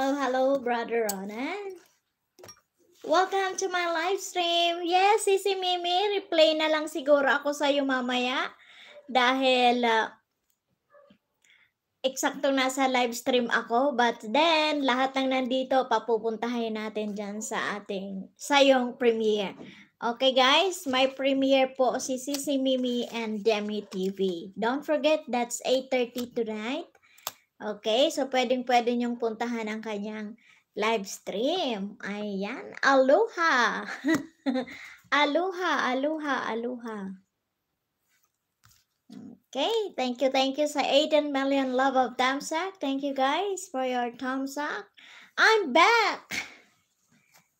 Hello, hello, Brother Ronan. Welcome to my live stream. Yes, Sisi Mimi, replay na lang siguro ako sa'yo mamaya. Dahil uh, eksakto nasa live stream ako. But then, lahat ng nandito, papupuntahin natin dyan sa ating, sa yung premiere. Okay guys, my premiere po si Sisi Mimi and Demi TV. Don't forget, that's 8.30 tonight. Okay, so pwedeng-pwede niyong puntahan ang kanyang live stream. Ayan, aloha! aloha, aloha, aloha. Okay, thank you, thank you sa 18 million love of thumbs Thank you guys for your thumbs up. I'm back!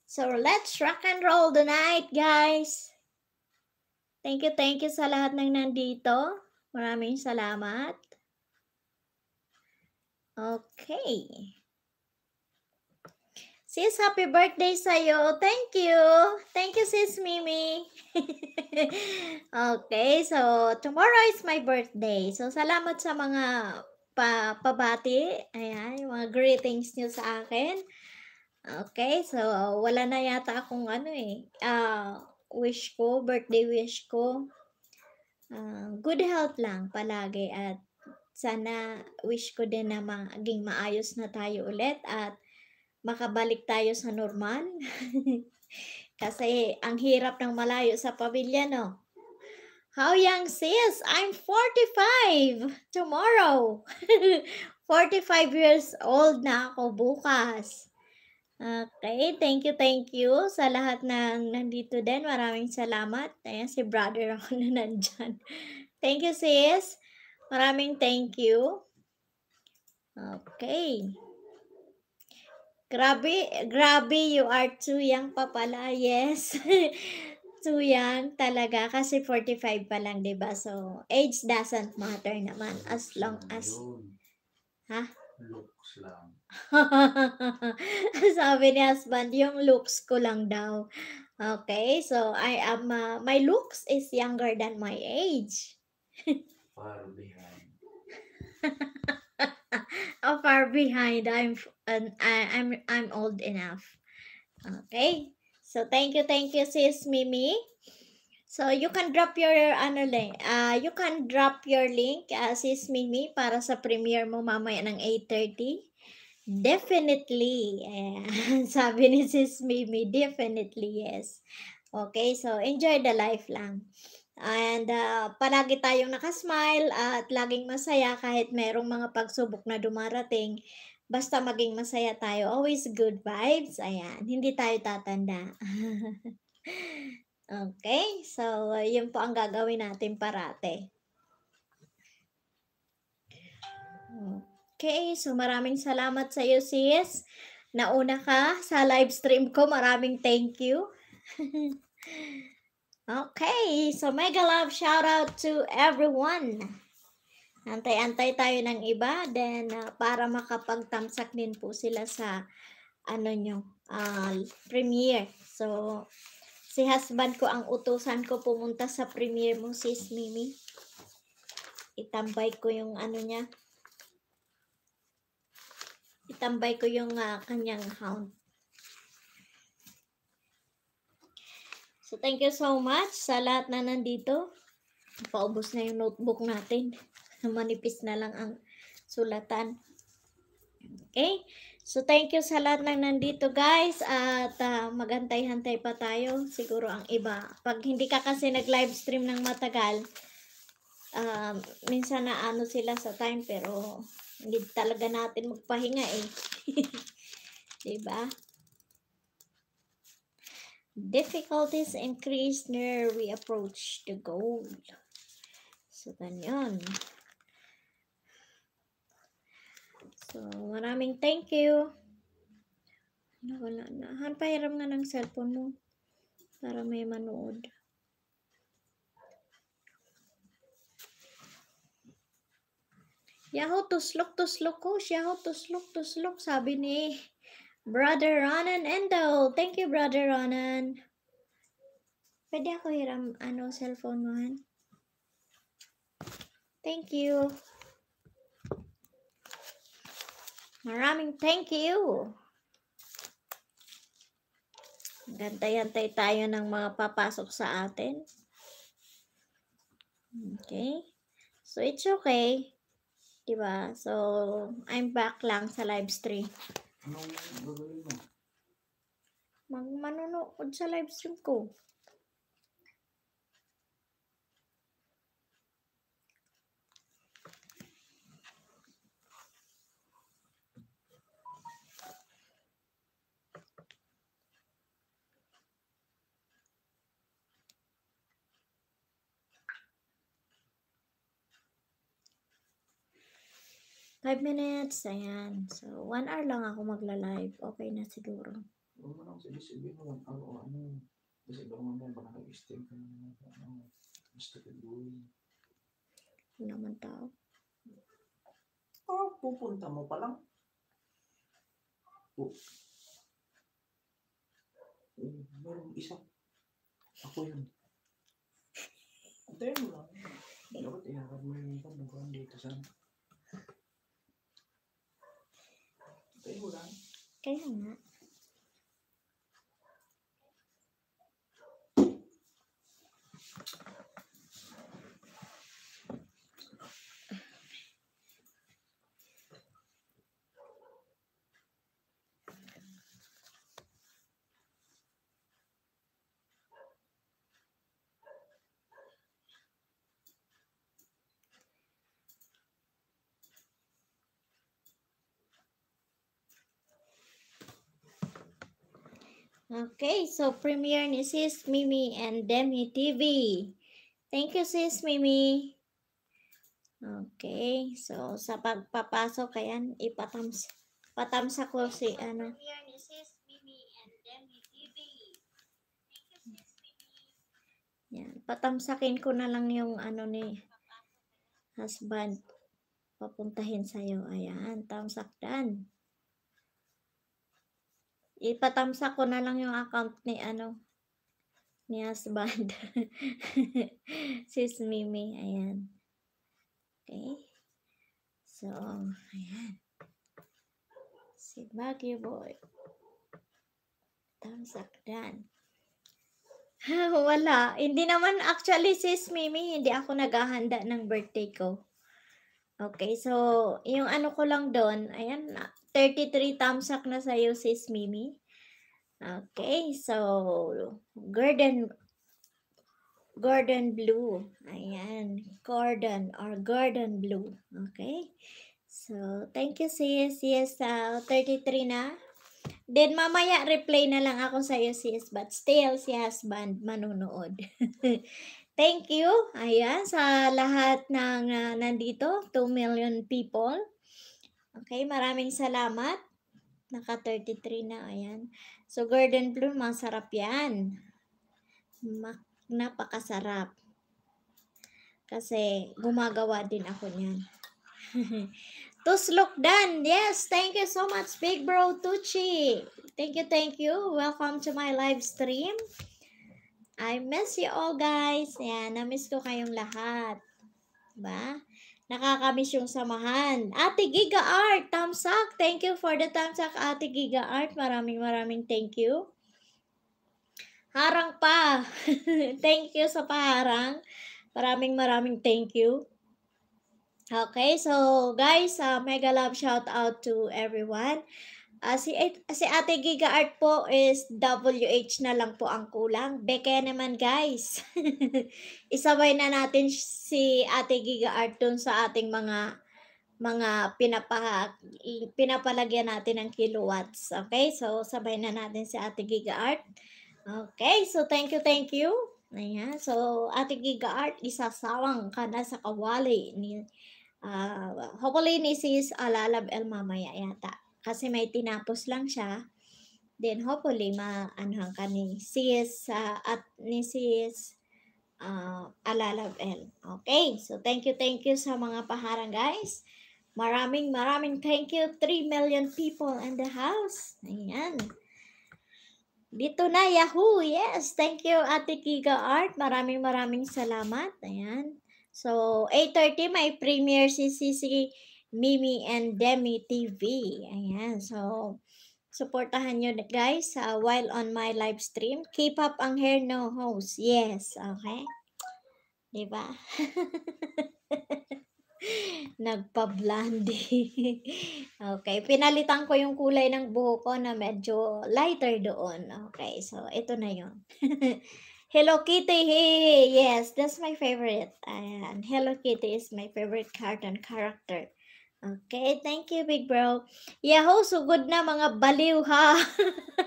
So let's rock and roll the night, guys! Thank you, thank you sa lahat ng nandito. Maraming salamat. Okay. Sis, happy birthday sa'yo. Thank you. Thank you, sis Mimi. okay, so tomorrow is my birthday. So, salamat sa mga pa pabati. Ayan, yung mga greetings niyo sa akin. Okay, so wala na yata akong ano eh. Uh, wish ko, birthday wish ko. Uh, good health lang palagi at sana wish ko din na maging maayos na tayo ulit at makabalik tayo sa normal. Kasi ang hirap ng malayo sa pamilya, no? How young sis? I'm 45 tomorrow. 45 years old na ako bukas. Okay, thank you, thank you sa lahat ng nandito din. Maraming salamat. Ayan si brother ako na nandyan. Thank you sis. Maraming thank you. Okay. Grabe, grabe, you are too young pa pala. Yes. too young talaga kasi 45 pa lang, 'di ba? So, age doesn't matter naman as long as Ha? Looks lang. Sabi ni husband, yung looks ko lang daw. Okay, so I am uh, my looks is younger than my age. far behind. How oh, far behind? I'm an, I'm I'm old enough. Okay. So thank you, thank you, sis Mimi. So you can drop your ano link. Uh, ah, you can drop your link uh, sis Mimi para sa premiere mo mamaya ng 8:30. Definitely. Eh, Ayan. Sabi ni sis Mimi, definitely yes. Okay, so enjoy the life lang. And uh, palagi tayong nakasmile at laging masaya kahit merong mga pagsubok na dumarating. Basta maging masaya tayo. Always good vibes. Ayan, hindi tayo tatanda. okay, so uh, yun po ang gagawin natin parate. Okay, so maraming salamat sa iyo sis. Nauna ka sa live stream ko. Maraming thank you. Okay, so mega love shout out to everyone. Antay-antay tayo ng iba then uh, para makapagtamsak din po sila sa ano nyo, uh, premiere. So, si husband ko ang utusan ko pumunta sa premiere mo sis Mimi. Itambay ko yung ano niya. Itambay ko yung uh, kanyang hound. So, thank you so much sa lahat na nandito. Paubos na yung notebook natin. Manipis na lang ang sulatan. Okay? So, thank you sa lahat na nandito, guys. At uh, magantay-hantay pa tayo. Siguro ang iba. Pag hindi ka kasi nag livestream stream ng matagal, uh, minsan na ano sila sa time, pero hindi talaga natin magpahinga eh. 'Di ba? difficulties increase near we approach the goal. So, then ganyan. So, maraming thank you. Ano, wala na. Han, pahiram nga ng cellphone mo para may manood. Yahoo, tuslok, tuslok ko. Yahoo, tuslok, tuslok. Sabi ni Brother Ronan Endo. Thank you, Brother Ronan. Pwede ako hiram, ano, cellphone mo, han? Thank you. Maraming thank you. Gantay-hantay tayo ng mga papasok sa atin. Okay. So, it's okay. Diba? So, I'm back lang sa live stream. Anong gagawin mo? Mag manonood sa live stream ko. 5 minutes, ayan. So, 1 hour lang ako magla-live. Okay na siguro. Huwag mo lang sabi-sabi mo lang araw ano. Kasi baka mamaya baka nag-steam ka na ano. Gusto ka boy. Hindi naman tao. Oh, pupunta mo pa lang. Oh. oh merong isa. Ako yun. Tayo mo lang. Dapat iharap mo yung pag dito sana. cái hồi đó cái này nữa Okay, so premiere ni Sis Mimi and Demi TV. Thank you Sis Mimi. Okay, so sa pagpapasok ayan, ipatams patamsa ko si ano. Premiere ni Sis Mimi and Demi TV. Thank you Sis Mimi. Yan, patamsakin ko na lang yung ano ni husband. Papuntahin sa'yo. Ayan, tamsak dan. Ipatamsa ko na lang yung account ni ano, ni husband. Sis Mimi, ayan. Okay. So, ayan. Si Maggie Boy. Thumbs up Wala. Hindi naman actually sis Mimi, hindi ako naghahanda ng birthday ko. Okay, so yung ano ko lang doon, ayan, 33 ah, thumbs up na sa'yo sis Mimi. Okay, so garden, garden Blue. Ayan, Gordon or garden Blue. Okay? So, thank you sis. Yes, uh, ah, 33 na. Then mamaya replay na lang ako sa iyo sis, but still si husband manonood. Thank you, ayan, sa lahat ng uh, nandito, 2 million people. Okay, maraming salamat. Naka 33 na, ayan. So, garden bloom, masarap yan. Mak napakasarap. Kasi, gumagawa din ako niyan. Tuslok Dan, yes, thank you so much, Big Bro Tucci. Thank you, thank you. Welcome to my live stream. I miss you all guys. Ayan, na-miss ko kayong lahat. Diba? Nakakamiss yung samahan. Ate Giga Art, thumbs up. Thank you for the thumbs up, Ate Giga Art. Maraming maraming thank you. Harang pa. thank you sa parang. Maraming maraming thank you. Okay, so guys, uh, mega love shout out to everyone. Uh, si, si Ate Giga Art po is WH na lang po ang kulang. Beke naman guys. Isabay na natin si Ate Giga Art dun sa ating mga mga pinapa, pinapalagyan natin ng kilowatts. Okay, so sabay na natin si Ate Giga Art. Okay, so thank you, thank you. Ayan, so Ate Giga Art, isasawang ka na sa kawali ni, uh, hopefully ni Sis Alalab El Mamaya yata kasi may tinapos lang siya. Then hopefully ma maanhang ka ni sis uh, at ni sis uh, ah, Alalavel. Okay, so thank you, thank you sa mga paharang guys. Maraming maraming thank you 3 million people in the house. Ayan. Dito na, Yahoo! Yes, thank you, Ate Giga Art. Maraming maraming salamat. Ayan. So, 8.30, may premiere si Sisi Mimi and Demi TV. Ayan, so supportahan nyo guys uh, while on my live stream. Keep up ang hair no host. Yes, okay? Diba? Nagpa-blonding. okay, pinalitan ko yung kulay ng buho ko na medyo lighter doon. Okay, so ito na yon Hello Kitty! yes, that's my favorite. Ayan. Hello Kitty is my favorite cartoon character. Okay, thank you, big bro. so good na mga baliw ha.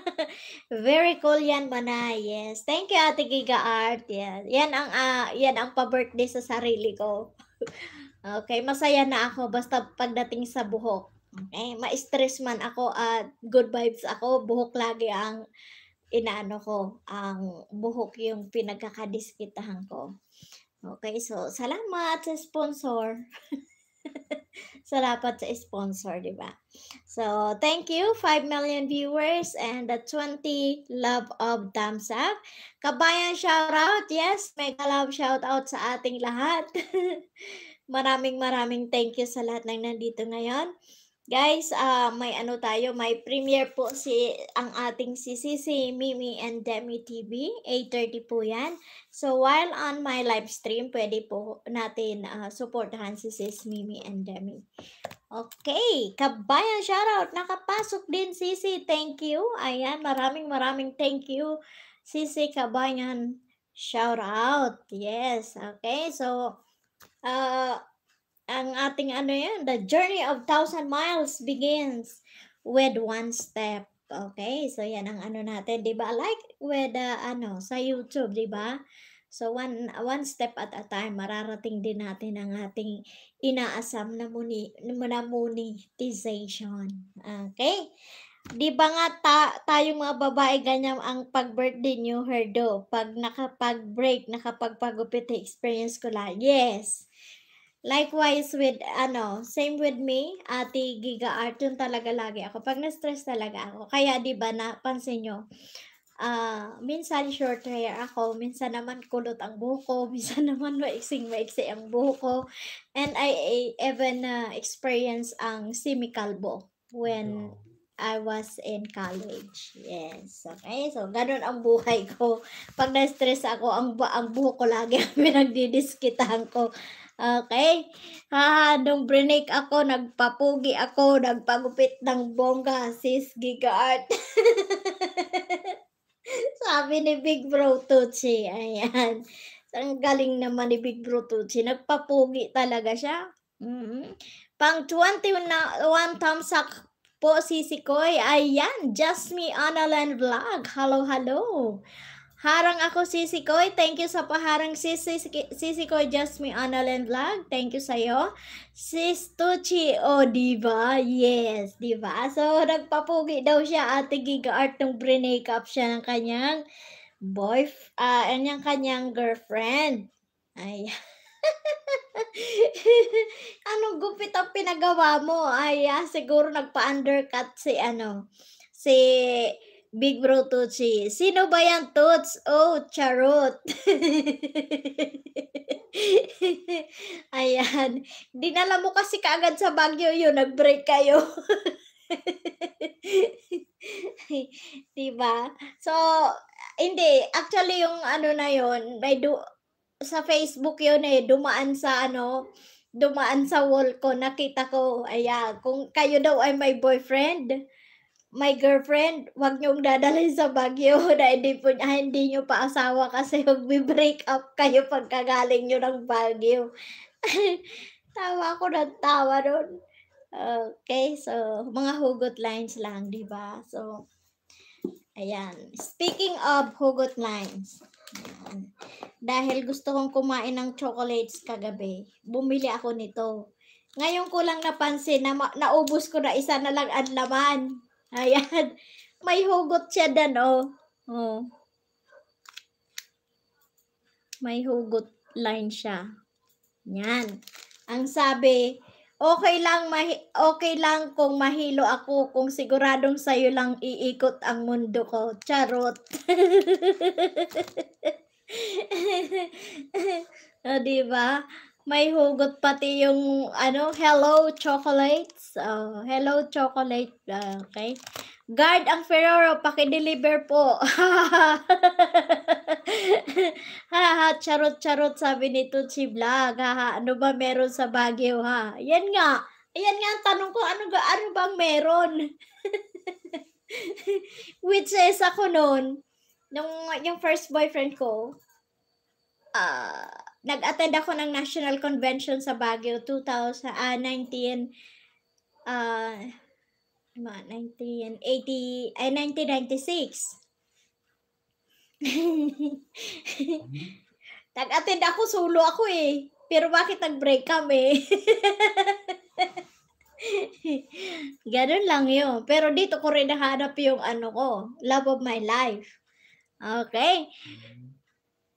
Very cool yan, Manay. Yes. Thank you, Ate Giga Art. Yes. Yan ang, uh, yan ang pa-birthday sa sarili ko. okay, masaya na ako basta pagdating sa buhok. Okay, ma-stress man ako at uh, good vibes ako. Buhok lagi ang inaano ko. Ang buhok yung pinagkakadiskitahan ko. Okay, so salamat sa sponsor. Salamat sa sponsor, di ba? So, thank you, 5 million viewers and the 20 love of thumbs up. Kabayan shoutout, yes, mega love shoutout sa ating lahat. maraming maraming thank you sa lahat ng nandito ngayon. Guys, uh, may ano tayo, may premiere po si ang ating CCC Mimi and Demi TV, 8.30 po yan. So while on my live stream, pwede po natin uh, supportahan si Sis Mimi and Demi. Okay, kabayan shoutout, nakapasok din Sisi, thank you. Ayan, maraming maraming thank you Sisi kabayan shoutout. Yes, okay, so uh, ang ating ano yan, the journey of thousand miles begins with one step. Okay, so yan ang ano natin, di ba? Like with uh, ano, sa YouTube, di ba? So one one step at a time, mararating din natin ang ating inaasam na, muni, na monetization. Okay? Di ba nga ta, tayong mga babae ganyan ang pag-birthday nyo, Herdo? Pag nakapag-break, nakapagpagupit experience ko lang. Yes. Likewise with, ano, same with me, ate Giga Art, yun talaga lagi ako. Pag na-stress talaga ako. Kaya, di ba, napansin nyo, uh, minsan short hair ako, minsan naman kulot ang buhok ko, minsan naman maiksing-maiksi ang buhok ko. And I, I even uh, experience ang semi kalbo when wow. I was in college. Yes. Okay, so ganun ang buhay ko. Pag na-stress ako, ang, ang buhok ko lagi ang pinagdidiskitan ko. Okay? Ha, nung brinik ako, nagpapugi ako, nagpagupit ng bongga, sis Gigaart. Sabi ni Big Bro Tutsi. Ayan. Ang galing naman ni Big Bro Tutsi. Nagpapugi talaga siya. Mm-hmm. Pang 21 thumbs up po si ko. Ayan, Just Me Analan Vlog. Hello, hello. Harang ako Sisi Koy. Thank you sa paharang Sisi, Sisi Koy Jasmine Me Analyn Vlog. Thank you sa'yo. Sis Tucci. O, oh, diba? Yes, diba? So, nagpapugi daw siya at Giga Art nung break up siya ng kanyang boy, uh, yung kanyang girlfriend. Ay. ano gupit ang pinagawa mo? Ay, uh, siguro nagpa-undercut si ano, si Big Bro Tutsi. Sino ba yan, Tuts? Oh, charot. Ayan. Dinala mo kasi kaagad sa Baguio yun. Nag-break kayo. diba? So, hindi. Actually, yung ano na yun, may du sa Facebook yun eh. Dumaan sa ano, dumaan sa wall ko. Nakita ko. Ayan. Kung kayo daw ay may boyfriend, my girlfriend, wag niyong dadalhin sa Baguio na hindi po ah, hindi niyo pa asawa kasi magbe-break up kayo pagkagaling niyo ng Baguio. tawa ko ng tawa noon. Okay, so mga hugot lines lang, di ba? So, ayan. Speaking of hugot lines, dahil gusto kong kumain ng chocolates kagabi, bumili ako nito. Ngayon ko lang napansin na naubos ko na isa na lang ang laman. Ayan. May hugot siya dan, oh. Oh. May hugot line siya. Yan. Ang sabi, okay lang okay lang kung mahilo ako kung siguradong sa iyo lang iikot ang mundo ko. Charot. o, oh, diba? may hugot pati yung ano, hello chocolates. Uh, hello chocolate. Uh, okay. Guard ang Ferrero, paki-deliver po. ha charot-charot sabi nito si Vlog. Ha, ano ba meron sa Baguio ha? Yan nga. Ayan nga tanong ko, ano ba, ano bang meron? Which is ako noon, nung yung first boyfriend ko, ah, uh, nag-attend ako ng National Convention sa Baguio 2019 uh, 19, uh, 1980, ay, 1996. Nag-attend ako, solo ako eh. Pero bakit nag-break kami? Ganun lang yun. Pero dito ko rin nahanap yung ano ko, love of my life. Okay. Mm-hmm.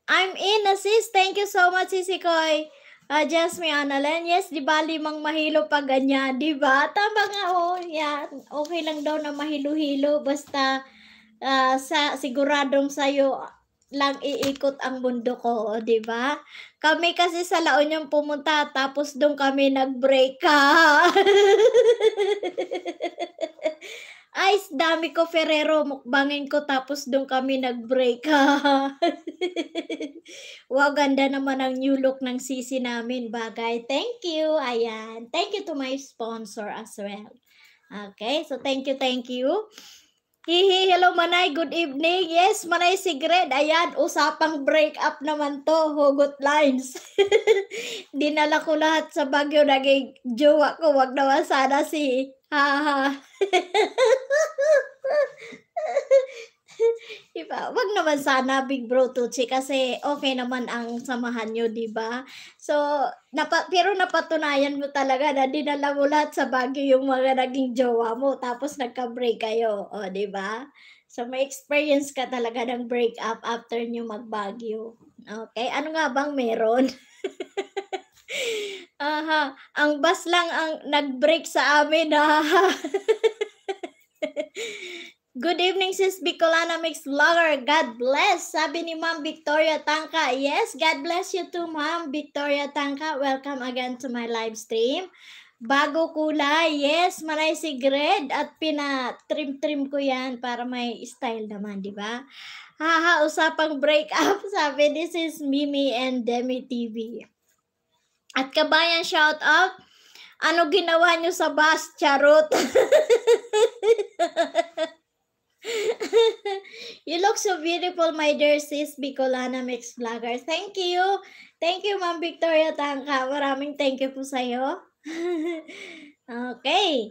I'm in, sis. Thank you so much, Sisikoy. Uh, ah, Jasmine Analen, yes, di ba limang mahilo pa ganyan, di ba? Tama nga, oh, yeah. okay lang daw na mahilo-hilo, basta uh, sa, siguradong sa'yo lang iikot ang mundo ko, o, di ba? Kami kasi sa La Union pumunta, tapos doon kami nag-break ka. Ay, dami ko Ferrero, mukbangin ko tapos doon kami nag-break. wow, ganda naman ang new look ng sisi namin, bagay. Thank you, ayan. Thank you to my sponsor as well. Okay, so thank you, thank you. Hihi, hello Manay, good evening. Yes, Manay Sigred, ayan, usapang break up naman to, hugot lines. Dinala ko lahat sa bagyo, naging jowa ko, wag naman sana si Ha diba? Wag naman sana Big Bro Tucci kasi okay naman ang samahan nyo, di ba? So, napa, pero napatunayan mo talaga na dinala mo lahat sa bagyo yung mga naging jowa mo tapos nagka-break kayo, o di ba? So, may experience ka talaga ng break up after nyo magbagyo. Okay, ano nga bang meron? Aha, ang bus lang ang nag-break sa amin. Ha? Good evening, sis Bicolana Mix Vlogger. God bless. Sabi ni Ma'am Victoria Tangka. Yes, God bless you too, Ma'am Victoria Tangka. Welcome again to my live stream. Bago kulay, yes, manay si Gred at pina-trim-trim ko yan para may style naman, di ba? Haha, usapang break up, sabi ni sis Mimi and Demi TV. At kabayan, shout out. Ano ginawa nyo sa bus? Charot. you look so beautiful, my dear sis, Bicolana Mix Vlogger. Thank you. Thank you, Ma'am Victoria Tangka. Maraming thank you po sa'yo. okay.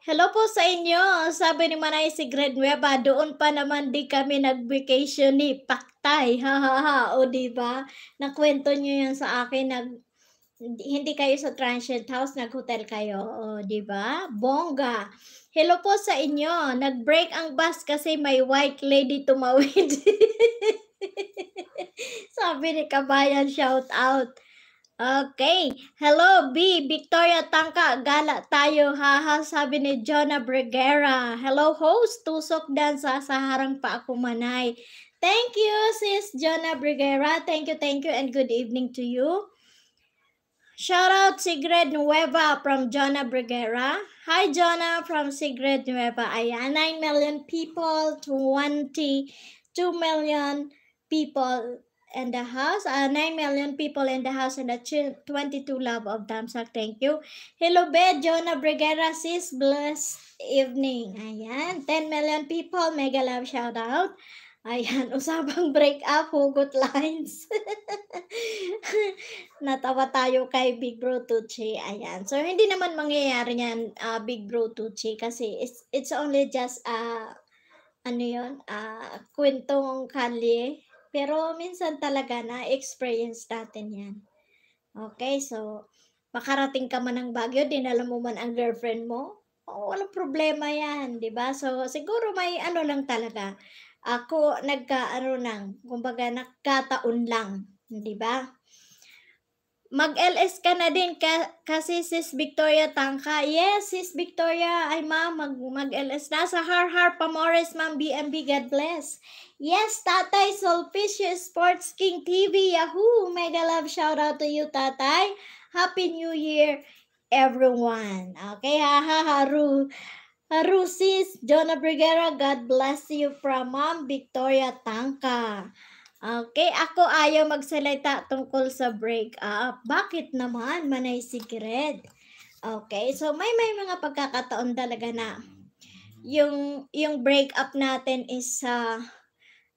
Hello po sa inyo. Sabi ni Manay si Greg Nueva, doon pa naman di kami nag-vacation ni Paktay. Ha ha ha. O di ba? Nakwento niyo yan sa akin. Nag, hindi kayo sa transient house, nag-hotel kayo. O ba? Bongga. Hello po sa inyo. Nag-break ang bus kasi may white lady tumawid. Sabi ni Kabayan, shout out. Okay. Hello, B. Victoria Tangka. Gala tayo, haha, sabi ni Jonah Bregera. Hello, host. Tusok dan sa saharang pa ako manay. Thank you, sis Jonah Bregera. Thank you, thank you, and good evening to you. Shout out Sigred Nueva from Jonah Bregera. Hi, Jonah from Sigred Nueva. Ayan, 9 million people, 22 million people in the house, uh, 9 million people in the house, and the 22 love of Damsak. Thank you. Hello, Bed. Jonah Brigera sis, blessed evening. Ayan, 10 million people, mega love shout out. Ayan, usapang break up, hugot lines. Natawa tayo kay Big Bro Tucci. Ayan. So, hindi naman mangyayari yan, uh, Big Bro Tucci, kasi it's, it's only just, uh, ano yun, uh, kwentong kalye pero minsan talaga na-experience natin yan. Okay, so makarating ka man ng Baguio, dinala mo man ang girlfriend mo, oh, walang problema yan, di ba? So siguro may ano lang talaga. Ako nagka ano lang, kumbaga nagkataon lang, di ba? Mag-LS ka na din ka, kasi sis Victoria Tangka. Yes, sis Victoria. Ay ma'am, mag, mag-LS na. Sa Har Har Pamores, ma'am BMB, God bless. Yes, Tatay Solfish Sports King TV. Yahoo! Mega love shout out to you, Tatay. Happy New Year, everyone. Okay, ha ha haru. Haru sis, Jonah Brigera, God bless you from Ma'am Victoria Tangka. Okay, ako ayaw magsalita tungkol sa breakup. Bakit naman? Manay secret. Okay, so may may mga pagkakataon talaga na yung yung breakup natin is sa uh,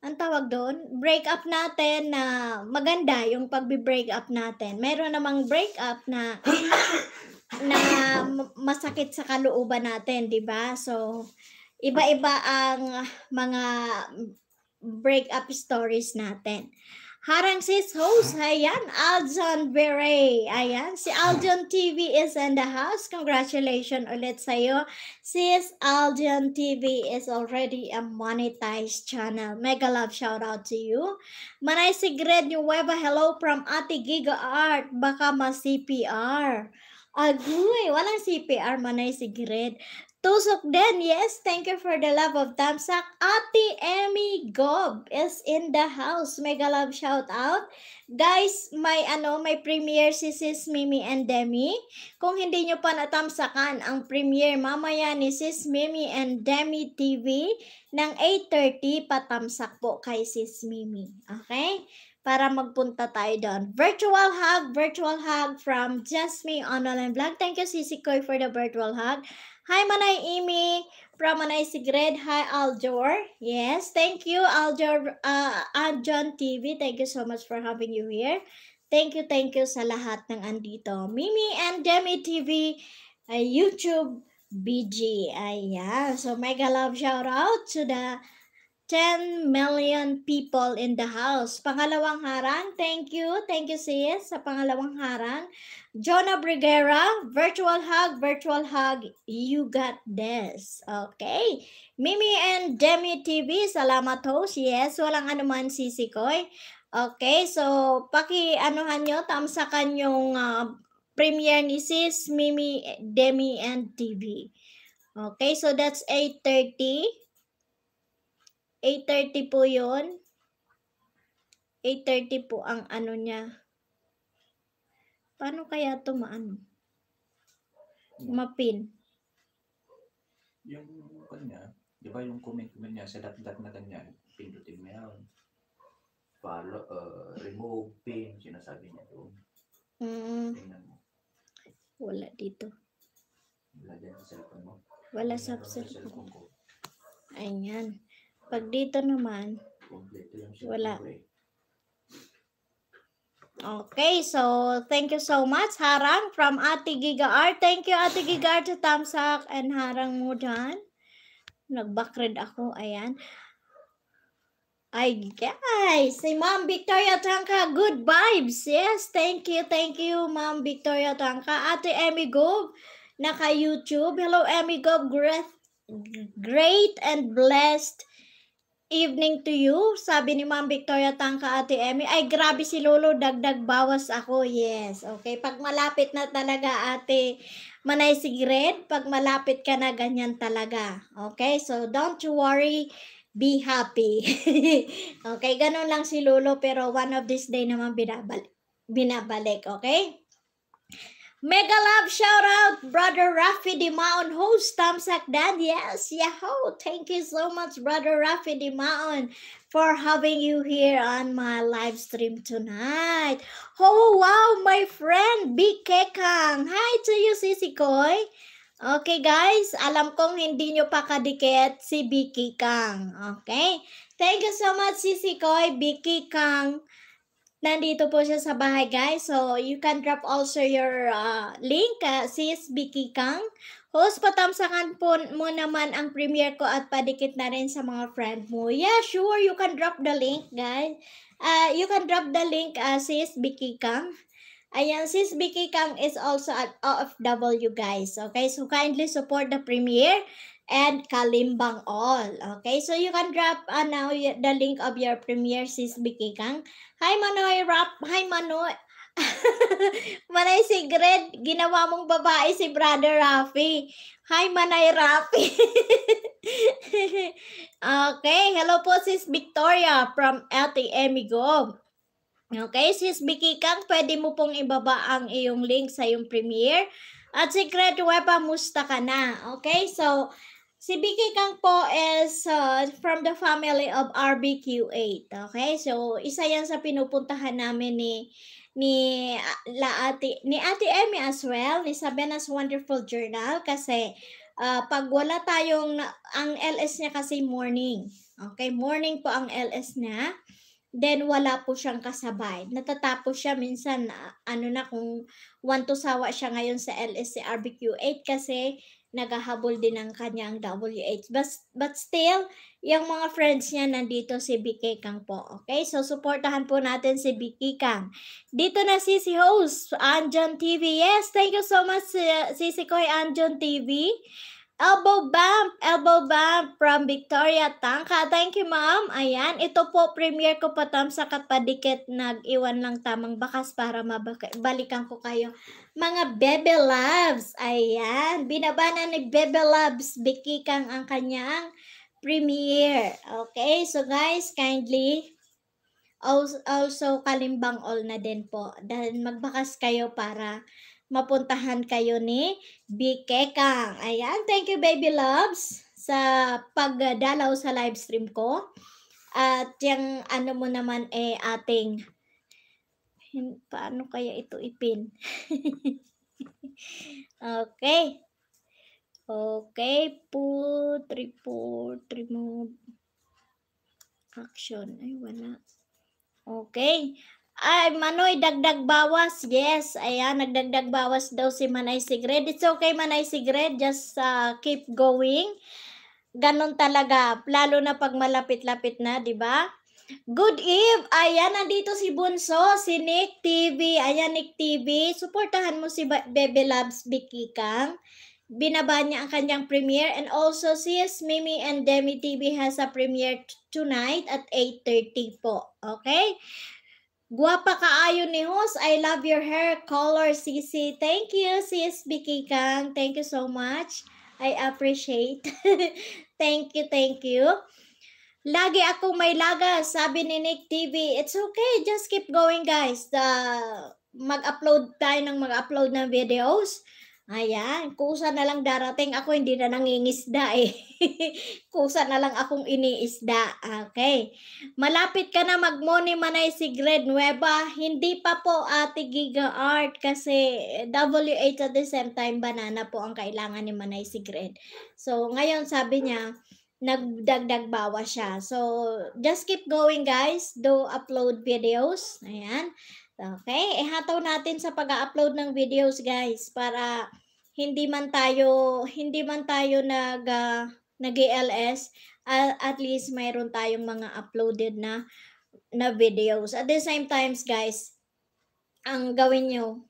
ang tawag doon, breakup natin na maganda yung pagbi break up natin. Meron namang breakup na na masakit sa kalooban natin, 'di ba? So iba-iba ang mga break up stories natin. Harang sis host, ayan, Aljon Beret. Ayan, si Aljon TV is in the house. Congratulations ulit sa'yo. Sis, Aljon TV is already a monetized channel. Mega love shout out to you. Manay si Gred Nueva, hello from Ate Giga Art. Baka ma CPR. Agoy, walang CPR manay si Gred. Tusok din, yes. Thank you for the love of Tamsak. Ate Emmy Gob is in the house. Mega love shout out. Guys, may ano, may premiere si Sis Mimi and Demi. Kung hindi nyo pa natamsakan ang premiere mamaya ni Sis Mimi and Demi TV ng 8.30 patamsak po kay Sis Mimi. Okay? para magpunta tayo doon. Virtual hug, virtual hug from Just Me Online Vlog. Thank you, Sisi Koy, for the virtual hug. Hi, Manay Imi from Manay Sigred. Hi, Aljor. Yes, thank you, Aljor uh, Adjon TV. Thank you so much for having you here. Thank you, thank you sa lahat ng andito. Mimi and Demi TV, uh, YouTube, BG. Ayan. So, mega love shout out to the 10 million people in the house. Pangalawang harang, thank you. Thank you sis sa pangalawang harang. Jonah Brigera, virtual hug, virtual hug. You got this. Okay. Mimi and Demi TV, salamat host. Yes, walang anuman sisikoy. Eh. Okay, so paki anuhan nyo, tamsakan yung uh, premiere ni sis Mimi, Demi and TV. Okay, so that's 8.30. 8.30 po yon 8.30 po ang ano niya. Paano kaya ito maano? Mapin. Yung kanya, di ba yung comment-comment niya sa datdat na kanya, pindutin mo yan. Follow, uh, remove pin, sinasabi niya doon. Mm. Tingnan mo. Wala dito. Wala dyan sa cellphone mo. Wala sa cellphone ko. Ayan. Pag dito naman, wala. Okay, so thank you so much, Harang, from Ate Giga R. Thank you, Ate Giga R, to Tamsak and Harang Mudan. dyan. Nag-backread ako, ayan. Ay, guys, si Ma'am Victoria Tanka, good vibes. Yes, thank you, thank you, Ma'am Victoria Tanka. Ate Emmy Gov, naka-YouTube. Hello, Emmy Gov, great, great and blessed evening to you. Sabi ni Ma'am Victoria Tangka Ate Emmy, ay grabe si Lolo, dagdag bawas ako. Yes, okay. Pag malapit na talaga Ate Manay Sigred, pag malapit ka na ganyan talaga. Okay, so don't you worry, be happy. okay, ganun lang si Lolo pero one of this day naman binabalik. binabalik okay? Mega love shout out, Brother Rafi Dimaon, host Thumbs Akdan. Yes, yahoo! Thank you so much, Brother Rafi Dimaon, for having you here on my live stream tonight. Oh, wow, my friend, BK Kang. Hi to you, Sisi Koy. Okay, guys, alam kong hindi nyo pa kadikit si BK Kang. Okay? Thank you so much, Sisi Koy, Biki Kang nandito po siya sa bahay guys. So you can drop also your uh, link uh, sis Vicky Kang. Host, patamsakan po mo naman ang premiere ko at padikit na rin sa mga friend mo. Yeah, sure, you can drop the link guys. Uh, you can drop the link uh, sis Vicky Kang. Ayan, sis Vicky Kang is also at OFW guys. Okay, so kindly support the premiere and Kalimbang All. Okay, so you can drop uh, now the link of your premiere sis Vicky Kang Hi, Manoy Rap. Hi, Manoy. Manay si Gred, ginawa mong babae si Brother Rafi. Hi, Manay Rafi. okay, hello po sis Victoria from LTMIGOV. Okay, sis Vicky Kang, pwede mo pong ibaba ang iyong link sa iyong premiere. At si Gred Wepa, musta ka na? Okay, so Si Vicky Kang po is uh, from the family of RBQ8. Okay? So, isa yan sa pinupuntahan namin ni ni ah, la ate, ni Ate Emmy as well, ni Sabena's Wonderful Journal kasi uh, pag wala tayong ang LS niya kasi morning. Okay, morning po ang LS niya. Then wala po siyang kasabay. Natatapos siya minsan ah, ano na kung one to sawa siya ngayon sa LS si RBQ8 kasi naghahabol din ng kanyang WH. But, but still, yung mga friends niya nandito si Vicky Kang po. Okay? So, supportahan po natin si Vicky Kang. Dito na si si host, Anjon TV. Yes, thank you so much, si, si Koy Anjon TV. Elbow bump, elbow bump from Victoria Tangka. Thank you, ma'am. Ayan, ito po premiere ko po, patam sa kapadikit. Nag-iwan lang tamang bakas para mabalikan ko kayo mga Bebe Loves. Ayan, binaba na ni Bebe Loves, Biki Kang ang kanyang premiere. Okay, so guys, kindly, also, kalimbang all na din po. Dahil magbakas kayo para mapuntahan kayo ni Vicky Kang. Ayan, thank you Baby Loves sa pagdalaw sa live stream ko. At yung ano mo naman eh ating Paano kaya ito ipin? okay. Okay. Put, report, remove. Action. Ay, wala. Okay. Ay, Manoy, dagdag bawas. Yes, ayan, nagdagdag bawas daw si Manay Sigred. It's okay, Manay Sigred. Just uh, keep going. Ganon talaga. Lalo na pag malapit-lapit na, di ba? Good Eve! Ayan, nandito si Bunso, si Nick TV. Ayan, Nick TV. Suportahan mo si Bebe Labs Bikikang. Binaba niya ang kanyang premiere and also sis Mimi and Demi TV has a premiere tonight at 8.30 po. Okay? Guwapa kaayo ni host. I love your hair color, CC. Thank you, sis Bikikang. Thank you so much. I appreciate. thank you, thank you. Lagi ako may laga, sabi ni Nick TV. It's okay, just keep going guys. The, mag-upload tayo ng mag-upload ng videos. Ayan, kusa na lang darating ako, hindi na nangingisda eh. kusa na lang akong iniisda. Okay. Malapit ka na mag-money manay si Greg Nueva. Hindi pa po ate Giga Art kasi WH at the same time banana po ang kailangan ni manay si Greg. So ngayon sabi niya, nagdagdag bawa siya. So, just keep going guys. Do upload videos. Ayan. Okay, ihataw natin sa pag-upload ng videos guys para hindi man tayo hindi man tayo nag uh, ah, nag-ELS uh, at least mayroon tayong mga uploaded na na videos. At the same times guys, ang gawin niyo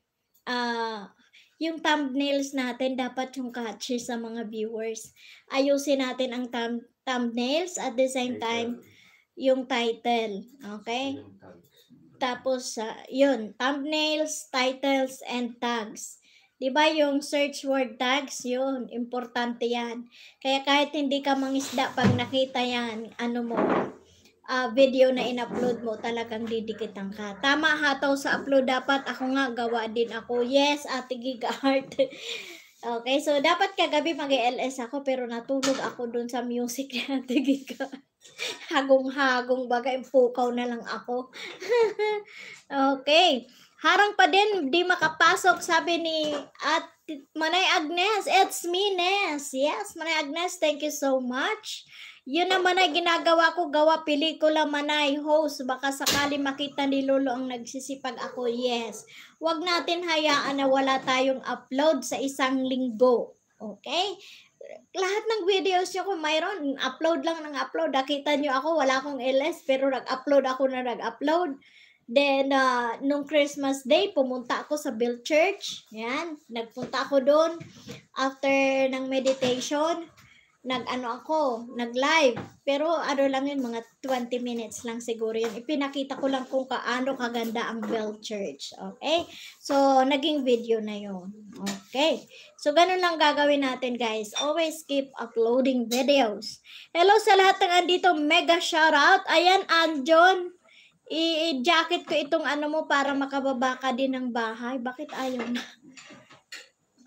uh, ah, yung thumbnails natin dapat yung catchy sa mga viewers. Ayusin natin ang thumb thumbnails at the same time yung title. Okay? Tapos, uh, yun, thumbnails, titles, and tags. Diba yung search word tags, yun, importante yan. Kaya kahit hindi ka mangisda, pag nakita yan, ano mo, uh, video na in-upload mo, talagang didikitan ka. Tama ha, taw sa upload, dapat ako nga, gawa din ako. Yes, ate Giga Art. okay, so dapat kagabi mag-LS ako, pero natulog ako dun sa music ni ate Giga Hagong-hagong, baga, impukaw na lang ako. okay. Harang pa din, di makapasok, sabi ni at Manay Agnes, it's me, Nes. Yes, Manay Agnes, thank you so much. Yun naman ay ginagawa ko, gawa pelikula man ay host. Baka sakali makita ni Lolo ang nagsisipag ako, yes. Huwag natin hayaan na wala tayong upload sa isang linggo. Okay? lahat ng videos niyo ko mayroon, upload lang ng upload. Nakita niyo ako, wala akong LS, pero nag-upload ako na nag-upload. Then, uh, nung Christmas Day, pumunta ako sa Bill Church. Yan, nagpunta ako doon after ng meditation nag-ano ako, nag-live. Pero ano lang yun, mga 20 minutes lang siguro yun. Ipinakita ko lang kung kaano kaganda ang Bell Church. Okay? So, naging video na yun. Okay? So, ganun lang gagawin natin, guys. Always keep uploading videos. Hello sa lahat ng andito. Mega shoutout. Ayan, Anjon. I-jacket ko itong ano mo para makababa ka din ng bahay. Bakit ayaw na?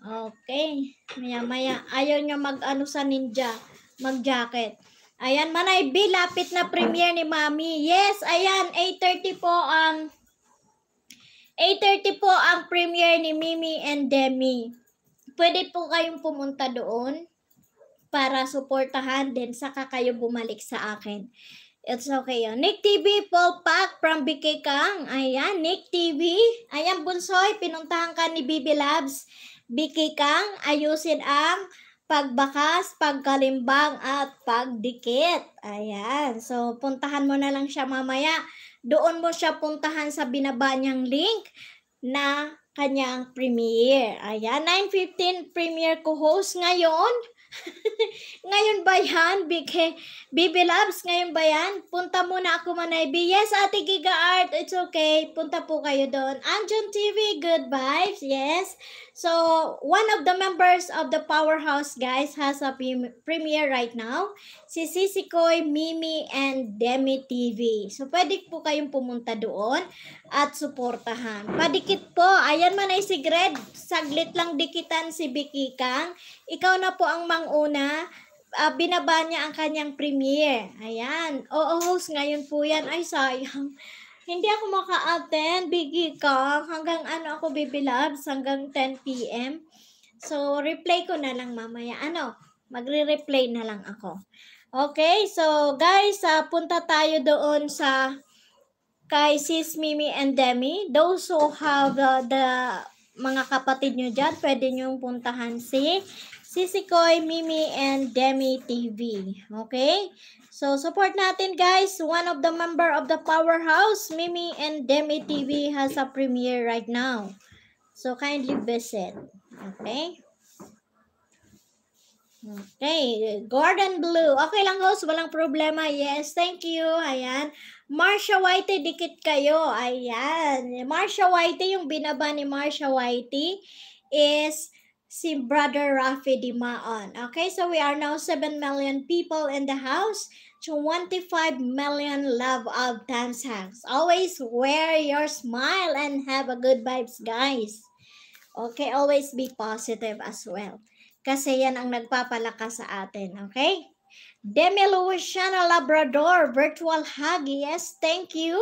Okay. Maya maya. Ayaw niya mag-ano sa ninja. Mag-jacket. Ayan, Manay B, lapit na premiere ni Mami. Yes, ayan, 8.30 po ang 8.30 po ang premiere ni Mimi and Demi. Pwede po kayong pumunta doon para suportahan din saka kayo bumalik sa akin. It's okay yun. Nick TV, full Pack from BK Kang. Ayan, Nick TV. Ayan, Bunsoy, pinuntahan ka ni Bibi Labs. Biki ayusin ang pagbakas, pagkalimbang, at pagdikit. Ayan. So, puntahan mo na lang siya mamaya. Doon mo siya puntahan sa binaba niyang link na kanyang premiere. Ayan. 9.15 premiere ko host ngayon. ngayon ba yan, Big Baby Loves? Ngayon ba yan? Punta muna ako manaybi. Yes, Ate Giga Art, it's okay. Punta po kayo doon. Anjon TV, good vibes. Yes. So, one of the members of the Powerhouse guys has a premiere right now. Si Sisikoy, Mimi, and Demi TV. So, pwede po kayong pumunta doon at suportahan. Padikit po, ayan man ay si Gred. Saglit lang dikitan si Vicky Kang. Ikaw na po ang manguna uh, binaba niya ang kanyang premiere. Ayan. Oo, host, ngayon po yan. Ay, sayang. Hindi ako maka-attend, Biggie Kong. Hanggang ano ako, Baby Loves? Hanggang 10 p.m. So, replay ko na lang mamaya. Ano? Magre-replay na lang ako. Okay, so guys, uh, punta tayo doon sa kay Sis Mimi and Demi. Those who have uh, the mga kapatid nyo dyan, pwede nyo puntahan si Sisikoy, Mimi, and Demi TV. Okay? So, support natin guys. One of the member of the powerhouse, Mimi and Demi TV has a premiere right now. So, kindly visit. Okay? Okay. Gordon Blue. Okay lang host, walang problema. Yes, thank you. Ayan. Marsha Whitey, dikit kayo. Ayan. Marsha Whitey, yung binaba ni Marsha Whitey is si Brother Rafi Dimaon. Okay, so we are now 7 million people in the house. 25 million love of time songs. Always wear your smile and have a good vibes, guys. Okay, always be positive as well. Kasi yan ang nagpapalakas sa atin, okay? Demi Luciano Labrador, virtual hug. Yes, thank you.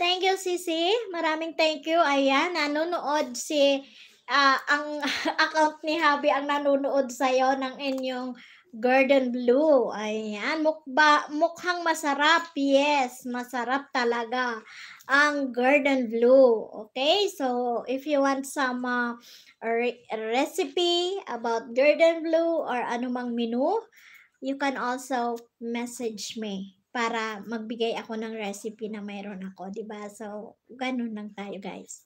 Thank you, Sisi. Maraming thank you. Ayan, nanonood si uh, ang account ni Habi ang nanonood sa'yo ng inyong Garden Blue. Ayan. Mukba, mukhang masarap. Yes, masarap talaga ang Garden Blue. Okay? So, if you want some uh, re recipe about Garden Blue or anumang menu, you can also message me para magbigay ako ng recipe na mayroon ako, 'di ba? So, ganun lang tayo, guys.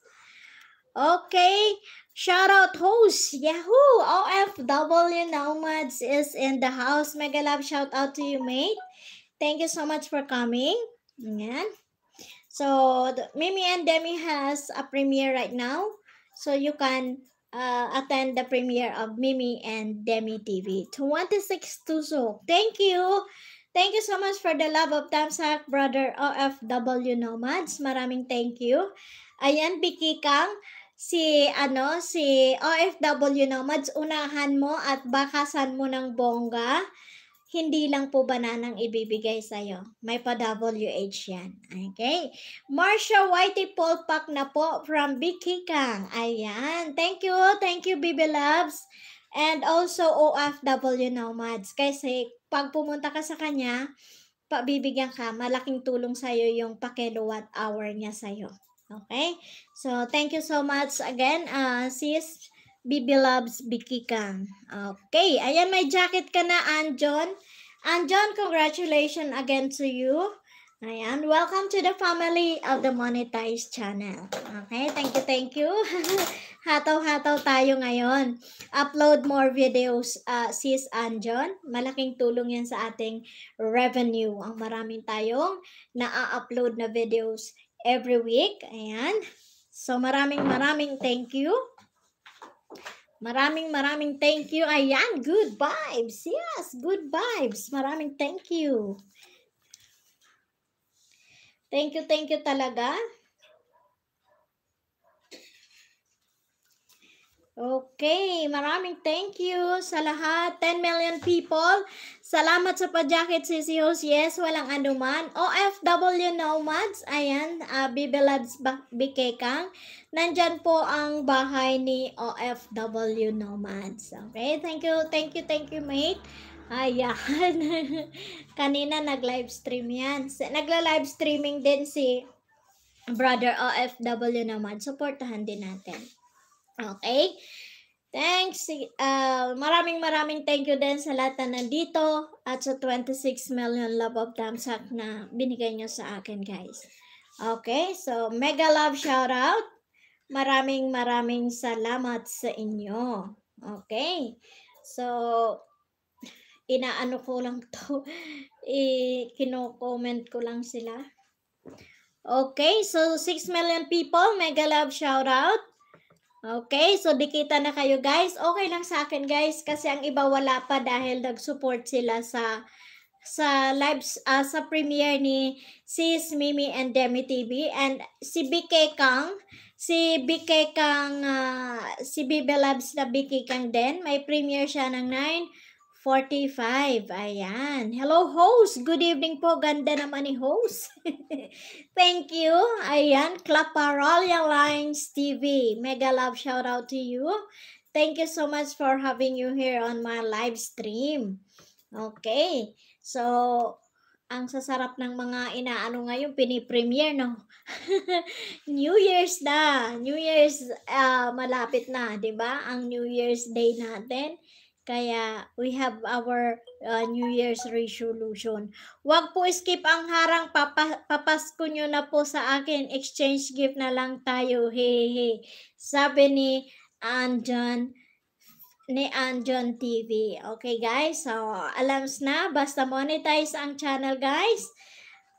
Okay, shout out host Yahoo OFW Nomads is in the house. Mega love shout out to you, mate. Thank you so much for coming. Yeah. So, the, Mimi and Demi has a premiere right now. So, you can uh, attend the premiere of Mimi and Demi TV. 26 to so. Thank you. Thank you so much for the love of Tamsak Brother OFW Nomads. Maraming thank you. Ayan, Biki Kang. si ano si OFW nomads unahan mo at bakasan mo ng bongga hindi lang po bananang ibibigay sa iyo May pa-WH yan. Okay? Marsha Whitey Polpak na po from Kang Ayan. Thank you. Thank you, Bibi Loves. And also OFW Nomads. Kasi pag pumunta ka sa kanya, pabibigyan ka, malaking tulong sa iyo yung pa-kilowatt hour niya sa iyo Okay? So, thank you so much again, uh, sis Bibi Loves Bikika. Okay, ayan may jacket ka na, Anjon. Anjon, congratulations again to you. Ayan, welcome to the family of the Monetized Channel. Okay, thank you, thank you. Hataw-hataw tayo ngayon. Upload more videos, uh, sis Anjon. Malaking tulong yan sa ating revenue. Ang maraming tayong na-upload na videos every week. Ayan. So maraming maraming thank you. Maraming maraming thank you. Ayan, good vibes. Yes, good vibes. Maraming thank you. Thank you, thank you talaga. Okay, maraming thank you sa lahat. 10 million people. Salamat sa pa-jacket, Sisi Host. Yes, walang anuman. OFW Nomads, ayan, uh, ah, Bibelads Bikekang. Nandyan po ang bahay ni OFW Nomads. Okay, thank you, thank you, thank you, mate. Ayan. Kanina nag livestream yan. nagla livestreaming din si Brother OFW Nomad. Supportahan din natin. Okay? Thanks. Uh, maraming maraming thank you din sa lahat na nandito at sa 26 million love of Damsak na binigay nyo sa akin, guys. Okay, so mega love shout out. Maraming maraming salamat sa inyo. Okay. So, inaano ko lang to. I, kino-comment ko lang sila. Okay, so 6 million people, mega love shout out. Okay, so dikita na kayo guys. Okay lang sa akin guys kasi ang iba wala pa dahil nag-support sila sa sa lives uh, sa premiere ni Sis Mimi and Demi TV and si BK Kang, si BK Kang uh, si Bibelabs na BK Kang din, may premiere siya ng 9 45. Ayan. Hello, host. Good evening po. Ganda naman ni host. Thank you. Ayan. Claparolia Lines TV. Mega love shout out to you. Thank you so much for having you here on my live stream. Okay. So, ang sasarap ng mga inaano ngayon, pinipremiere, no? New Year's na. New Year's uh, malapit na, di ba? Ang New Year's Day natin. Kaya we have our uh, New Year's resolution. Huwag po skip ang harang. Papa, papasko nyo na po sa akin. Exchange gift na lang tayo. Hey, hey. Sabi ni Anjan ni Anjon TV. Okay guys, so alams na. Basta monetize ang channel guys.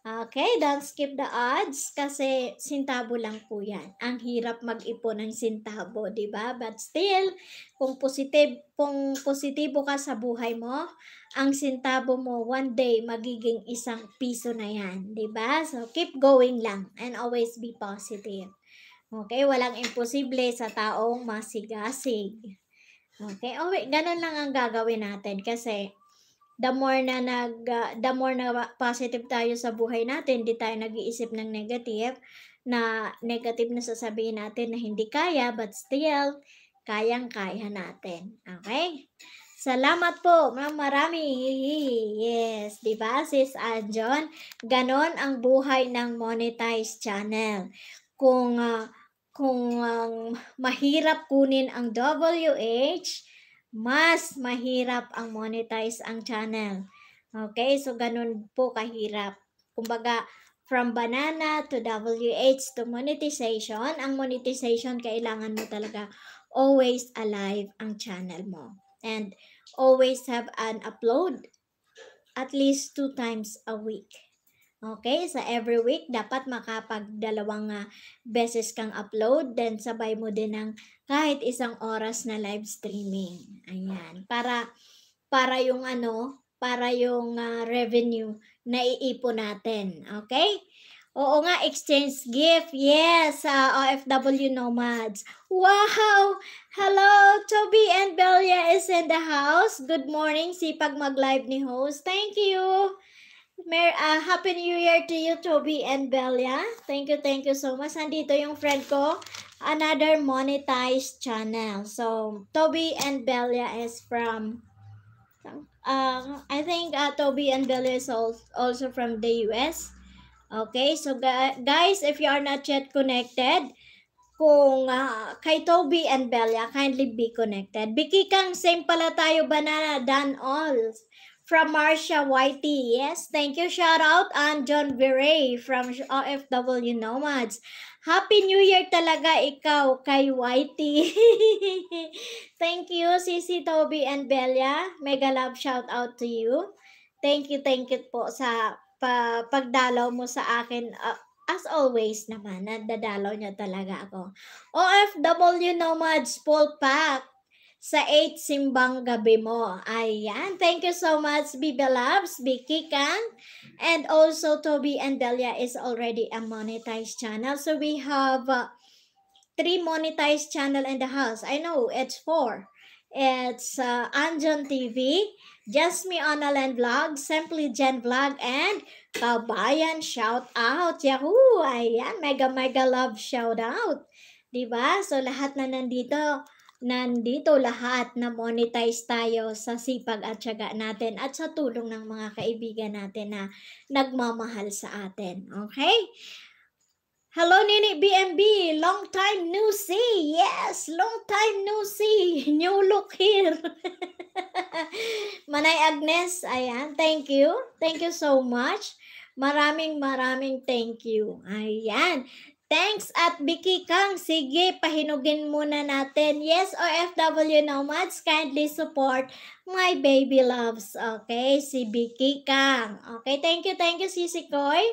Okay, don't skip the odds kasi sintabo lang po yan. Ang hirap mag-ipon ng sintabo, di ba? But still, kung, positive, kung positibo ka sa buhay mo, ang sintabo mo one day magiging isang piso na yan, di ba? So, keep going lang and always be positive. Okay, walang imposible sa taong masigasig. Okay, oh wait, ganun lang ang gagawin natin kasi the more na nag uh, the more na positive tayo sa buhay natin, hindi tayo nag-iisip ng negative na negative na sasabihin natin na hindi kaya but still kayang-kaya natin. Okay? Salamat po, ma'am. Marami. Yes, di ba, sis Anjon? Ganon ang buhay ng monetized channel. Kung uh, kung um, mahirap kunin ang WH, mas mahirap ang monetize ang channel. Okay, so ganun po kahirap. Kumbaga, from banana to WH to monetization, ang monetization kailangan mo talaga always alive ang channel mo. And always have an upload at least two times a week. Okay, sa so every week dapat makapagdalawang uh, beses kang upload then sabay mo din ng kahit isang oras na live streaming. Ayan, para para yung ano, para yung uh, revenue na iipon natin. Okay? Oo nga, exchange gift. Yes, uh, OFW Nomads. Wow! Hello, Toby and Belia is in the house. Good morning, sipag mag-live ni host. Thank you. Mer uh, Happy New Year to you, Toby and Belia. Thank you, thank you so much. Nandito yung friend ko, another monetized channel. So, Toby and Belia is from, uh, I think uh, Toby and Belia is also from the US. Okay, so guys, if you are not yet connected, kung uh, kay Toby and Belia, kindly be connected. Bikikang, same pala tayo, banana, done all from Marcia Whitey. Yes, thank you. Shout out and John Viray from OFW Nomads. Happy New Year talaga ikaw kay Whitey. thank you, Sisi Toby and Belia. Mega love shout out to you. Thank you, thank you po sa pa, pagdalaw mo sa akin. Uh, as always naman, nadadalaw niyo talaga ako. OFW Nomads Paul Pack sa 8 simbang gabi mo. Ayan. Thank you so much, Bibi Loves, Biki Kang. And also, Toby and Delia is already a monetized channel. So we have uh, three monetized channel in the house. I know, it's four. It's uh, Anjon TV, Just Me Onaland Vlog, Simply Jen Vlog, and Kabayan Shout Out. Yahoo! Ayan, mega mega love shout out. Diba? So lahat na nandito, nandito lahat na monetize tayo sa sipag at syaga natin at sa tulong ng mga kaibigan natin na nagmamahal sa atin. Okay? Hello, Nini BMB! Long time no see! Yes! Long time no see! New look here! Manay Agnes, ayan. Thank you. Thank you so much. Maraming maraming thank you. Ayan. Thanks at Biki Kang, sige, pahinugin muna natin. Yes, OFW Nomads, kindly support my baby loves. Okay, si Biki Kang. Okay, thank you, thank you, Sisi Koy.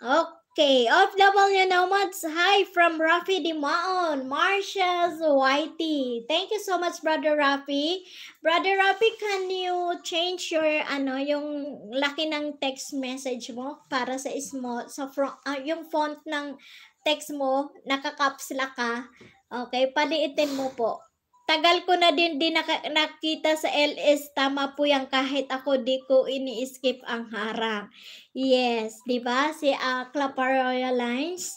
Okay. Okay, of OFW Nomads, hi from Rafi Dimaon, Marshalls Whitey. Thank you so much, Brother Rafi. Brother Rafi, can you change your, ano, yung laki ng text message mo para sa small, sa front, uh, yung font ng text mo, nakakaps lock ka. Okay, paliitin mo po. Tagal ko na din din nakita sa LS. Tama po yan kahit ako di ko ini-skip ang harang. Yes, di ba? Si uh, ah, Royal Lines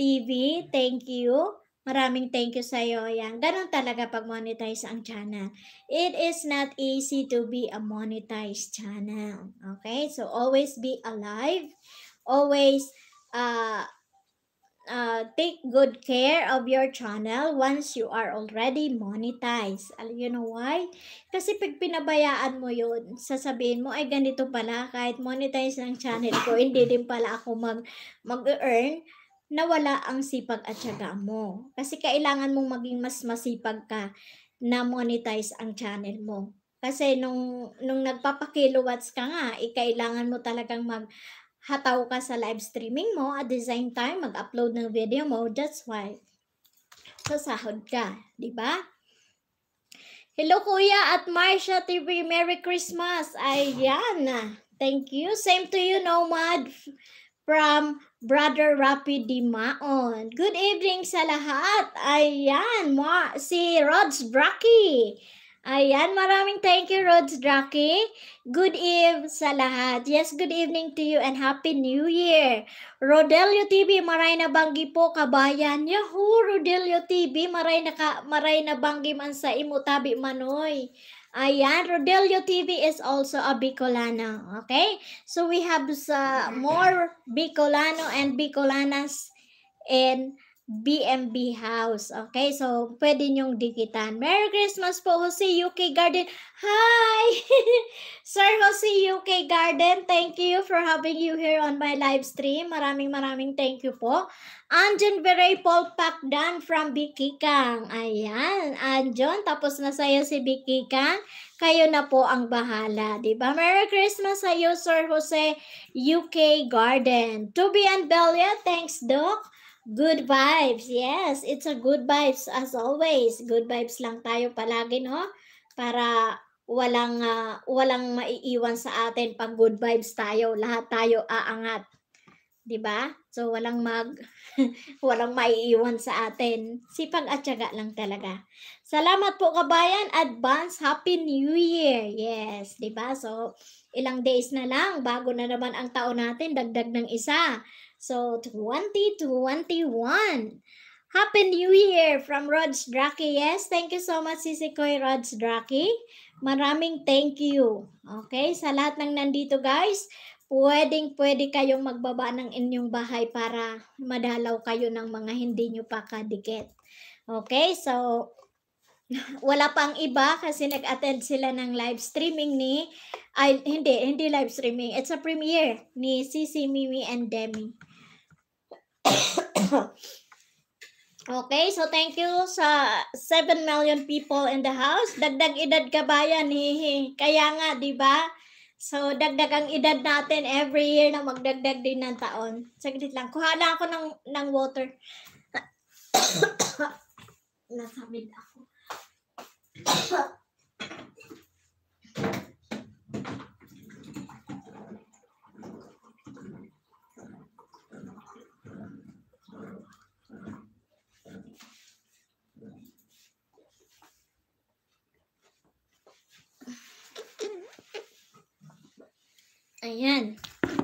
TV, thank you. Maraming thank you sa iyo. Yan. Ganun talaga pag monetize ang channel. It is not easy to be a monetized channel. Okay? So, always be alive. Always uh, uh, take good care of your channel once you are already monetized. You know why? Kasi pag pinabayaan mo yun, sasabihin mo, ay ganito pala, kahit monetize ng channel ko, hindi din pala ako mag, mag-earn nawala ang sipag at syaga mo. Kasi kailangan mong maging mas masipag ka na monetize ang channel mo. Kasi nung, nung nagpapakilowatt ka nga, eh, kailangan mo talagang mag, hataw ka sa live streaming mo at design time mag-upload ng video mo. That's why sasahod ka, di ba? Hello Kuya at Marsha TV, Merry Christmas. Ayan. Thank you. Same to you, Nomad from Brother Rapi Dimaon. Good evening sa lahat. Ayan, ma si Rods Bracky. Ayan, maraming thank you, Rods Draki. Good eve sa lahat. Yes, good evening to you and Happy New Year. Rodelio TV, maray na banggi po kabayan. Yahoo, Rodelio TV, maray na, ka, maray na banggi man sa imo tabi manoy. Ayan, Rodelio TV is also a Bicolano, okay? So we have uh, more Bicolano and Bicolanas in BMB House. Okay, so pwede nyong dikitan. Merry Christmas po, Jose UK Garden. Hi! Sir Jose UK Garden, thank you for having you here on my live stream. Maraming maraming thank you po. Anjon Veray Paul Pakdan from Bikikang. Ayan, Anjon. Tapos na sa'yo si Bikikang. Kayo na po ang bahala, di ba? Merry Christmas sa iyo, Sir Jose UK Garden. To be and Belia, thanks, Doc. Good vibes, yes. It's a good vibes as always. Good vibes lang tayo palagi, no? Para walang uh, walang maiiwan sa atin pag good vibes tayo, lahat tayo aangat. 'Di ba? So walang mag walang maiiwan sa atin. Sipag at tiyaga lang talaga. Salamat po kabayan, advance happy new year. Yes, 'di ba? So ilang days na lang bago na naman ang taon natin, dagdag ng isa. So 2021. Happy New Year from Rods Draki. Yes, thank you so much Sisi Koy Rods Draki. Maraming thank you. Okay, sa lahat ng nandito guys, pwedeng pwede kayong magbaba ng inyong bahay para madalaw kayo ng mga hindi nyo pa kadikit. Okay, so wala pang iba kasi nag-attend sila ng live streaming ni ay hindi hindi live streaming it's a premiere ni Sisi Mimi and Demi okay, so thank you sa 7 million people in the house. Dagdag edad ka bayan, hihi. Kaya nga, di ba? So, dagdag ang edad natin every year na magdagdag din ng taon. Saglit lang. Kuha lang ako ng, ng water. Nasamid ako. Ayan.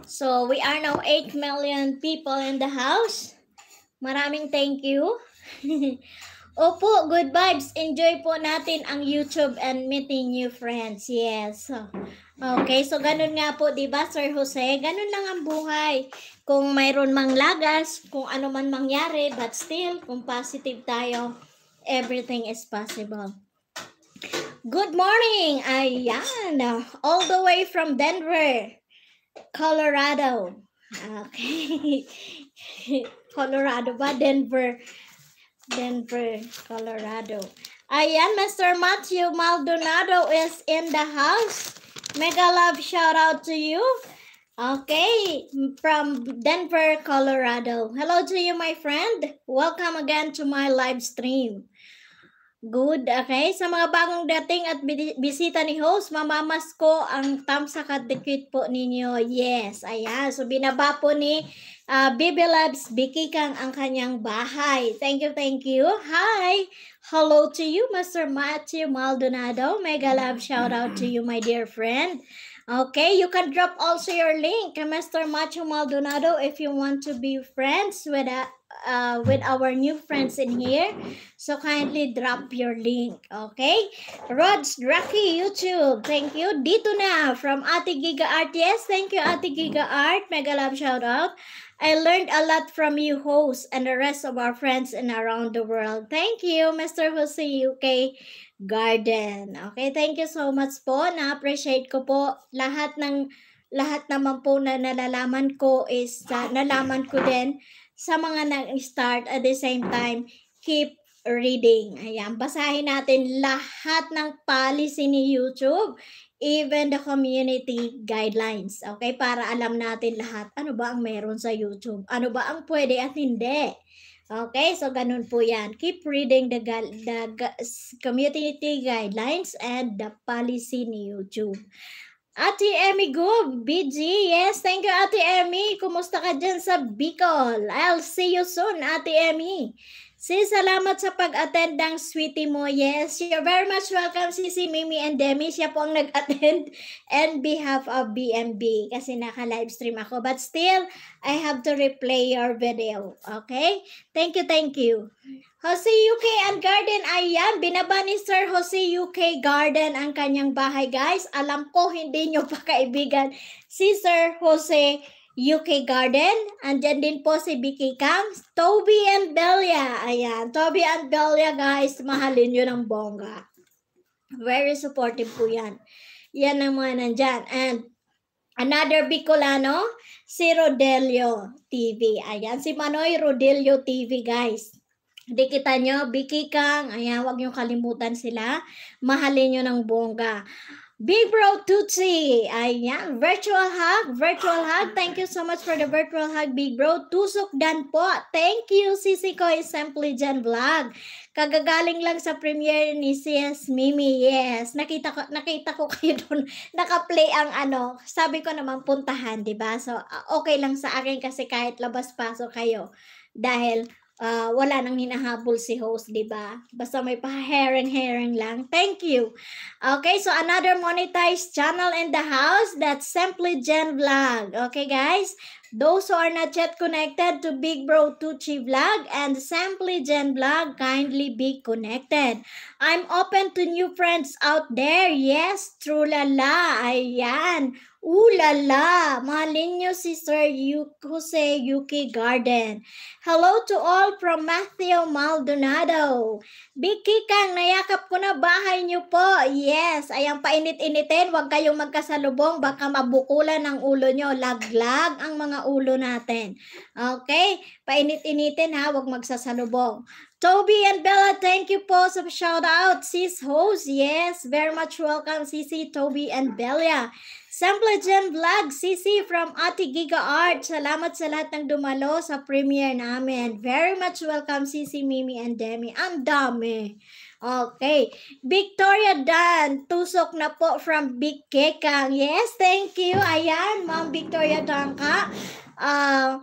So, we are now 8 million people in the house. Maraming thank you. Opo, good vibes. Enjoy po natin ang YouTube and meeting new friends. Yes. Okay, so ganun nga po, di ba, Sir Jose? Ganun lang ang buhay. Kung mayroon mang lagas, kung ano man mangyari, but still, kung positive tayo, everything is possible. Good morning! Ayan, all the way from Denver. Colorado. Okay. Colorado ba? Denver. Denver, Colorado. Ayan, Mr. Matthew Maldonado is in the house. Mega love shout out to you. Okay, from Denver, Colorado. Hello to you, my friend. Welcome again to my live stream. Good. Okay. Sa mga bagong dating at bisita ni host, mamamas ko ang thumbs sa kadikit po ninyo. Yes. Ayan. So, binaba po ni uh, Bibi Labs Vicky Kang ang kanyang bahay. Thank you, thank you. Hi. Hello to you, Mr. Matthew Maldonado. Mega love shout out to you, my dear friend. Okay, you can drop also your link, Mr. Macho Maldonado, if you want to be friends with a, uh, uh, with our new friends in here. So kindly drop your link, okay? Rods Rocky YouTube, thank you. Dito na from Ati Giga Art. Yes, thank you Ati Giga Art. Mega love shout out. I learned a lot from you hosts and the rest of our friends and around the world. Thank you, Mr. Jose UK. garden. Okay, thank you so much po. Na-appreciate ko po lahat ng lahat naman po na nalalaman ko is uh, nalaman ko din sa mga nag-start at the same time keep reading. Ayan, basahin natin lahat ng policy ni YouTube, even the community guidelines. Okay, para alam natin lahat ano ba ang meron sa YouTube, ano ba ang pwede at hindi. Okay, so ganun po yan. Keep reading the, the community guidelines and the policy ni YouTube. Ate Emmy Go, BG. Yes, thank you Ate Emmy. Kumusta ka dyan sa Bicol? I'll see you soon, Ate Emmy. Sis, salamat sa pag-attend ng sweetie mo. Yes, you're very much welcome, Sisi Mimi and Demi. Siya po ang nag-attend on behalf of BMB kasi naka-livestream ako. But still, I have to replay your video. Okay? Thank you, thank you. Jose UK and Garden, ayan, binaba ni Sir Jose UK Garden ang kanyang bahay, guys. Alam ko, hindi nyo pa kaibigan si Sir Jose UK Garden. Andyan din po si Vicky Kams. Toby and Belia. Ayan. Toby and Belia, guys. Mahalin nyo ng bongga. Very supportive po yan. Yan ang mga nandyan. And another Bicolano, si Rodelio TV. Ayan. Si Manoy Rodelio TV, guys. Hindi kita nyo, Vicky Kang, ayan, wag nyo kalimutan sila. Mahalin nyo ng bongga. Big Bro Tutsi! Ayan, virtual hug, virtual hug. Thank you so much for the virtual hug, Big Bro. Tusok dan po. Thank you, Sisi ko Simply Jan Vlog. Kagagaling lang sa premiere ni CS Mimi. Yes, nakita ko, nakita ko kayo doon. Naka-play ang ano. Sabi ko naman puntahan, 'di ba So, ah, okay lang sa akin kasi kahit labas-pasok kayo. Dahil uh, wala nang hinahabol si host, di ba? Basta may pa-herring-herring lang. Thank you. Okay, so another monetized channel in the house, that's Simply Gen Vlog. Okay, guys? Those who are not yet connected to Big Bro Tucci Vlog and Simply Gen Vlog, kindly be connected. I'm open to new friends out there. Yes, true lala. Ayan. Ooh la la! Mahalin niyo si Sir Jose Yuki Garden. Hello to all from Matthew Maldonado. Biki Kang, nayakap ko na bahay niyo po. Yes, ayang painit-initin. Huwag kayong magkasalubong. Baka mabukulan ang ulo niyo. Laglag ang mga ulo natin. Okay? Painit-initin ha. Huwag magsasalubong. Toby and Bella, thank you po sa shout out. Sis Hose, yes, very much welcome, Sisi, Toby, and Bella. Sample Semplejan Vlog, CC from Ate Giga Art. Salamat sa lahat ng dumalo sa premiere namin. Very much welcome, CC, Mimi, and Demi. Ang dami. Okay. Victoria Dan, tusok na po from Big Kekang. Yes, thank you. Ayan, Ma'am Victoria Dan ka. Uh, ah,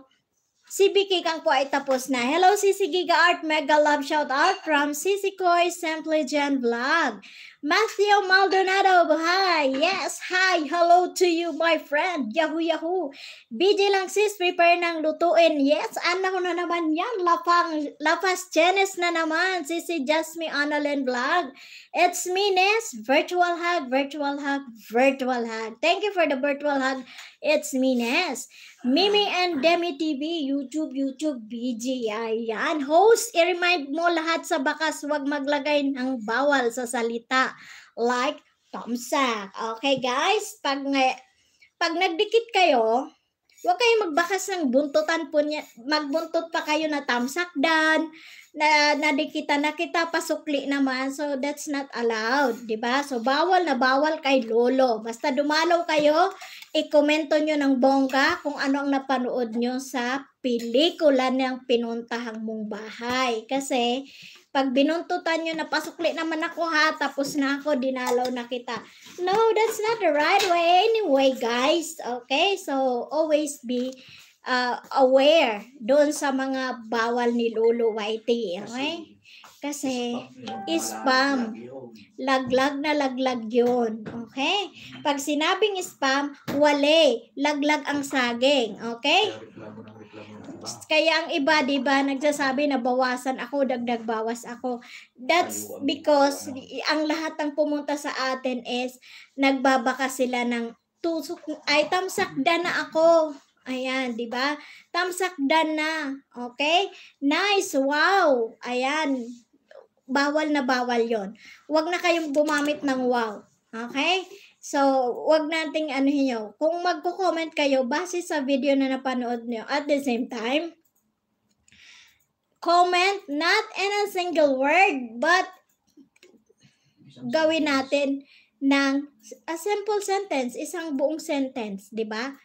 si Big Kekang po ay tapos na. Hello, CC Giga Art. Mega love shout out from CC Koy Semplejan Vlog. Matthew Maldonado, hi! Yes, hi! Hello to you, my friend! Yahoo, yahoo! BJ lang sis, prepare ng lutuin. Yes, anak ko na naman yan. Lapang, lapas Chenes na naman. Sisi Jasmine Annalyn Vlog. It's me, Ness. Virtual hug, virtual hug, virtual hug. Thank you for the virtual hug. It's me, Ness. Mimi and Demi TV, YouTube, YouTube, BJ. yan. Host, i-remind mo lahat sa bakas, wag maglagay ng bawal sa salita like tomsak. Okay guys, pag nga, pag nagdikit kayo, huwag kayong magbakas ng buntutan po niya, magbuntot pa kayo na tamsak dan, na nadikita na kita, pasukli naman. So that's not allowed, 'di ba? So bawal na bawal kay lolo. Basta dumalaw kayo, ikomento nyo ng bongga kung ano ang napanood nyo sa pelikula ng pinuntahang mong bahay. Kasi pag binuntutan nyo, napasukli naman ako ha, tapos na ako, dinalaw na kita. No, that's not the right way anyway, guys. Okay, so always be uh, aware doon sa mga bawal ni Lolo Whitey. Okay? Kasi spam, laglag na laglag yun. Okay? Pag sinabing spam, wale, laglag ang saging. Okay? Diba? Kaya ang iba, di ba, nagsasabi na bawasan ako, dagdag bawas ako. That's because ang lahat ng pumunta sa atin is nagbabaka sila ng tusok, ay tamsakda na ako. Ayan, di ba? Tamsakdan na. Okay? Nice. Wow. Ayan. Bawal na bawal yon. Huwag na kayong bumamit ng wow. Okay? So, wag nating ano niyo. Kung magko-comment kayo base sa video na napanood niyo at the same time, comment not in a single word but gawin natin ng a simple sentence, isang buong sentence, di ba?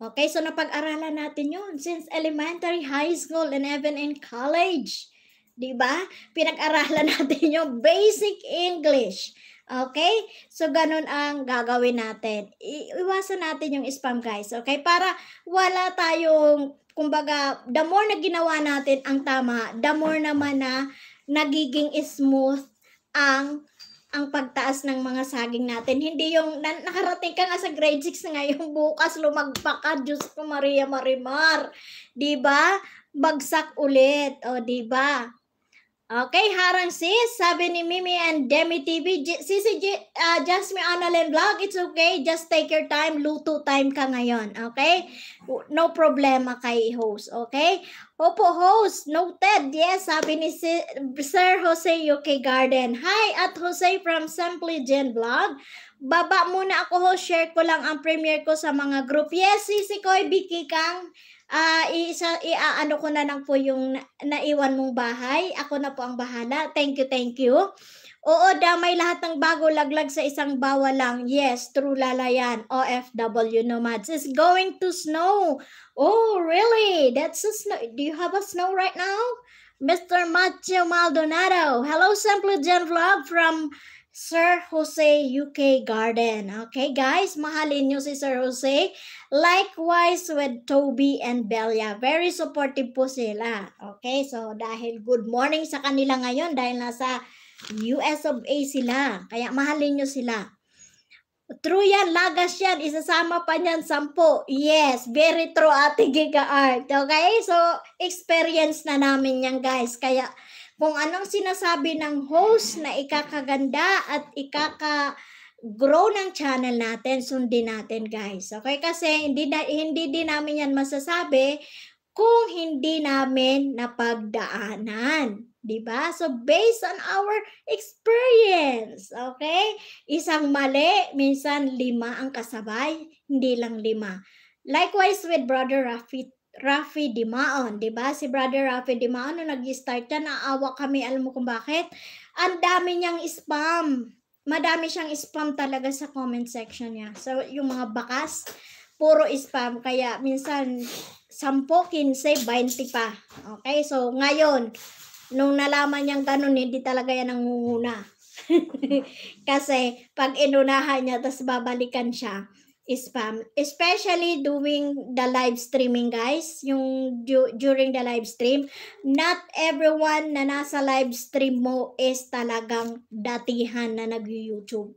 Okay, so napag-aralan natin yon since elementary, high school, and even in college. Di ba? Pinag-aralan natin yung basic English. Okay? So, ganun ang gagawin natin. I- iwasan natin yung spam, guys. Okay? Para wala tayong, kumbaga, the more na ginawa natin ang tama, the more naman na nagiging smooth ang ang pagtaas ng mga saging natin. Hindi yung na, nakarating ka nga sa grade 6 na ngayon, bukas lumagpak ka, Diyos ko Maria Marimar. 'Di ba? Bagsak ulit, o 'di ba? Okay, harang sis, sabi ni Mimi and Demi TV, Sisi J- uh, Jasmine Annalyn Vlog, it's okay, just take your time, luto time ka ngayon, okay? No problema kay host, okay? Opo host, noted, yes, sabi ni si- Sir Jose UK Garden. Hi, at Jose from Simply Gen Vlog. Baba muna ako host, share ko lang ang premiere ko sa mga group. Yes, Sisi Koy, Biki Kang, uh, ah, i iaano ko na lang po yung naiwan mong bahay. Ako na po ang bahala. Thank you, thank you. Oo, damay lahat ng bago laglag sa isang bawa lang. Yes, true lala yan. OFW nomads. It's going to snow. Oh, really? That's a snow. Do you have a snow right now? Mr. Macho Maldonado. Hello, Simple Gen Vlog from Sir Jose UK Garden. Okay, guys? Mahalin niyo si Sir Jose. Likewise with Toby and Belia. Very supportive po sila. Okay, so dahil good morning sa kanila ngayon dahil nasa US of A sila. Kaya mahalin niyo sila. True yan, lagas yan. Isasama pa niyan sampo. Yes, very true, Ate Giga Art. Okay, so experience na namin yan, guys. Kaya kung anong sinasabi ng host na ikakaganda at ikaka grow ng channel natin, sundin natin guys. Okay? Kasi hindi, na, hindi din namin yan masasabi kung hindi namin napagdaanan. 'di ba? So based on our experience, okay? Isang mali, minsan lima ang kasabay, hindi lang lima. Likewise with Brother Rafi Rafi Dimaon, 'di ba? Si Brother Rafi Dimaon nung nag-start yan, naawa kami, alam mo kung bakit? Ang dami niyang spam. Madami siyang spam talaga sa comment section niya. So, yung mga bakas, puro spam. Kaya minsan, 10, 15, 20 pa. Okay? So, ngayon, nung nalaman niyang ganun, hindi talaga yan nangunguna. Kasi, pag inunahan niya, tapos babalikan siya, spam. Especially doing the live streaming, guys. Yung du- during the live stream. Not everyone na nasa live stream mo is talagang datihan na nag-YouTube.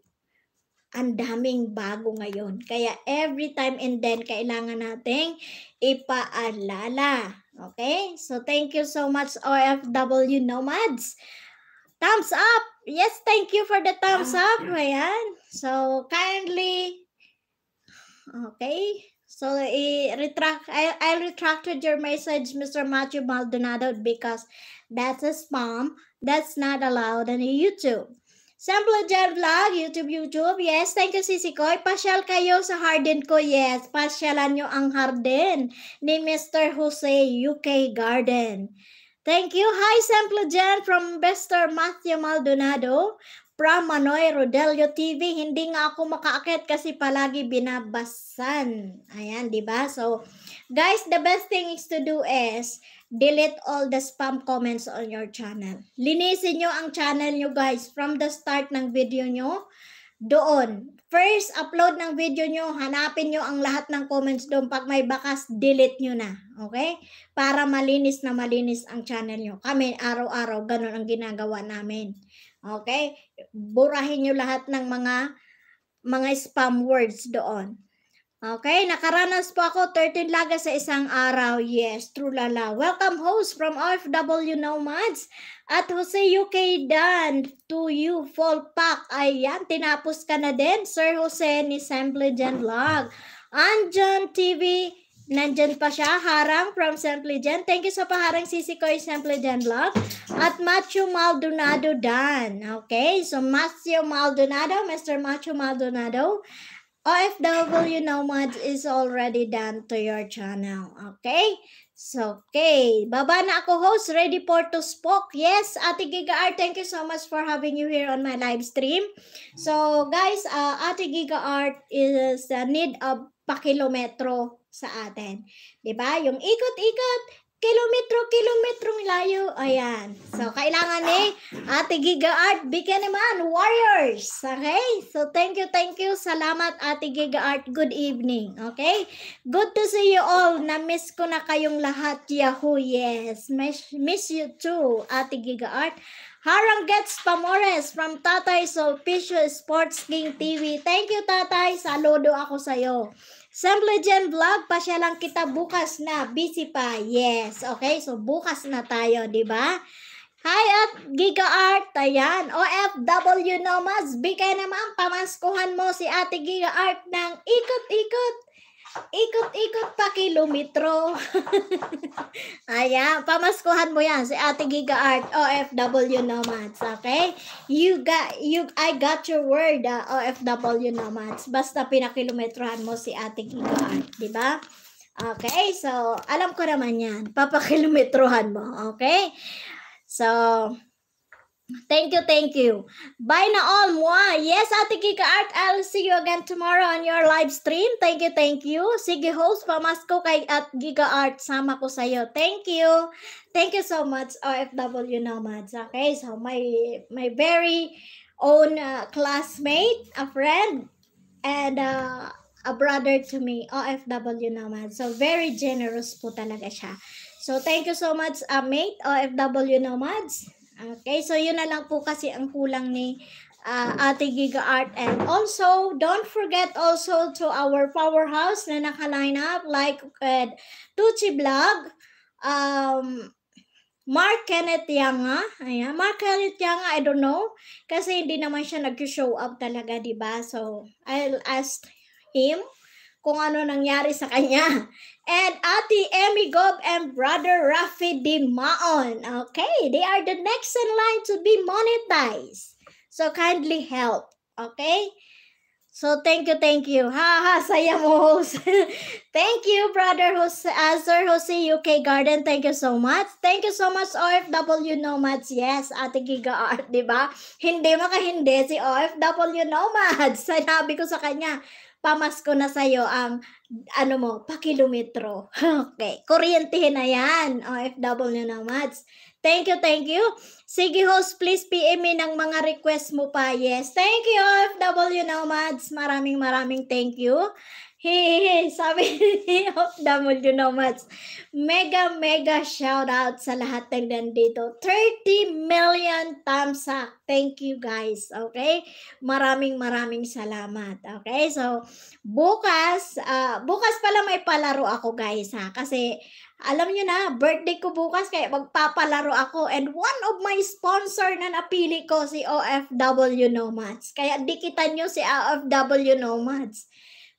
Ang daming bago ngayon. Kaya every time and then, kailangan nating ipaalala. Okay? So, thank you so much, OFW Nomads. Thumbs up! Yes, thank you for the thumbs ah, up. Ayan. So, kindly Okay? So, I retract. I, I retracted your message, Mr. Matthew Maldonado, because that's a spam. That's not allowed on YouTube. Sample Jar Vlog, YouTube, YouTube. Yes, thank you, Sisi Koy. Pasyal kayo sa Harden ko. Yes, pasyalan nyo ang Harden ni Mr. Jose UK Garden. Thank you. Hi, Sample Jan from Bester Matthew Maldonado from Manoy Rodelio TV. Hindi nga ako makaakit kasi palagi binabasan. Ayan, di ba? So, guys, the best thing is to do is delete all the spam comments on your channel. Linisin nyo ang channel nyo, guys, from the start ng video nyo doon. First, upload ng video nyo, hanapin nyo ang lahat ng comments doon. Pag may bakas, delete nyo na. Okay? Para malinis na malinis ang channel nyo. Kami, araw-araw, ganun ang ginagawa namin. Okay? Burahin nyo lahat ng mga mga spam words doon. Okay, nakaranas po ako 13 laga sa isang araw. Yes, true lala. Welcome host from OFW Nomads at Jose UK Dan to you, fall pack. Ayan, tinapos ka na din, Sir Jose ni Semble Gen Vlog. Anjan TV Nandyan pa siya, Harang from Sempligen. Thank you sa paharang sisi ko yung Sempligen Vlog. At Macho Maldonado Dan. Okay, so Macho Maldonado, Mr. Macho Maldonado. OFW Nomads is already done to your channel. Okay? So, okay. Baba na ako, host. Ready for to spoke. Yes, Ate Giga R, thank you so much for having you here on my live stream. So, guys, uh, Ate Giga Art is uh, need a pakilometro sa atin. ba diba? Yung ikot-ikot, kilometro-kilometrong layo. Ayan. So, kailangan ni eh, Ate Giga Art bigyan naman, warriors. Okay? So, thank you, thank you. Salamat, Ate Giga Art. Good evening. Okay? Good to see you all. Na-miss ko na kayong lahat, Yahoo. Yes. Miss, miss you too, Ate Giga Art. Harang gets Pamores from Tatay Solpicio Sports King TV. Thank you, Tatay. Saludo ako sa'yo. Sample Jen Vlog, pasya lang kita bukas na. Busy pa. Yes. Okay, so bukas na tayo, di ba? Hi at Giga Art, ayan. OFW Nomads, bigay naman pamaskuhan mo si Ate Giga Art ng ikot-ikot. Ikot-ikot pa kilometro. Ayan, pamaskuhan mo yan si Ate Giga Art OFW Nomads, okay? You got you I got your word, uh, ah, OFW Nomads. Basta pinakilometrohan mo si Ate Giga Art, 'di ba? Okay, so alam ko naman 'yan. Papakilometrohan mo, okay? So, Thank you, thank you. Bye na all moi. Yes, Ate Kika Art, I'll see you again tomorrow on your live stream. Thank you, thank you. Sige host, ko kay at Giga Art. Sama ko sa'yo. Thank you. Thank you so much, OFW Nomads. Okay, so my, my very own uh, classmate, a friend, and uh, a brother to me, OFW Nomads. So very generous po talaga siya. So thank you so much, uh, mate, OFW Nomads. Okay, so yun na lang po kasi ang kulang ni uh, Ate Giga Art. And also, don't forget also to our powerhouse na naka-line up like uh, Tucci Vlog, um, Mark Kenneth Yanga. Ayan, Mark Kenneth Yanga, I don't know. Kasi hindi naman siya nag-show up talaga, di ba? So, I'll ask him kung ano nangyari sa kanya. And Ate Emmy Gob and Brother Rafi D. Maon. Okay, they are the next in line to be monetized. So kindly help. Okay? So thank you, thank you. Ha ha, saya mo host. thank you, Brother Jose, uh, Jose UK Garden. Thank you so much. Thank you so much, OFW Nomads. Yes, Ate Giga Art, di ba? Hindi makahindi si OFW Nomads. Sinabi ko sa kanya, pamasko na sa'yo ang, ano mo, pakilometro. okay, Kuryentihin na yan, OFW nomads. Thank you, thank you. Sige host, please PM me ng mga request mo pa. Yes, thank you OFW Nomads. Maraming maraming thank you. Hey, hey, sabi ni Damol Gunomats, mega, mega shout out sa lahat ng nandito. 30 million thumbs up. Thank you guys, okay? Maraming maraming salamat, okay? So, bukas, uh, bukas pala may palaro ako guys ha, kasi alam nyo na, birthday ko bukas kaya magpapalaro ako and one of my sponsor na napili ko si OFW Nomads. Kaya dikitan nyo si OFW Nomads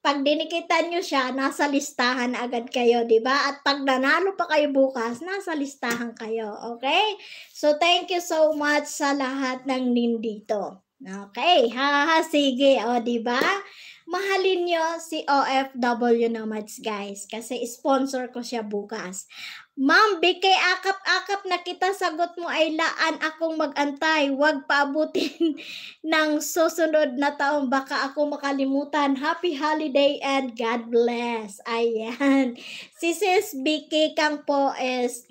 pag dinikitan nyo siya, nasa listahan agad kayo, di ba? At pag nanalo pa kayo bukas, nasa listahan kayo, okay? So, thank you so much sa lahat ng nindito. Okay, ha, ha sige, o, di ba? mahalin nyo si OFW Nomads, guys. Kasi sponsor ko siya bukas. Ma'am, bikay akap-akap na kita sagot mo ay laan akong magantay. Huwag paabutin ng susunod na taon. Baka ako makalimutan. Happy holiday and God bless. Ayan. Si Sis BK Kang po is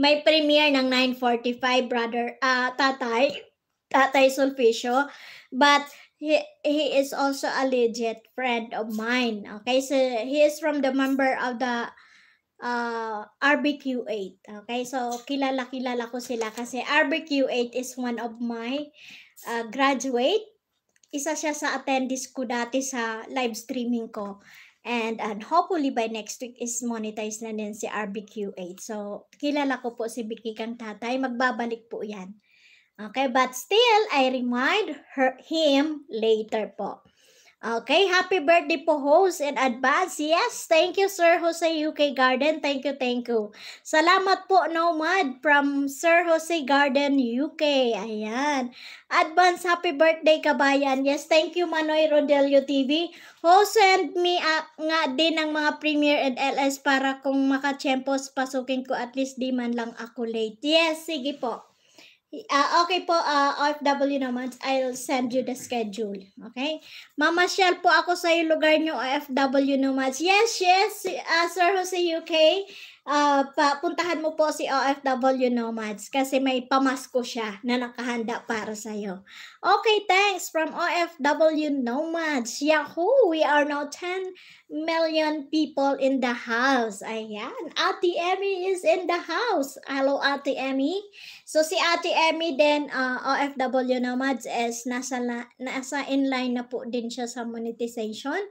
may premiere ng 9.45, brother, uh, tatay, tatay Sulficio. But, he he is also a legit friend of mine. Okay, so he is from the member of the uh, RBQ8. Okay, so kilala-kilala ko sila kasi RBQ8 is one of my uh, graduate. Isa siya sa attendees ko dati sa live streaming ko. And, and hopefully by next week is monetize na din si RBQ8. So, kilala ko po si Vicky Kang Tatay. Magbabalik po yan. Okay, but still, I remind her, him later po. Okay, happy birthday po host in advance. Yes, thank you Sir Jose UK Garden. Thank you, thank you. Salamat po Nomad from Sir Jose Garden UK. Ayan. Advance happy birthday kabayan. Yes, thank you Manoy Rodelio TV. Ho, send me uh, nga din ang mga Premier and LS para kung makachempos pasukin ko at least di man lang ako late. Yes, sige po. Uh, okay po, uh, ah, OFW naman. I'll send you the schedule. Okay? Mama Shell po ako sa yung lugar niyo, OFW naman. Yes, yes, uh, Sir Jose UK. Uh, pa, puntahan mo po si OFW Nomads kasi may pamasko siya na nakahanda para sa'yo. Okay, thanks from OFW Nomads. Yahoo! We are now 10 million people in the house. Ayan. Ate Emmy is in the house. Hello, Ate Emmy. So si Ate Emmy din, uh, ah, OFW Nomads, is nasa, la, nasa inline na po din siya sa monetization.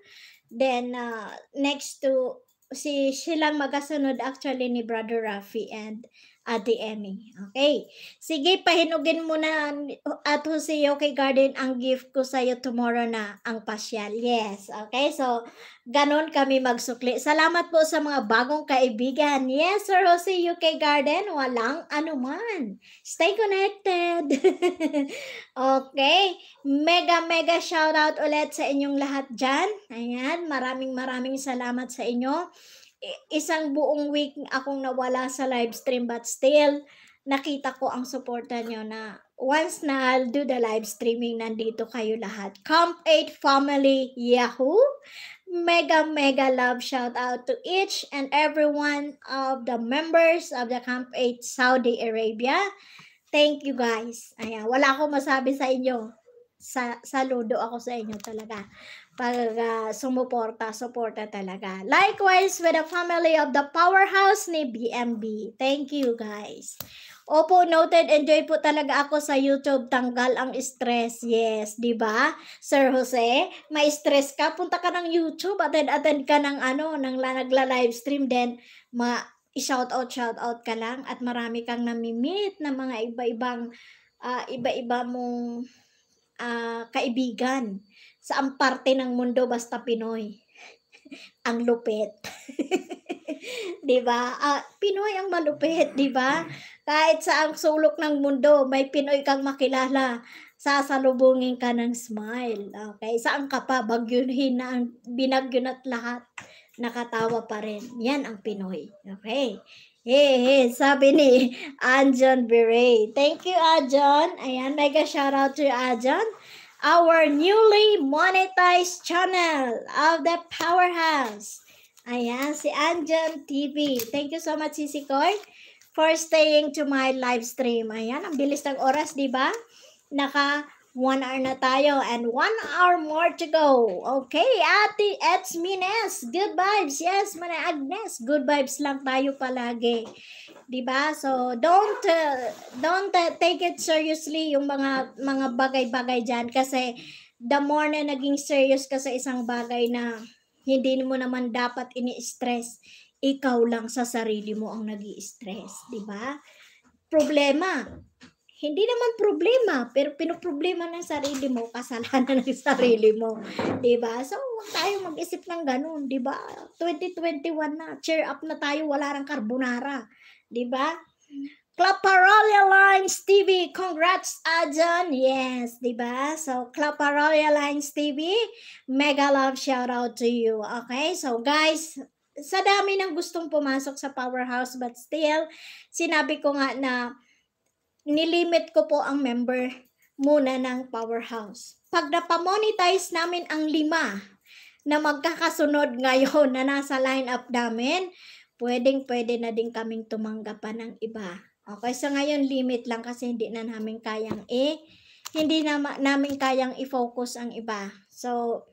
Then uh, next to si silang magkasunod actually ni Brother Rafi and Ate Emmy. Okay. Sige, pahinugin mo na at Joseo kay Garden ang gift ko sa'yo tomorrow na ang pasyal. Yes. Okay. So, ganun kami magsukli. Salamat po sa mga bagong kaibigan. Yes, Sir Jose UK Garden. Walang anuman. Stay connected. okay. Mega, mega shout out ulit sa inyong lahat dyan. Ayan. Maraming, maraming salamat sa inyo isang buong week akong nawala sa live stream but still nakita ko ang suporta nyo na once na I'll do the live streaming, nandito kayo lahat. Camp 8 Family Yahoo! Mega, mega love shout out to each and every one of the members of the Camp 8 Saudi Arabia. Thank you guys. Ayan, wala akong masabi sa inyo. Sa, saludo ako sa inyo talaga pag uh, sumuporta, suporta talaga. Likewise, with the family of the powerhouse ni BMB. Thank you, guys. Opo, noted. Enjoy po talaga ako sa YouTube. Tanggal ang stress. Yes, di ba? Sir Jose, may stress ka. Punta ka ng YouTube. Attend-attend ka ng ano, ng nagla-live stream. Then, ma i-shoutout, shoutout ka lang. At marami kang namimit na mga iba-ibang, uh, iba-iba mong uh, kaibigan sa ang parte ng mundo basta Pinoy. ang lupit. 'Di ba? Uh, Pinoy ang malupit, 'di ba? Kahit sa ang sulok ng mundo, may Pinoy kang makilala. Sasalubungin ka ng smile. Okay, saan ka pa bagyuhin na ang binagyon at lahat nakatawa pa rin. Yan ang Pinoy. Okay. Hey, hey, sabi ni Anjon Beret. Thank you, Anjon. Ayan, mega shout out to you, Anjon our newly monetized channel of the Powerhouse. Ayan, si Anjan TV. Thank you so much, Sisi Koy, for staying to my live stream. Ayan, ang bilis ng oras, di ba? Naka One hour na tayo and one hour more to go. Okay, Ate Eds Mines, good vibes. Yes, Mana Agnes, good vibes lang tayo palagi. 'Di ba? So, don't uh, don't uh, take it seriously yung mga mga bagay-bagay diyan kasi the more na naging serious ka sa isang bagay na hindi mo naman dapat ini-stress, ikaw lang sa sarili mo ang nag stress di ba? Problema, hindi naman problema, pero pinoproblema ng sarili mo, kasalanan ng sarili mo. ba diba? So, huwag tayo mag-isip ng ganun, ba diba? 2021 na, cheer up na tayo, wala rang carbonara. ba diba? Claparolia Lines TV, congrats Adjan. Yes, 'di ba? So Claparolia Lines TV, mega love shout out to you. Okay? So guys, sa dami ng gustong pumasok sa Powerhouse but still sinabi ko nga na nilimit ko po ang member muna ng powerhouse. Pag napamonetize namin ang lima na magkakasunod ngayon na nasa lineup namin, pwedeng pwede na din kaming tumanggap ng iba. Okay, so ngayon limit lang kasi hindi na namin kayang i hindi na namin kayang i-focus ang iba. So,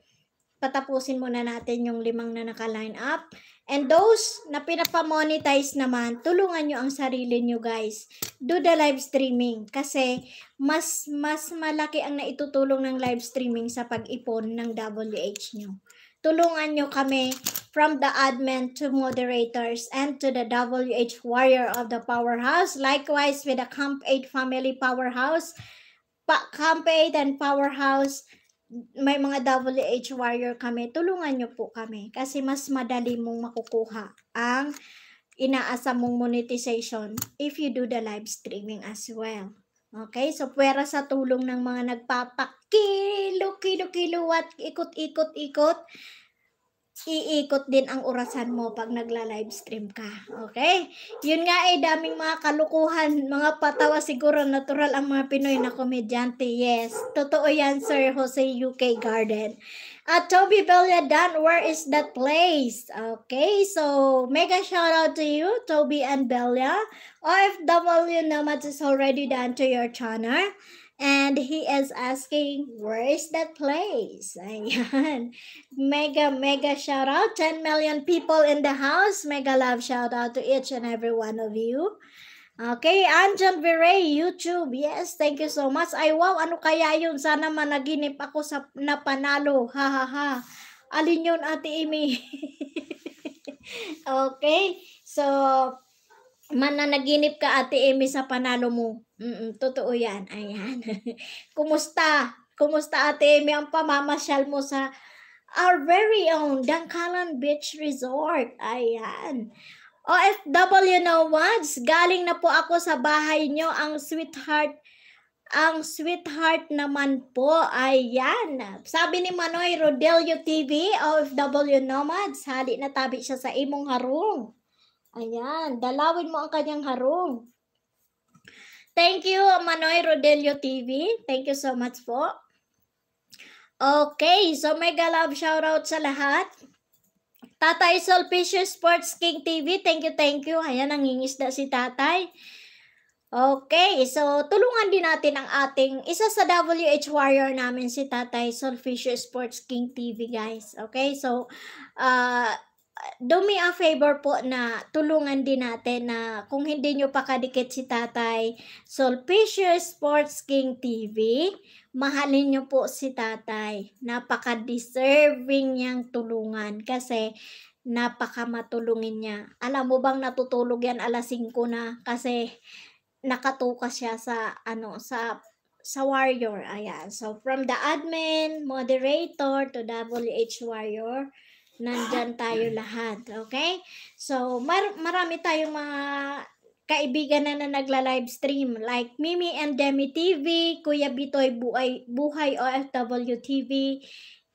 patapusin muna natin yung limang na naka-line up. And those na pinapamonetize naman, tulungan nyo ang sarili nyo guys. Do the live streaming kasi mas, mas malaki ang naitutulong ng live streaming sa pag-ipon ng WH nyo. Tulungan nyo kami from the admin to moderators and to the WH warrior of the powerhouse. Likewise with the Camp 8 family powerhouse, pa Camp 8 and powerhouse may mga WH warrior kami, tulungan nyo po kami kasi mas madali mong makukuha ang inaasa mong monetization if you do the live streaming as well. Okay, so pwera sa tulong ng mga nagpapakilo, kilo, kilo, what, ikot, ikot, ikot, iikot din ang orasan mo pag nagla livestream ka. Okay? Yun nga eh, daming mga kalukuhan, mga patawa siguro, natural ang mga Pinoy na komedyante. Yes, totoo yan, Sir Jose UK Garden. At Toby Belia Belladan, where is that place? Okay, so mega shout out to you, Toby and Bella. OFW naman is already done to your channel. And he is asking, where is that place? Ayan. Mega, mega shout out. 10 million people in the house. Mega love shout out to each and every one of you. Okay, Anjan Viray, YouTube. Yes, thank you so much. Ay, wow, ano kaya yun? Sana managinip ako sa napanalo. Ha, ha, ha. Alin yun, Ate Amy? okay, so man na mananaginip ka Ate Amy sa panalo mo. Mm-mm, totoo yan. Ayan. Kumusta? Kumusta Ate Amy ang pamamasyal mo sa our very own Dangkalan Beach Resort? Ayan. OFW na once, galing na po ako sa bahay nyo. Ang sweetheart ang sweetheart naman po, ayan. Sabi ni Manoy Rodelio TV, OFW Nomads, hali na tabi siya sa imong harong. Ayan, dalawin mo ang kanyang harong. Thank you, Manoy Rodelio TV. Thank you so much po. Okay, so mega love shoutout sa lahat. Tatay Solpicious Sports King TV, thank you, thank you. Ayan, nangingisda si tatay. Okay, so tulungan din natin ang ating isa sa WH Warrior namin si Tatay Solfisher Sports King TV guys. Okay, so uh, do me a favor po na tulungan din natin na kung hindi nyo kadikit si Tatay Solpicious Sports King TV, mahalin nyo po si Tatay. Napaka-deserving niyang tulungan kasi napaka-matulungin niya. Alam mo bang natutulog yan alas 5 na kasi nakatukas siya sa ano sa sa warrior. Ayan. So from the admin, moderator to WH warrior, nandyan tayo lahat. Okay? So, mar- marami tayong mga kaibigan na na nagla-live stream like Mimi and Demi TV, Kuya Bitoy Buhay, Buhay OFW TV,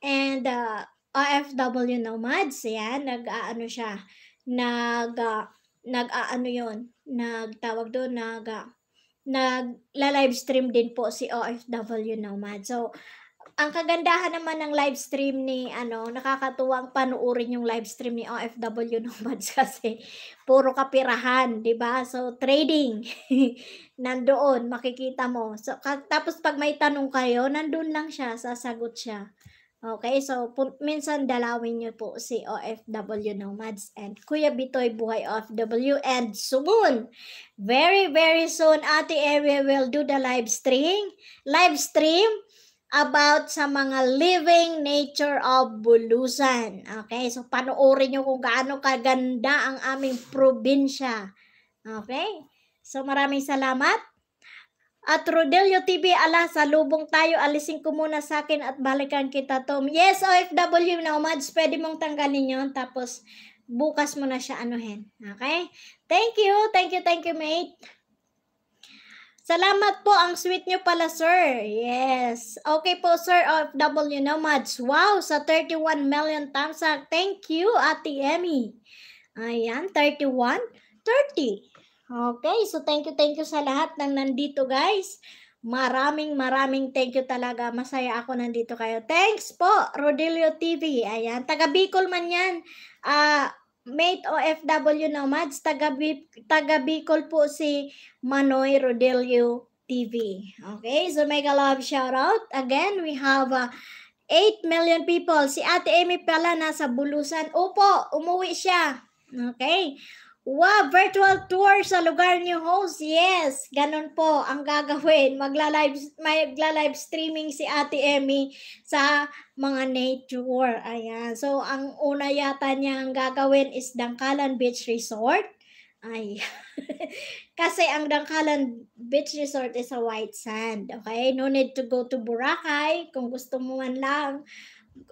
and uh, OFW Nomads. Yan, nag-aano siya. Nag, uh, nag-aano yon Nagtawag doon, nag, uh, nagla-live stream din po si OFW Nomad. So, ang kagandahan naman ng live stream ni ano, nakakatuwang panuorin yung live stream ni OFW Nomads kasi puro kapirahan, 'di ba? So trading nandoon makikita mo. So tapos pag may tanong kayo, nandoon lang siya, sasagot siya. Okay, so minsan dalawin niyo po si OFW Nomads and Kuya Bitoy Buhay OFW and soon, very very soon, Ate Area will do the live stream. Live stream about sa mga living nature of Bulusan. Okay, so panoorin nyo kung gaano kaganda ang aming probinsya. Okay, so maraming salamat. At Rodelio TV, ala, salubong tayo. Alisin ko muna sa akin at balikan kita, Tom. Yes, OFW na umads. Pwede mong tanggalin yon Tapos, bukas mo na siya anuhin. Okay? Thank you. Thank you, thank you, mate. Salamat po. Ang sweet niyo pala, sir. Yes. Okay po, sir. OFW Nomads. Wow, sa 31 million thumbs Thank you, Ate Emmy. Ayan, 31, 30. Okay, so thank you, thank you sa lahat ng nandito, guys. Maraming, maraming thank you talaga. Masaya ako nandito kayo. Thanks po, Rodilio TV. Ayan, taga Bicol man yan. Ah, uh, mate OFW Nomads, taga, taga Bicol po si Manoy Rodelio TV. Okay, so mega love shout out. Again, we have uh, 8 million people. Si Ate Amy pala nasa Bulusan. Opo, umuwi siya. Okay. Wow, virtual tour sa lugar niyo, host. Yes, ganun po ang gagawin. Magla-live magla-live streaming si Ate Emmy sa mga nature. Ayan. So, ang una yata niya ang gagawin is Dangkalan Beach Resort. Ay. Kasi ang Dangkalan Beach Resort is a white sand. Okay? No need to go to Boracay kung gusto mo man lang.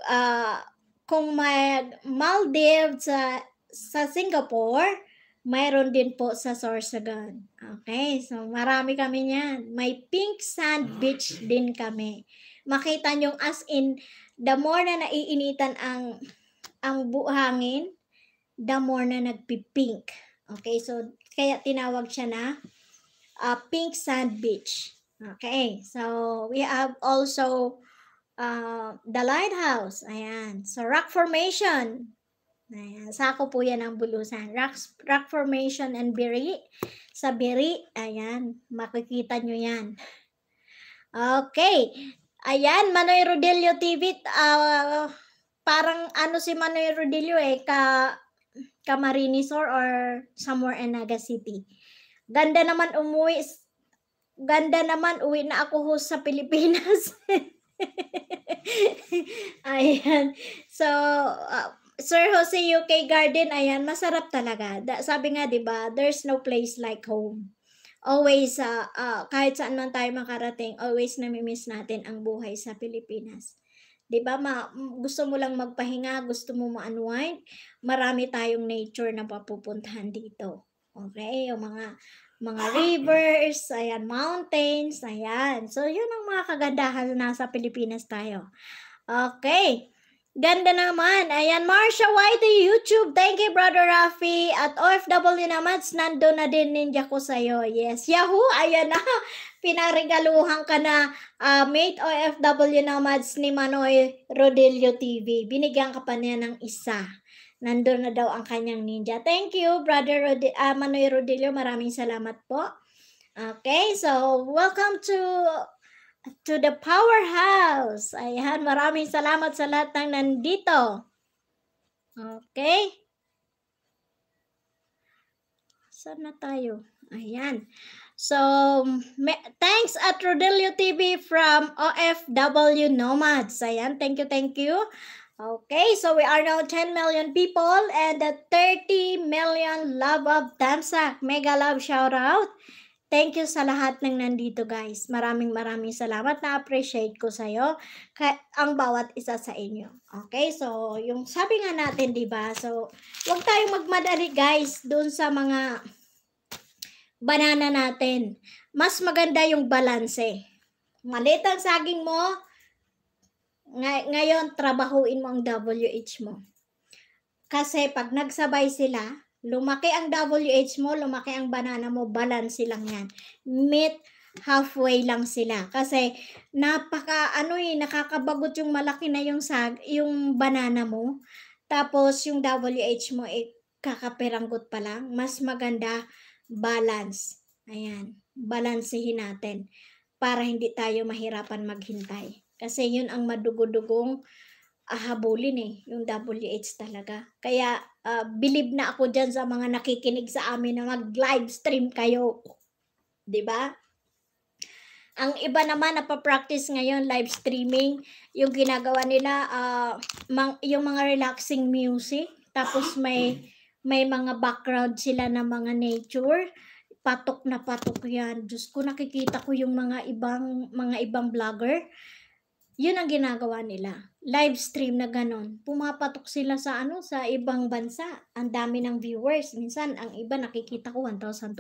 Uh, kung mag Maldives sa sa Singapore, mayroon din po sa Sorsogon. Okay, so marami kami niyan. May pink sand beach din kami. Makita nyo as in, the more na naiinitan ang, ang buhangin, the more na nagpipink. Okay, so kaya tinawag siya na uh, pink sand beach. Okay, so we have also uh, the lighthouse. Ayan, so rock formation. Ayan, sako po yan ang bulusan. Rock, rock formation and biri. Sa biri, ayan, makikita nyo yan. Okay. Ayan, Manoy Rodelio TV. Uh, ah, parang ano si Manoy Rodelio eh, ka, ka Marinisor or somewhere in Naga City. Ganda naman umuwi. Ganda naman uwi na ako host sa Pilipinas. ayan. So, uh, Sir Jose UK Garden, ayan, masarap talaga. Da, sabi nga, di ba, there's no place like home. Always, uh, uh, kahit saan man tayo makarating, always namimiss natin ang buhay sa Pilipinas. Di ba, ma, gusto mo lang magpahinga, gusto mo ma-unwind, marami tayong nature na papupuntahan dito. Okay, yung mga mga rivers, ayan, mountains, ayan. So, yun ang mga kagandahan nasa Pilipinas tayo. Okay. Ganda naman. Ayan, Marsha White YouTube. Thank you, Brother Rafi. At OFW naman, nando na din ninja ko sa'yo. Yes. Yahoo! Ayan na. Pinaregaluhan ka na uh, mate OFW nomads ni Manoy Rodelio TV. Binigyan ka pa niya ng isa. Nando na daw ang kanyang ninja. Thank you, Brother Rod uh, ah, Manoy Rodillo. Maraming salamat po. Okay, so welcome to to the powerhouse. Ayan, maraming salamat sa lahat ng nandito. Okay? Saan na tayo? Ayan. So, thanks at Rodelio TV from OFW Nomads. Ayan, thank you, thank you. Okay, so we are now 10 million people and 30 million love of Tamsak. Mega love shout out. Thank you sa lahat ng nandito guys. Maraming maraming salamat. Na-appreciate ko sa'yo ang bawat isa sa inyo. Okay? So, yung sabi nga natin, di ba? So, huwag tayong magmadali guys doon sa mga banana natin. Mas maganda yung balance. Eh. Maliit ang saging mo. Ngay ngayon, trabahuin mo ang WH mo. Kasi pag nagsabay sila, Lumaki ang WH mo, lumaki ang banana mo, balance lang yan. Meet halfway lang sila. Kasi napaka, ano eh, nakakabagot yung malaki na yung, sag, yung banana mo. Tapos yung WH mo, eh, kakaperanggot pa lang. Mas maganda, balance. Ayan, balansehin natin para hindi tayo mahirapan maghintay. Kasi yun ang madugo-dugong ahabulin eh, yung WH talaga. Kaya uh, believe na ako dyan sa mga nakikinig sa amin na mag-live stream kayo. ba? Diba? Ang iba naman na pa-practice ngayon, live streaming, yung ginagawa nila, uh, yung mga relaxing music, tapos may may mga background sila na mga nature. Patok na patok yan. Diyos ko, nakikita ko yung mga ibang mga ibang vlogger yun ang ginagawa nila. Live stream na ganun. Pumapatok sila sa ano sa ibang bansa. Ang dami ng viewers. Minsan ang iba nakikita ko 1,200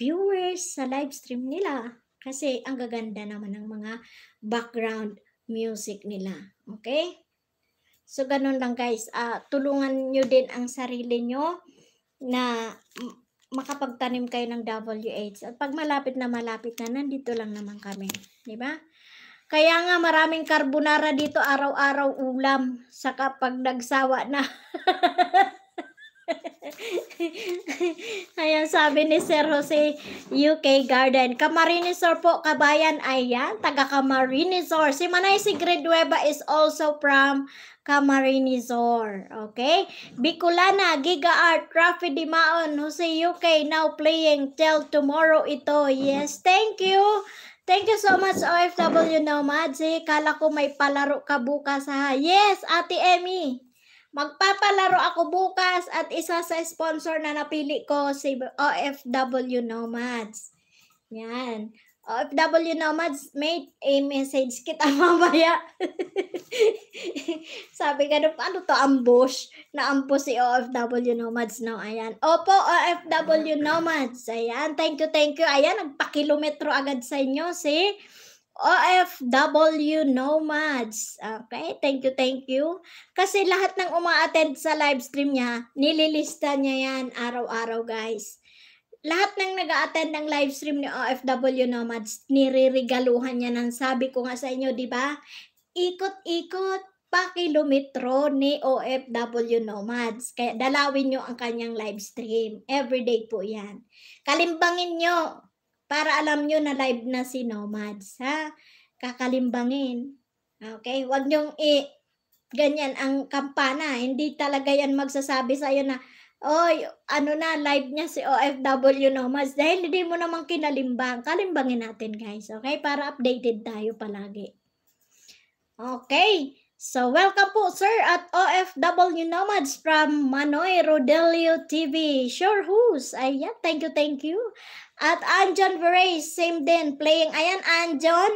viewers sa live stream nila. Kasi ang gaganda naman ng mga background music nila. Okay? So, ganun lang guys. Uh, tulungan nyo din ang sarili nyo na makapagtanim kayo ng WH. At pag malapit na malapit na, nandito lang naman kami. ba? Diba? Kaya nga maraming carbonara dito araw-araw ulam sa kapag nagsawa na. ayan, sabi ni Sir Jose, UK Garden. Camarinesor po, kabayan. Ayan, taga Camarinesor. Si Manay Sigrid Nueva is also from Camarinesor. Okay? Bicolana, Giga Art, Rafi Dimaon, Jose UK, now playing till tomorrow ito. Yes, thank you. Thank you so much, OFW Nomad. Si kala ko may palaro ka bukas ha. Yes, Ate Emmy. Magpapalaro ako bukas at isa sa sponsor na napili ko si OFW Nomads. Yan. OFW Nomads, mate, eh, a message kita mamaya. Sabi ka na, paano ano to ambush? Na-ambush si OFW Nomads no, ayan. Opo, OFW Nomads, ayan. Thank you, thank you. Ayan, nagpakilometro agad sa inyo si OFW Nomads. Okay, thank you, thank you. Kasi lahat ng umaattend sa live stream niya, nililista niya yan araw-araw, guys lahat ng nag attend ng live stream ni OFW Nomads, niririgaluhan niya ng sabi ko nga sa inyo, di ba? Ikot-ikot pa kilometro ni OFW Nomads. Kaya dalawin nyo ang kanyang live stream. Everyday po yan. Kalimbangin nyo para alam nyo na live na si Nomads. Ha? Kakalimbangin. Okay? Huwag nyong i... Ganyan ang kampana. Hindi talaga yan magsasabi sa'yo na, Oy, ano na, live niya si OFW Nomads. Dahil hindi mo naman kinalimbang, kalimbangin natin guys, okay? Para updated tayo palagi. Okay, so welcome po sir at OFW Nomads from Manoy Rodelio TV. Sure who's? Ayan, thank you, thank you. At Anjon Veray, same din, playing. Ayan, Anjon,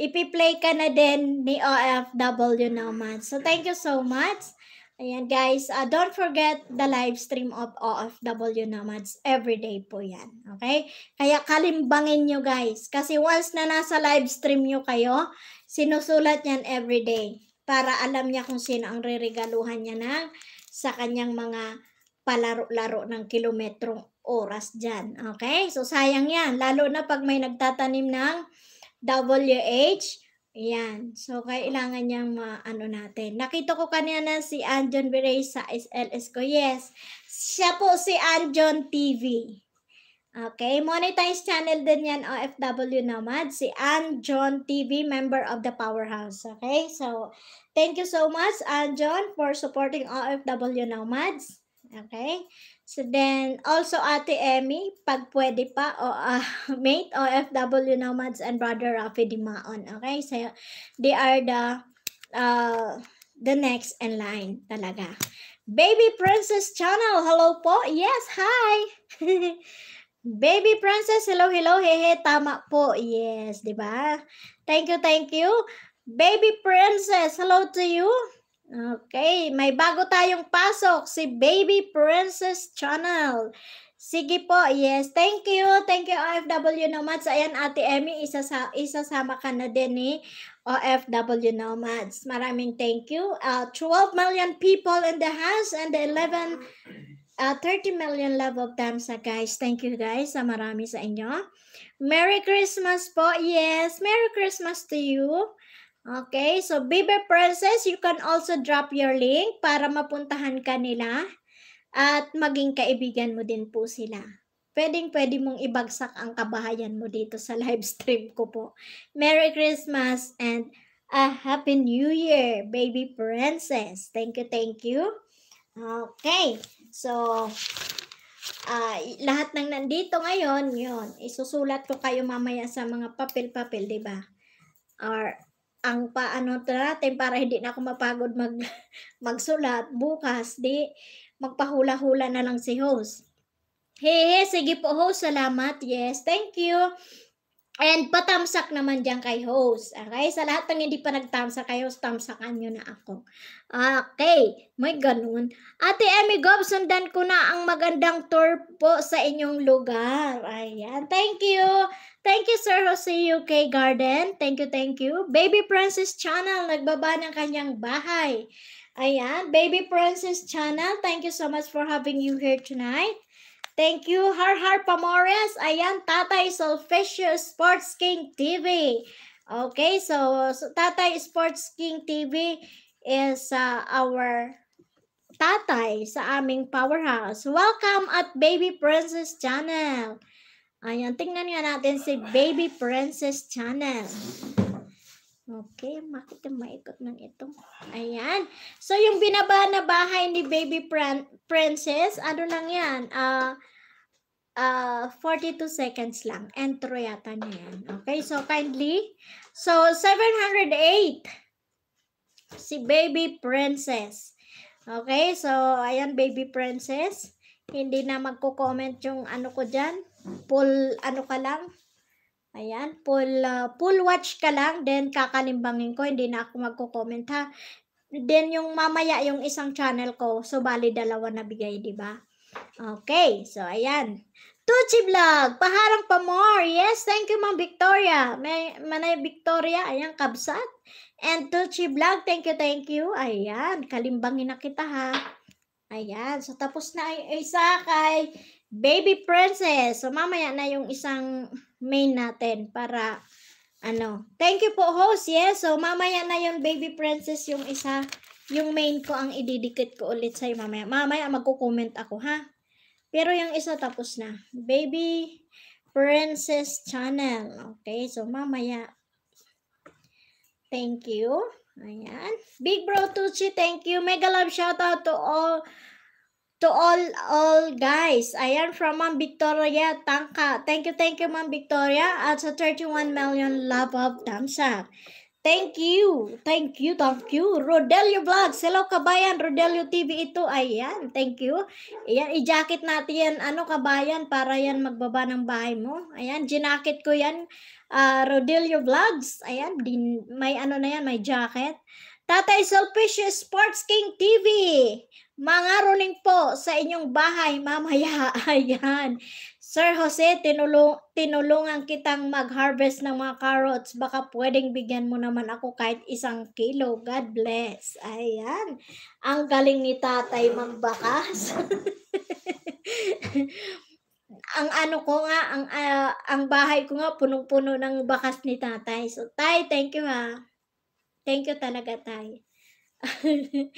ipi-play ka na din ni OFW Nomads. So thank you so much. Ayan guys, uh, don't forget the live stream of OFW Nomads. Everyday po yan. Okay? Kaya kalimbangin nyo guys. Kasi once na nasa live stream nyo kayo, sinusulat yan everyday. Para alam niya kung sino ang reregaluhan niya ng sa kanyang mga palaro-laro ng kilometrong oras dyan. Okay? So sayang yan. Lalo na pag may nagtatanim ng WH Ayan. So, kailangan niyang maano natin. Nakita ko kanina si Anjon Biray sa SLS ko. Yes. Siya po si Anjon TV. Okay. Monetized channel din yan, OFW Nomad. Si Anjon TV, member of the Powerhouse. Okay. So, thank you so much, Anjon, for supporting OFW Nomads. Okay. So then, also Ate Emmy, pag pwede pa, o uh, mate, OFW Nomads and Brother Rafi Dimaon. Okay? So, they are the, uh, the next in line talaga. Baby Princess Channel, hello po. Yes, hi. Baby Princess, hello, hello, hehe, tama po. Yes, di ba? Thank you, thank you. Baby Princess, hello to you. Okay, may bago tayong pasok, si Baby Princess Channel. Sige po, yes. Thank you. Thank you, OFW Nomads. Ayan, Ate Emmy, isasa isasama ka na din ni eh. OFW Nomads. Maraming thank you. Uh, 12 million people in the house and 11, uh, 30 million love of them sa guys. Thank you guys sa marami sa inyo. Merry Christmas po. Yes, Merry Christmas to you. Okay, so Beaver Princess, you can also drop your link para mapuntahan ka nila at maging kaibigan mo din po sila. Pwedeng pwede mong ibagsak ang kabahayan mo dito sa live stream ko po. Merry Christmas and a Happy New Year, Baby Princess. Thank you, thank you. Okay, so uh, lahat ng nandito ngayon, yon isusulat ko kayo mamaya sa mga papel-papel, di ba? Or ang paano natin para hindi na ako mapagod mag magsulat bukas di magpahula-hula na lang si host. Hey, hey, sige po host, salamat. Yes, thank you. And patamsak naman dyan kay host. Okay? Sa lahat ng hindi pa nagtamsak kay host, tamsakan nyo na ako. Okay. May ganun. Ate Emmy Gob, sundan ko na ang magandang tour po sa inyong lugar. Ayan. Thank you. Thank you, Sir Jose UK Garden. Thank you, thank you. Baby Princess Channel, nagbaba ng kanyang bahay. Ayan. Baby Princess Channel, thank you so much for having you here tonight. Thank you, Har Har Pamores. Ayan, Tatay Solfesio Sports King TV. Okay, so, so Tatay Sports King TV is uh, our tatay sa aming powerhouse. Welcome at Baby Princess Channel. Ayan, tingnan nga natin si Baby Princess Channel. Okay, makita na maikot ng itong. Ayan. So, yung binaba na bahay ni Baby Pran Princess, ano lang yan? Ah... Uh, uh, 42 seconds lang. Entro yata na Okay, so kindly. So, 708. Si Baby Princess. Okay, so, ayan, Baby Princess. Hindi na magko-comment yung ano ko dyan. Pull, ano ka lang. Ayan, full, uh, full watch ka lang, then kakalimbangin ko, hindi na ako magko-comment ha. Then yung mamaya yung isang channel ko, so bali dalawa na bigay, di ba? Okay, so ayan. Tucci Vlog, paharang pa more. Yes, thank you, Ma'am Victoria. May, Manay Victoria, ayan, kabsat. And Tucci Vlog, thank you, thank you. Ayan, kalimbangin na kita ha. Ayan, so tapos na yung isa kay Baby Princess. So mamaya na yung isang main natin para ano. Thank you po, host. Yes, so mamaya na yung baby princess yung isa. Yung main ko ang ididikit ko ulit sa'yo mamaya. Mamaya magko-comment ako, ha? Pero yung isa tapos na. Baby Princess Channel. Okay, so mamaya. Thank you. Ayan. Big Bro Tucci, thank you. Mega love shout out to all to all all guys. Ayan from Ma'am Victoria Tangka. Thank you, thank you Ma'am Victoria at sa 31 million love of thumbs Thank you. Thank you. Thank you. Rodelio Vlogs. Hello kabayan. Rodelio TV ito. Ayan. Thank you. Ayan. I-jacket natin yan. Ano kabayan para yan magbaba ng bahay mo. Ayan. Ginacket ko yan. Uh, Rodelio Vlogs. Ayan. Din, may ano na yan. May jacket. Tatay Selfish Sports King TV mangaruling po sa inyong bahay mamaya. Ayan. Sir Jose, tinulong, tinulungan kitang mag-harvest ng mga carrots. Baka pwedeng bigyan mo naman ako kahit isang kilo. God bless. Ayan. Ang galing ni tatay magbakas. ang ano ko nga, ang, uh, ang bahay ko nga, punong-puno ng bakas ni tatay. So, tay, thank you ha. Ah. Thank you talaga, tay.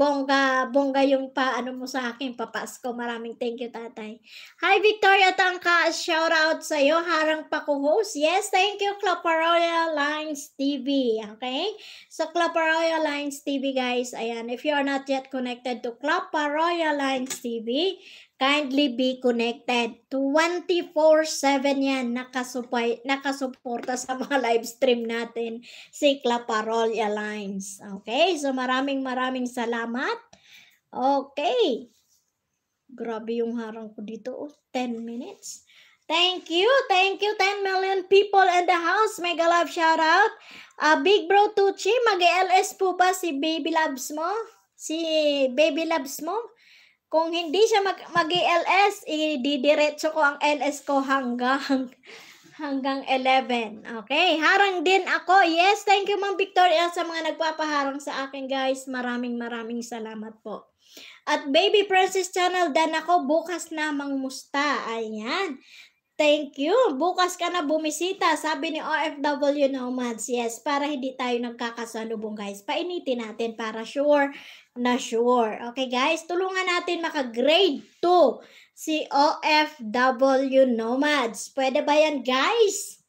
bongga, bongga yung pa, ano mo sa akin, papasko. Maraming thank you, tatay. Hi, Victoria Tangka. Shout out sa iyo. Harang pa ko host. Yes, thank you, Claparoya Lines TV. Okay? So, Claparoya Lines TV, guys. Ayan, if you are not yet connected to Claparoya Lines TV, Kindly be connected. 24-7 yan nakasupay, nakasuporta sa mga live stream natin si Claparol Alliance. Okay, so maraming maraming salamat. Okay. Grabe yung harang ko dito. Oh. 10 minutes. Thank you. Thank you 10 million people in the house. Mega love shout out. Uh, ah, Big Bro Tucci, mag-LS po ba si Baby Loves mo? Si Baby Loves mo? kung hindi siya mag, mag-LS, ididiretso ko ang LS ko hanggang hanggang 11. Okay, harang din ako. Yes, thank you Ma'am Victoria sa mga nagpapaharang sa akin guys. Maraming maraming salamat po. At Baby Princess Channel, dan ako bukas na mangmusta. Ayan. Thank you. Bukas ka na bumisita, sabi ni OFW Nomads. Yes, para hindi tayo nagkakasalubong guys. Painitin natin para sure na sure. Okay guys, tulungan natin maka-grade 2 si OFW Nomads. Pwede ba yan guys?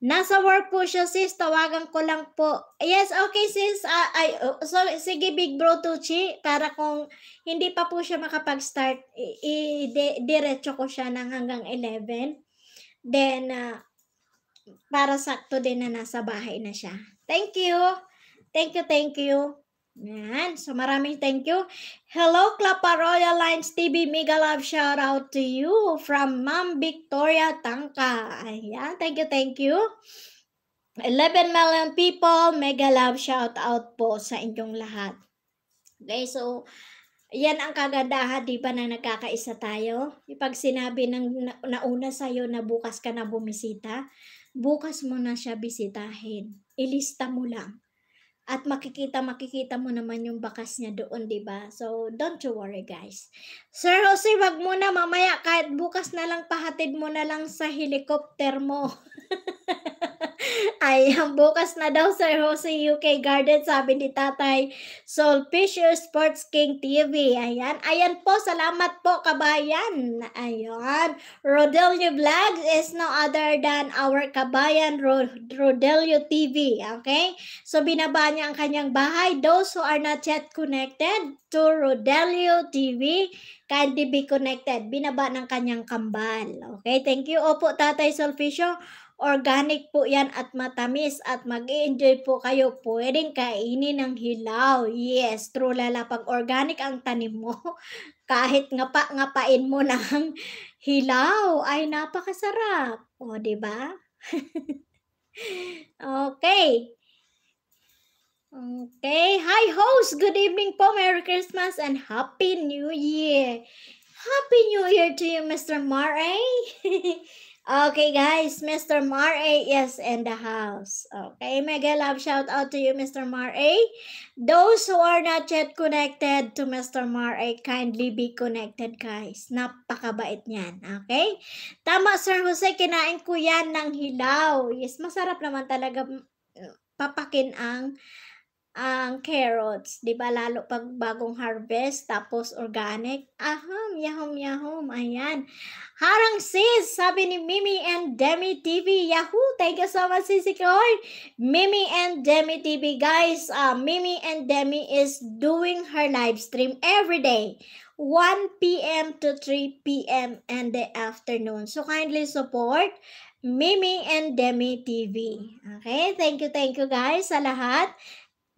Nasa work po siya sis, tawagan ko lang po. Yes, okay sis. Uh, I, uh, so, sige big bro Tucci, para kung hindi pa po siya makapag-start, diretso ko siya ng hanggang 11. Then, uh, para sakto din na nasa bahay na siya. Thank you. Thank you, thank you. Yan. So maraming thank you. Hello, Clapa Royal Lines TV. Mega love shout out to you from Ma'am Victoria Tangka. Ayan. Thank you, thank you. 11 million people, mega love shout out po sa inyong lahat. Okay, so yan ang kagandahan, di ba, na nagkakaisa tayo? Pag sinabi ng nauna sa'yo na bukas ka na bumisita, bukas mo na siya bisitahin. Ilista mo lang at makikita, makikita mo naman yung bakas niya doon, di ba? So, don't you worry, guys. Sir Jose, wag mo na mamaya. Kahit bukas na lang, pahatid mo na lang sa helicopter mo. ay bukas na daw sa Jose UK Garden, sabi ni Tatay Solfisher Sports King TV. Ayan, ayan po, salamat po kabayan. Ayan, Rodelio Vlogs is no other than our kabayan Rod Rodelio TV. Okay, so binaba niya ang kanyang bahay. Those who are not yet connected to Rodelio TV, kindly be connected. Binaba ng kanyang kambal. Okay, thank you. Opo, Tatay Solfisher. Organic po yan at matamis at mag enjoy po kayo. Pwedeng kainin ng hilaw. Yes, true lala. Pag organic ang tanim mo, kahit nga pa ngapain mo ng hilaw, ay napakasarap. O, ba? Diba? okay. Okay. Hi, host. Good evening po. Merry Christmas and Happy New Year. Happy New Year to you, Mr. Murray. Okay, guys. Mr. Mar A is in the house. Okay, mega love shout out to you, Mr. Mar A. Those who are not yet connected to Mr. Mar A, kindly be connected, guys. Napakabait niyan. Okay? Tama, Sir Jose. Kinain ko yan ng hilaw. Yes, masarap naman talaga mm, papakin ang ang carrots, 'di ba? Lalo pag bagong harvest tapos organic. Aham, yahom yahom. Ayan. Harang sis, sabi ni Mimi and Demi TV. Yahoo, thank you so much sis Lord. Mimi and Demi TV guys. Uh, Mimi and Demi is doing her live stream every day. 1 p.m. to 3 p.m. in the afternoon. So kindly support Mimi and Demi TV. Okay, thank you, thank you guys sa lahat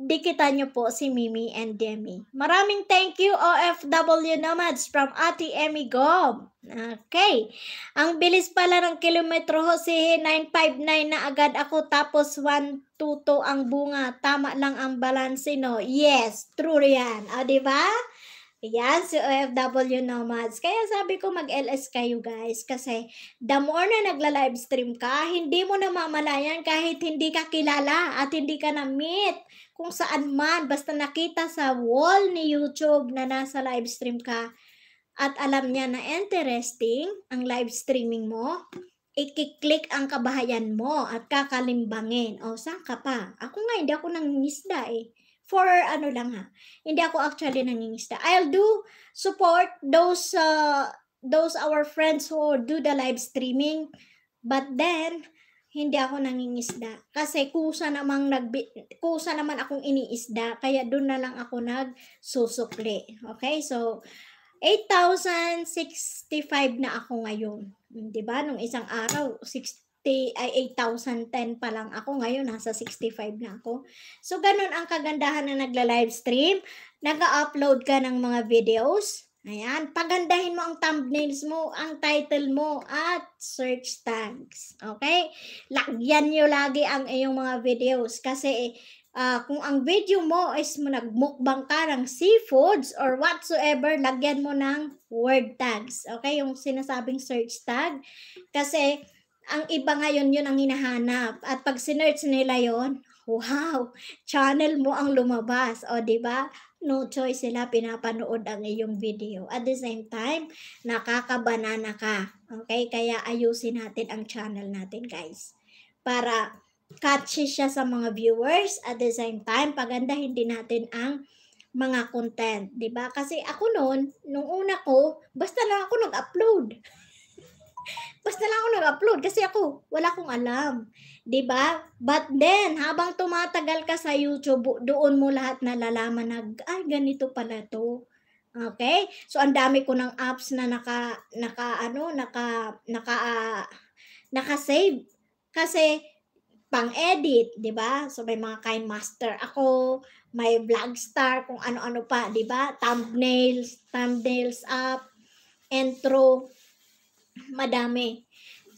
dikitan niyo po si Mimi and Demi. Maraming thank you OFW Nomads from Ate Emmy Gob. Okay. Ang bilis pala ng kilometro Jose 959 na agad ako tapos 122 ang bunga. Tama lang ang balanse no. Yes, true yan. O, di ba? Yan, si OFW Nomads. Kaya sabi ko mag-LS kayo guys kasi the more na nagla-livestream ka, hindi mo na namamalayan kahit hindi ka kilala at hindi ka na-meet kung saan man, basta nakita sa wall ni YouTube na nasa live stream ka at alam niya na interesting ang live streaming mo, ikiklik ang kabahayan mo at kakalimbangin. O, saan ka pa? Ako nga, hindi ako nangingisda eh. For ano lang ha, hindi ako actually nangingisda. I'll do support those uh, those our friends who do the live streaming. But then, hindi ako nangingisda. Kasi kusa namang nagbi, kusa naman akong iniisda, kaya doon na lang ako nagsusukli. Okay? So 8,065 na ako ngayon. Hmm, 'Di ba? Nung isang araw 60 ay 8,010 pa lang ako ngayon nasa 65 na ako. So ganun ang kagandahan ng nagla-live stream. Nag-upload ka ng mga videos, Ayan, pagandahin mo ang thumbnails mo, ang title mo, at search tags. Okay? Lagyan nyo lagi ang iyong mga videos kasi uh, kung ang video mo is mo nagmukbang ka ng seafoods or whatsoever, lagyan mo ng word tags. Okay? Yung sinasabing search tag. Kasi ang iba ngayon yun ang hinahanap. At pag sinerch nila yon wow, channel mo ang lumabas. O, di ba? no choice sila pinapanood ang iyong video. At the same time, nakakabanana ka. Okay? Kaya ayusin natin ang channel natin, guys. Para catchy siya sa mga viewers. At the same time, pagandahin din natin ang mga content. ba diba? Kasi ako noon, nung una ko, basta lang ako nag-upload. basta lang ako nag-upload kasi ako, wala akong alam. 'di ba? But then habang tumatagal ka sa YouTube, doon mo lahat nalalaman na ay ganito pala 'to. Okay? So ang dami ko ng apps na naka naka ano, naka naka naka-save kasi pang-edit, 'di ba? So may mga kind master ako, may vlogstar, kung ano-ano pa, 'di ba? Thumbnails, thumbnails up, intro, madami.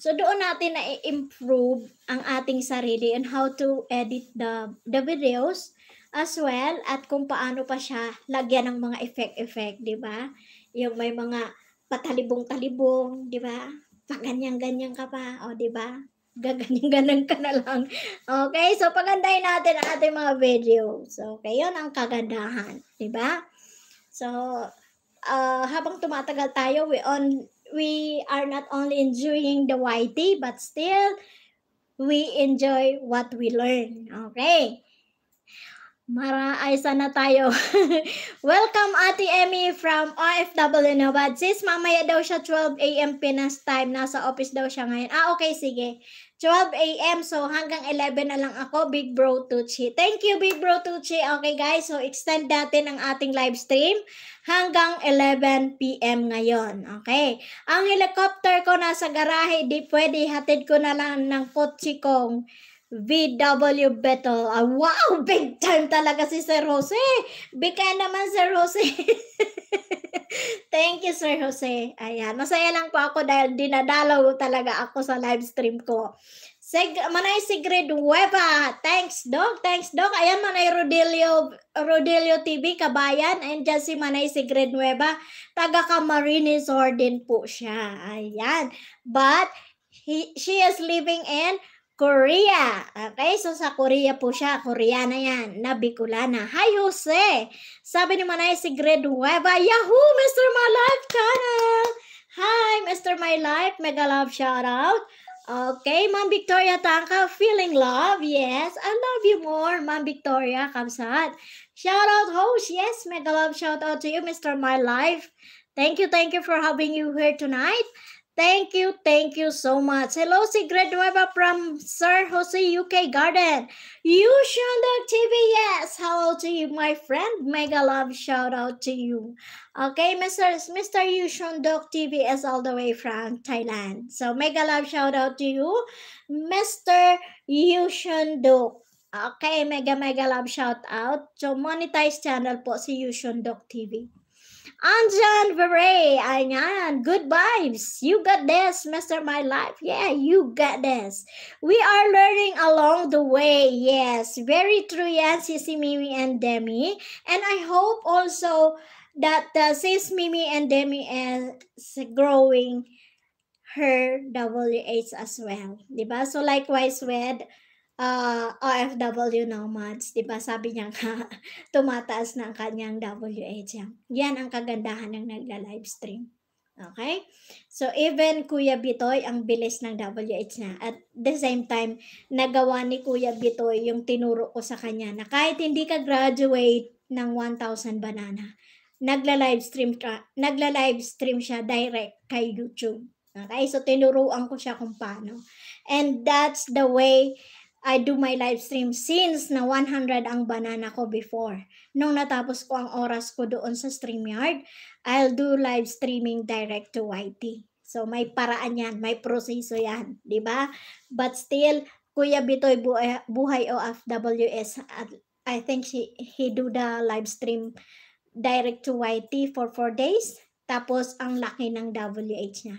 So doon natin na improve ang ating sarili and how to edit the, the videos as well at kung paano pa siya lagyan ng mga effect-effect, di ba? Yung may mga patalibong-talibong, di ba? Paganyan-ganyan ka pa, o di ba? gaganyan ganan ka na lang. Okay, so pagandahin natin ang ating mga videos. Okay, yun ang kagandahan, di ba? So, uh, habang tumatagal tayo, we on we are not only enjoying the YT, but still we enjoy what we learn. Okay. Mara Maraaysa na tayo. Welcome Ate Emmy from OFW Novad. Sis, mamaya daw siya 12 a.m. Pinas time. Nasa office daw siya ngayon. Ah, okay, sige. 12 a.m. So, hanggang 11 na lang ako, Big Bro Tucci. Thank you, Big Bro Tucci. Okay, guys. So, extend natin ang ating live stream hanggang 11 p.m. ngayon. Okay. Ang helicopter ko nasa garahe, di pwede. Hatid ko na lang ng kotse kong VW Battle. Uh, wow! Big time talaga si Sir Jose. Bika naman, Sir Jose. Thank you, Sir Jose. Ayan. Masaya lang po ako dahil dinadalaw talaga ako sa live stream ko. Sig Manay Sigrid Weba. Thanks, Doc. Thanks, Doc. Ayan, Manay Rodelio, Rodelio TV, kabayan. And dyan si Manay Sigrid Weba. Taga Camarines Orden po siya. Ayan. But he, she is living in Korea. Okay, so sa Korea po siya. Koreana yan. Na Hi, Jose! Sabi ni Manay si Greg Hueva. Yahoo! Mr. My Life channel! Hi, Mr. My Life. Mega love shout out. Okay, Ma'am Victoria Tanka, feeling love. Yes, I love you more, Ma'am Victoria. Kamsahat. Shout out, host. Yes, mega love shout out to you, Mr. My Life. Thank you, thank you for having you here tonight. Thank you, thank you so much. Hello, Secret Driver from Sir Jose UK Garden. You Shonda TV, yes. Hello to you, my friend. Mega love shout out to you. Okay, Mr. Mr. Yushon Dog TV is all the way from Thailand. So mega love shout out to you, Mr. Yushon Dog. Okay, mega mega love shout out. So monetized channel po si Yushon Dog TV. Anjan Vare, Anjan, good vibes. You got this, Mr. My Life. Yeah, you got this. We are learning along the way. Yes, very true, yes, Sissy, Mimi, and Demi. And I hope also that uh, since Mimi and Demi is growing her WH as well. Diba? So likewise with uh, ah, OFW nomads, 'di ba? Sabi niya nga tumataas na ang kanyang WH. Yan ang kagandahan ng nagla-live stream. Okay? So, even Kuya Bitoy, ang bilis ng WH na. At the same time, nagawa ni Kuya Bitoy yung tinuro ko sa kanya na kahit hindi ka graduate ng 1,000 banana, nagla-live stream, nagla-live stream siya direct kay YouTube. Okay? So, tinuruan ko siya kung paano. And that's the way I do my live stream since na 100 ang banana ko before. Nung natapos ko ang oras ko doon sa StreamYard, I'll do live streaming direct to YT. So may paraan yan, may proseso yan, di ba? But still, Kuya Bitoy Buhay, Buhay OFWS, I think he, he do the live stream direct to YT for 4 days. Tapos, ang laki ng WH niya.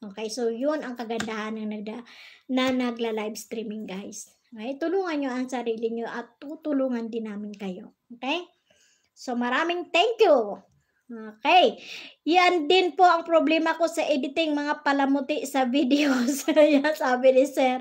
Okay, so yun ang kagandahan ng nagda, na nagla-live streaming guys. Okay? Tulungan nyo ang sarili nyo at tutulungan din namin kayo. Okay? So maraming thank you! Okay. Yan din po ang problema ko sa editing mga palamuti sa videos. Yan sabi ni Sir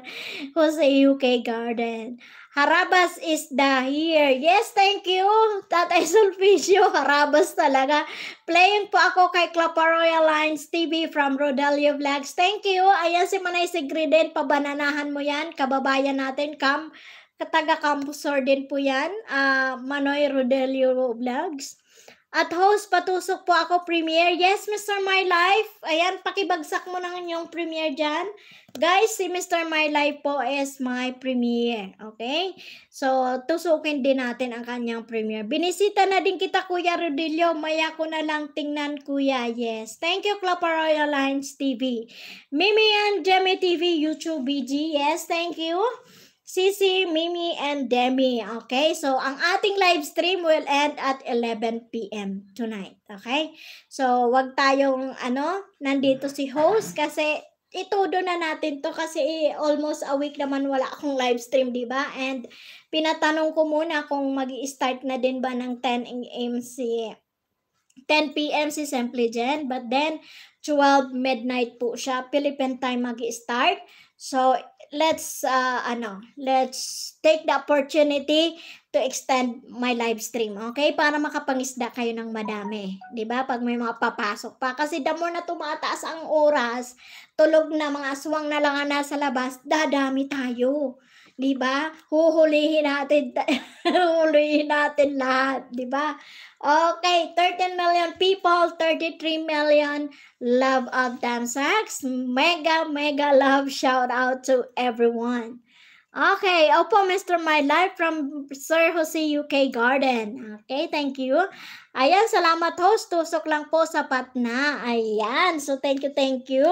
Jose UK Garden. Harabas is the here. Yes, thank you. Tatay Sulpicio, harabas talaga. Playing po ako kay Claparoya Lines TV from Rodelio Vlogs. Thank you. Ayan si Manay Sigriden, pabananahan mo yan. Kababayan natin, Cam. Kataga-campusor din po yan. Uh, Manoy Rodelio Vlogs. At host, patusok po ako premiere. Yes, Mr. My Life. Ayan, pakibagsak mo ng inyong premiere dyan. Guys, si Mr. My Life po is my premiere. Okay? So, tusukin din natin ang kanyang premiere. Binisita na din kita, Kuya Rodillo. Maya ko na lang tingnan, Kuya. Yes. Thank you, Clapa Royal Lines TV. Mimi and Jemmy TV, YouTube BG. Yes, thank you. Sisi, Mimi, and Demi. Okay? So, ang ating live stream will end at 11 p.m. tonight. Okay? So, wag tayong, ano, nandito si host kasi itudo na natin to kasi almost a week naman wala akong live stream, di ba? And pinatanong ko muna kung mag start na din ba ng 10 a.m. si 10 p.m. si Simply Jen. But then, 12 midnight po siya. Philippine time mag start So, let's uh, ano, let's take the opportunity to extend my live stream, okay? Para makapangisda kayo ng madami, 'di ba? Pag may mga papasok pa kasi the more na tumataas ang oras, tulog na mga aswang na lang na sa labas, dadami tayo. 'di ba? Huhulihin natin huhulihin natin lahat, 'di ba? Okay, 13 million people, 33 million love of Damsax. Mega mega love shout out to everyone. Okay, opo Mr. My Life from Sir Jose UK Garden. Okay, thank you. Ayan, salamat host. Tusok lang po, sa patna. Ayan, so thank you, thank you.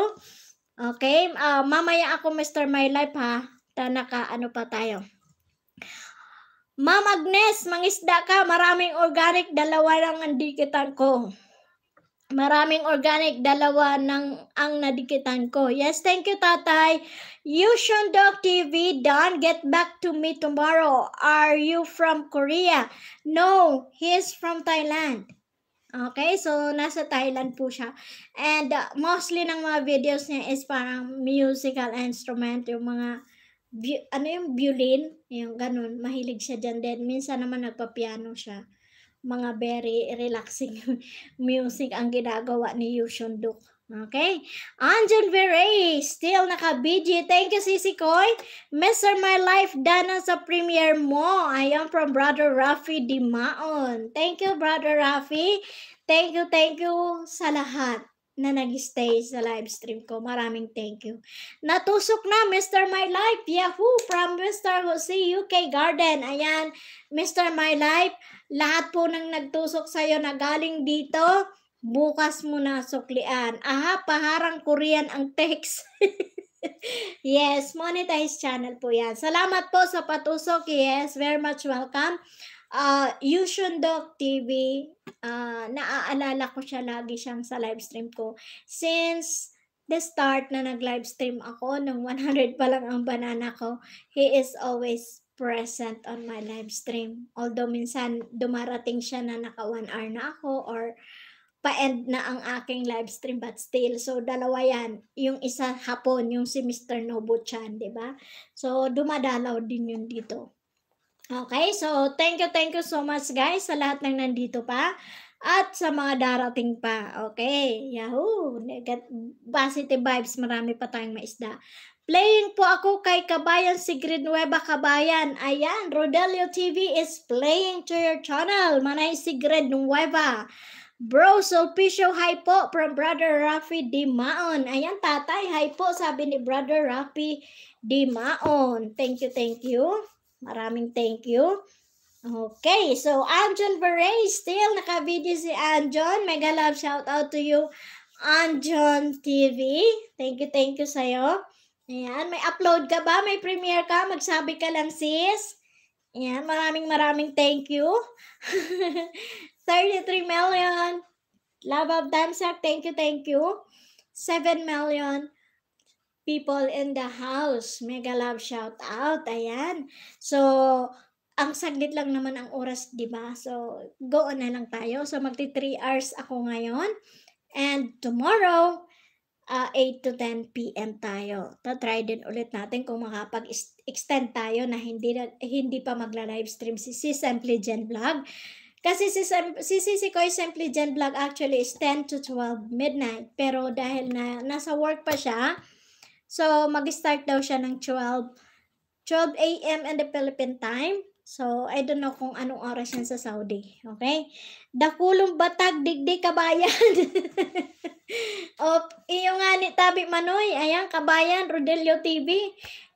Okay, uh, mamaya ako Mr. My Life ha ta naka ano pa tayo. Ma'am Agnes, mangisda ka. Maraming organic, dalawa lang ang dikitan ko. Maraming organic, dalawa ng ang nadikitan ko. Yes, thank you, tatay. You Dog TV, Don, get back to me tomorrow. Are you from Korea? No, he's from Thailand. Okay, so nasa Thailand po siya. And uh, mostly ng mga videos niya is parang musical instrument, yung mga bu- ano yung violin, yung ganun, mahilig siya dyan. Then, minsan naman nagpa-piano siya. Mga very relaxing music ang ginagawa ni Yushun Duk. Okay? Angel Veray, still naka-BG. Thank you, Sisi Koy. Mr. My Life, Dana sa premiere mo. am from Brother Rafi Dimaon. Thank you, Brother Rafi. Thank you, thank you sa lahat na nag-stay sa live stream ko. Maraming thank you. Natusok na Mr. My Life. Yahoo! From Mr. Jose UK Garden. Ayan, Mr. My Life. Lahat po nang nagtusok sa'yo na galing dito, bukas mo na suklian. Aha, paharang Korean ang text. yes, monetized channel po yan. Salamat po sa patusok. Yes, very much welcome. Uh, ah, Yushun Doc TV, uh, ah, naaalala ko siya lagi siyang sa live stream ko. Since the start na nag-live stream ako, nung 100 pa lang ang banana ko, he is always present on my live stream. Although minsan dumarating siya na naka 1 hour na ako or pa-end na ang aking live stream but still. So, dalawa yan. Yung isa hapon, yung si Mr. Nobuchan, di ba? So, dumadalaw din yun dito. Okay, so thank you, thank you so much guys sa lahat ng nandito pa at sa mga darating pa. Okay, yahoo! Positive vibes, marami pa tayong maisda. Playing po ako kay Kabayan si Greenweba Kabayan. Ayan, Rodelio TV is playing to your channel, Manay Sigrid Nueva. Bro, so official hi po from Brother Rafi Dimaon. Ayan, tatay, hi po, sabi ni Brother Rafi Dimaon. Thank you, thank you. Maraming thank you. Okay, so Anjon Veray, still naka-video si Anjon. Mega love shout out to you, Anjon TV. Thank you, thank you sa'yo. Ayan, may upload ka ba? May premiere ka? Magsabi ka lang sis. Ayan, maraming maraming thank you. 33 million. Love of Damsak, thank you, thank you. 7 million people in the house. Mega love shout out. Ayan. So, ang saglit lang naman ang oras, di ba? So, go on na lang tayo. So, magti 3 hours ako ngayon. And tomorrow, uh, ah, 8 to 10 p.m. tayo. To try din ulit natin kung makapag-extend tayo na hindi, na, hindi pa magla livestream si, si Simply Gen Vlog. Kasi si, si Sisi Koy Simply Gen Vlog actually is 10 to 12 midnight. Pero dahil na nasa work pa siya, So, mag-start daw siya ng 12. 12 a.m. in the Philippine time. So, I don't know kung anong oras yan sa Saudi. Okay? Dakulong batag, digdi kabayan. o, iyo nga ni Tabi Manoy. Ayan, kabayan, Rodelio TV.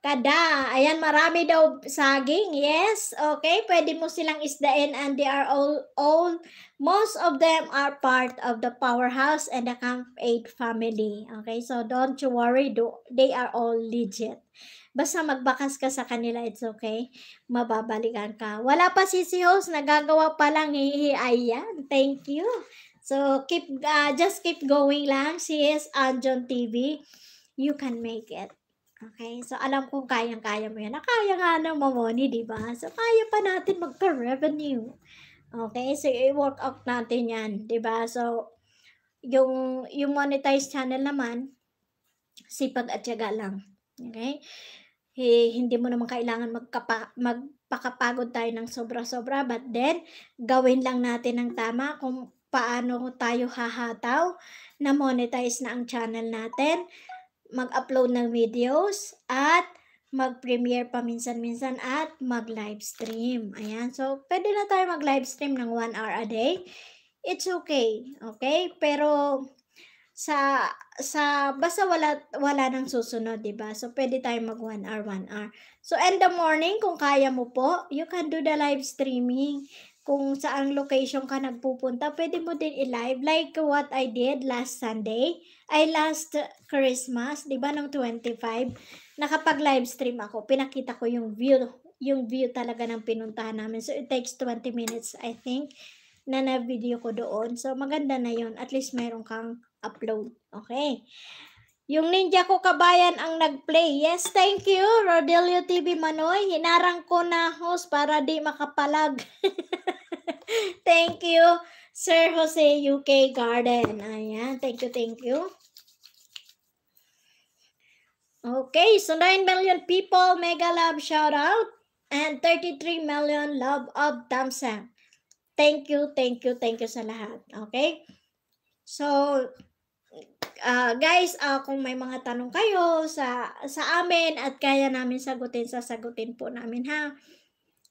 Kada. Ayan, marami daw saging. Yes. Okay, pwede mo silang isdain and they are all, all Most of them are part of the powerhouse and the Camp 8 family. Okay, so don't you worry, do, they are all legit. Basta magbakas ka sa kanila, it's okay. Mababalikan ka. Wala pa si si host, nagagawa pa lang hihi. Ayan, thank you. So, keep, uh, just keep going lang. She is on John TV. You can make it. Okay? So, alam kong kayang-kaya mo yan. Nakaya nga ng mamoni, di ba? So, kaya pa natin magka-revenue. Okay, so i-work out natin yan, 'di ba? So yung yung monetized channel naman sipag at tiyaga lang. Okay? Eh, hindi mo naman kailangan magkapa, magpakapagod tayo ng sobra-sobra but then gawin lang natin ng tama kung paano tayo hahataw na monetize na ang channel natin mag-upload ng videos at mag-premiere paminsan-minsan at mag-live stream. Ayan, so pwede na tayo mag-live stream ng 1 hour a day. It's okay, okay? Pero sa sa basta wala wala nang susunod, 'di ba? So pwede tayong mag 1 hour, 1 hour. So in the morning kung kaya mo po, you can do the live streaming. Kung saang location ka nagpupunta, pwede mo din i-live like what I did last Sunday, ay last Christmas, 'di ba, ng 25 nakapag-live stream ako, pinakita ko yung view, yung view talaga ng pinuntahan namin. So, it takes 20 minutes, I think, na na-video ko doon. So, maganda na yon At least, meron kang upload. Okay. Yung ninja ko kabayan ang nag-play. Yes, thank you, Rodelio TV Manoy. Hinarang ko na host para di makapalag. thank you, Sir Jose UK Garden. Ayan, thank you, thank you. Okay, so 9 million people, mega love shout out, and 33 million love of Tamsang. Thank you, thank you, thank you sa lahat. Okay? So, uh, guys, uh, kung may mga tanong kayo sa, sa amin at kaya namin sagutin, sasagutin po namin ha.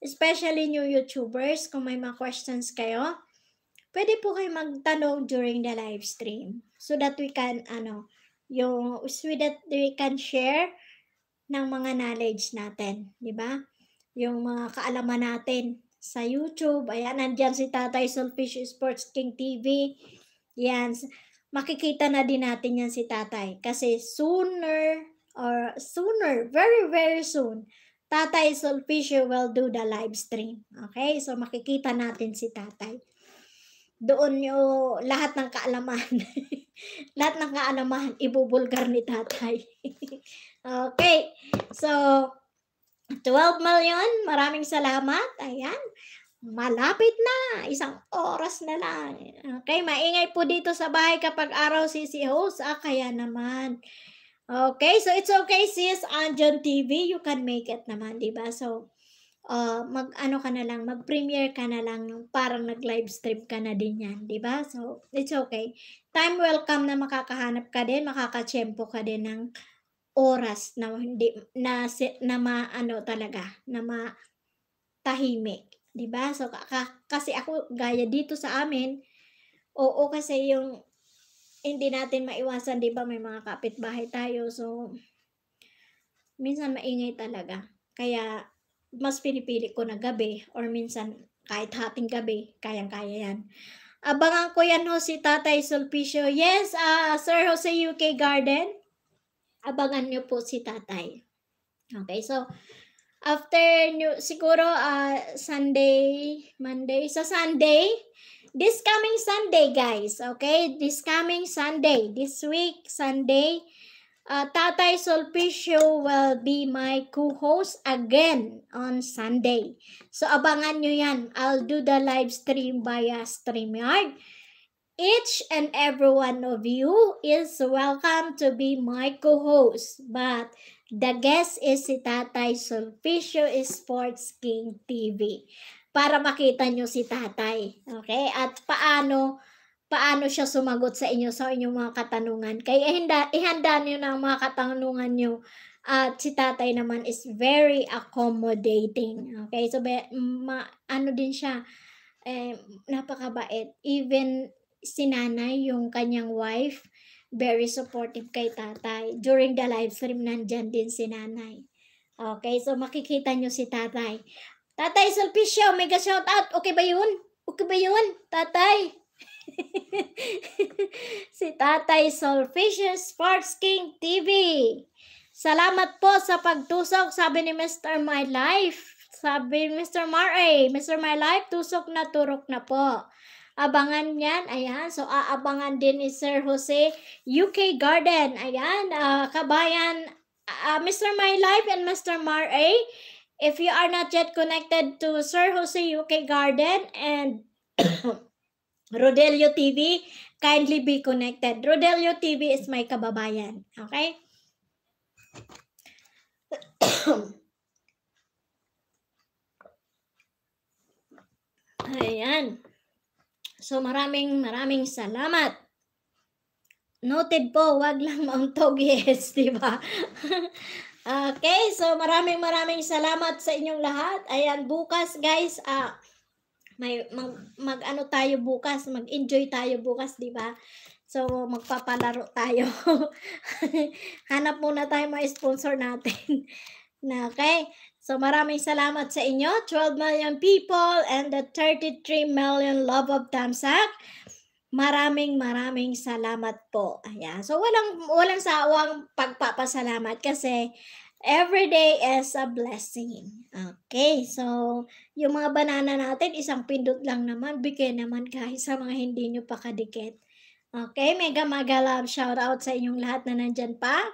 Especially new YouTubers, kung may mga questions kayo, pwede po kayo magtanong during the live stream so that we can, ano, yung uswi that we can share ng mga knowledge natin, di ba? Yung mga kaalaman natin sa YouTube. Ayan, nandiyan si Tatay Soulfish Sports King TV. Yan, makikita na din natin yan si Tatay. Kasi sooner or sooner, very very soon, Tatay Solfisher will do the live stream. Okay? So, makikita natin si Tatay. Doon yung lahat ng kaalaman. Lahat ng kaalamahan, ibubulgar ni tatay. okay. So, 12 million. Maraming salamat. Ayan. Malapit na. Isang oras na lang. Okay, maingay po dito sa bahay kapag araw si si host. Ah, kaya naman. Okay, so it's okay sis, Anjon TV, you can make it naman, di ba? So, uh, mag ano ka na lang, mag-premiere ka na lang nung parang nag-live stream ka na din yan, 'di ba? So, it's okay. Time welcome na makakahanap ka din, makakatsyempo ka din ng oras na hindi na na ano talaga, na ma tahimik, 'di ba? So ka, kasi ako gaya dito sa amin, oo kasi yung hindi natin maiwasan, 'di ba? May mga kapitbahay tayo. So minsan maingay talaga. Kaya mas pinipili ko na gabi or minsan kahit hating gabi, kayang-kaya yan. Abangan ko yan ho si Tatay Sulpicio. Yes, uh, Sir Jose UK Garden. Abangan niyo po si Tatay. Okay, so after new, siguro uh, Sunday, Monday, sa so Sunday, this coming Sunday guys, okay? This coming Sunday, this week, Sunday, Uh, Tatay Solpicio will be my co-host again on Sunday. So abangan nyo yan. I'll do the live stream via StreamYard. Each and every one of you is welcome to be my co-host. But the guest is si Tatay Solpicio Sports King TV. Para makita nyo si Tatay. Okay? At paano paano siya sumagot sa inyo sa inyong mga katanungan. Kaya ihanda, ihanda niyo na ang mga katanungan niyo at si tatay naman is very accommodating. Okay, so be, ma, ano din siya, eh, napakabait. Even si nanay, yung kanyang wife, very supportive kay tatay. During the live stream, nandyan din si nanay. Okay, so makikita nyo si tatay. Tatay Sulpicio, mega shout out. Okay ba yun? Okay ba yun? Tatay? si Tatay Solfishes Sports King TV. Salamat po sa pagtusok, sabi ni Mr. My Life. Sabi ni Mr. Mara, Mr. My Life, tusok na turok na po. Abangan yan, ayan. So, aabangan din ni Sir Jose UK Garden. Ayan, uh, kabayan, uh, ah, Mr. My Life and Mr. Mara, if you are not yet connected to Sir Jose UK Garden and Rodelio TV, kindly be connected. Rodelio TV is my kababayan. Okay? Ayan. So maraming maraming salamat. Noted po, wag lang mauntog yes, di ba? okay, so maraming maraming salamat sa inyong lahat. Ayan, bukas guys, ah, may mag, mag ano tayo bukas, mag-enjoy tayo bukas, 'di ba? So magpapalaro tayo. Hanap muna tayo mga sponsor natin. na okay? So maraming salamat sa inyo, 12 million people and the 33 million love of Tamsak. Maraming maraming salamat po. Ayan. So walang walang sawang pagpapasalamat kasi Every day is a blessing. Okay, so yung mga banana natin, isang pindot lang naman. Bigay naman kahit sa mga hindi nyo pa kadikit. Okay, mega mega love shout out sa inyong lahat na nandyan pa.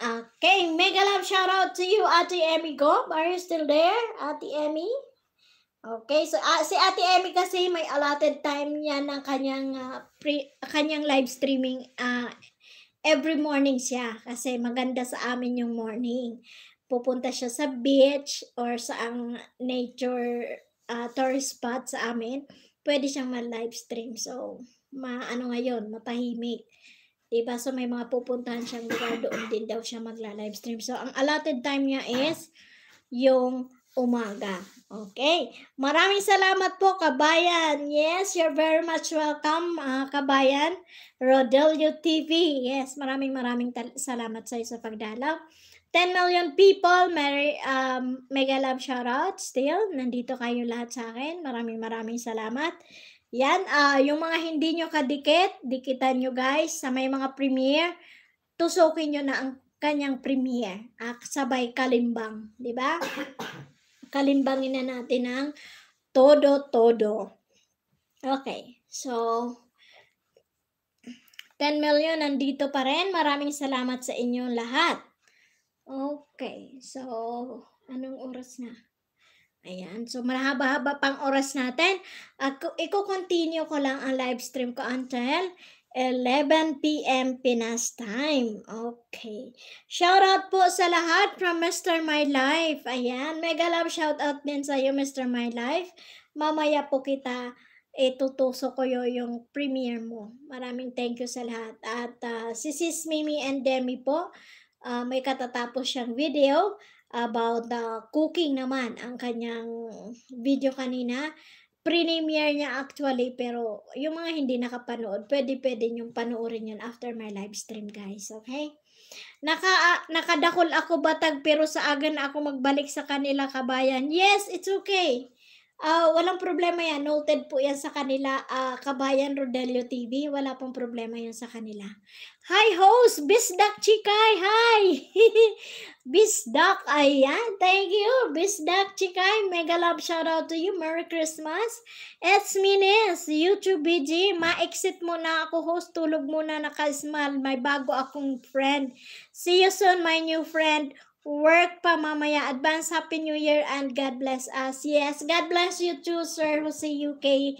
Okay, mega love shout out to you, Ate Emmy Go. Are you still there, Ate Emmy? Okay, so uh, si Ate Emmy kasi may allotted time niya ng kanyang, uh, pre, kanyang live streaming uh, every morning siya kasi maganda sa amin yung morning. Pupunta siya sa beach or sa ang nature uh, tourist spot sa amin. Pwede siyang ma-live stream. So, maano ngayon, matahimik. Diba? So, may mga pupuntahan siyang lugar doon din daw siya magla-live stream. So, ang allotted time niya is yung umaga. Okay. Maraming salamat po, kabayan. Yes, you're very much welcome, uh, kabayan. Rodelio TV. Yes, maraming maraming salamat sa iyo sa pagdalaw. 10 million people, Mary, um, mega love shoutout still. Nandito kayo lahat sa akin. Maraming maraming salamat. Yan, uh, yung mga hindi nyo kadikit, dikitan nyo guys sa may mga premiere. Tusukin nyo na ang kanyang premiere. Uh, ah, sabay kalimbang, di ba? kalimbangin na natin ng todo-todo. Okay, so 10 million nandito pa rin. Maraming salamat sa inyong lahat. Okay, so anong oras na? Ayan, so mahaba-haba pang oras natin. iko continue ko lang ang live stream ko until 11 p.m. Pinas time. Okay. Shout out po sa lahat from Mr. My Life. Ayan, mega love shout out din sa iyo Mr. My Life. Mamaya po kita itutuso ko yo yung premiere mo. Maraming thank you sa lahat. At uh, si Sis Mimi and Demi po, uh, may katatapos siyang video about the cooking naman ang kanyang video kanina premiere niya actually, pero yung mga hindi nakapanood, pwede-pwede yung panoorin yun after my live stream, guys. Okay? Naka, nakadakol ako batag, pero sa agan ako magbalik sa kanila kabayan. Yes, it's okay. Uh, walang problema yan. Noted po yan sa kanila. Uh, Kabayan Rodelio TV. Wala pong problema yan sa kanila. Hi host! Bisdak Chikay! Hi! Bisdak! Ayan! Thank you! Bisdak Chikay! Mega love shout out to you. Merry Christmas! It's me YouTube BG! Ma-exit muna ako host. Tulog muna naka-smile. May bago akong friend. See you soon my new friend work pa mamaya. Advance Happy New Year and God bless us. Yes, God bless you too, Sir Jose UK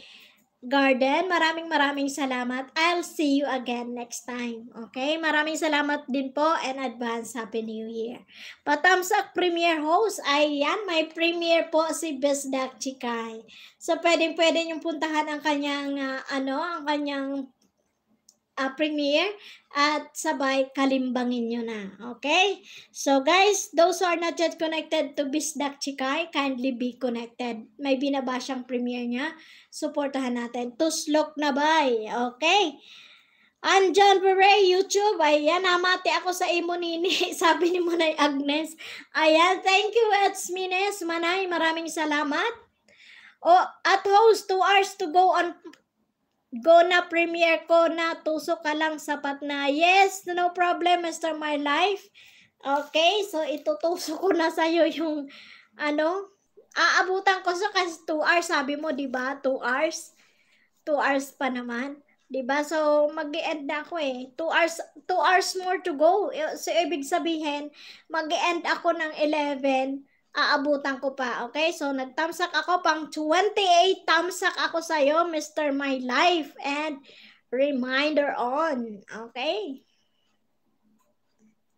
Garden. Maraming maraming salamat. I'll see you again next time. Okay? Maraming salamat din po and advance Happy New Year. Patamsak Premier Host. Ayan, may premier po si Bisdak Chikay. So, pwedeng-pwede niyong puntahan ang kanyang, uh, ano, ang kanyang uh, premiere at sabay kalimbangin nyo na. Okay? So guys, those who are not yet connected to Bisdak Chikay, kindly be connected. May binabasyang premiere niya. Supportahan natin. Tuslok na bay. Okay? Anjan Bure, YouTube. Ayan, namati ako sa imo nini. Sabi ni Munay Agnes. Ayan, thank you, Edsmines. Manay, maraming salamat. Oh, at host, 2 hours to go on go na premiere ko na tusok ka lang sapat na yes no problem Mr. My Life okay so itutusok ko na sa iyo yung ano aabutan ko so, kasi 2 hours sabi mo di ba 2 hours 2 hours pa naman di ba so mag-end na ako eh 2 hours 2 hours more to go eh, so ibig sabihin mag-end ako ng 11 aabutan ko pa. Okay? So, nag-thumbsack ako pang 28 thumbsack ako sa'yo, Mr. My Life. And reminder on. Okay?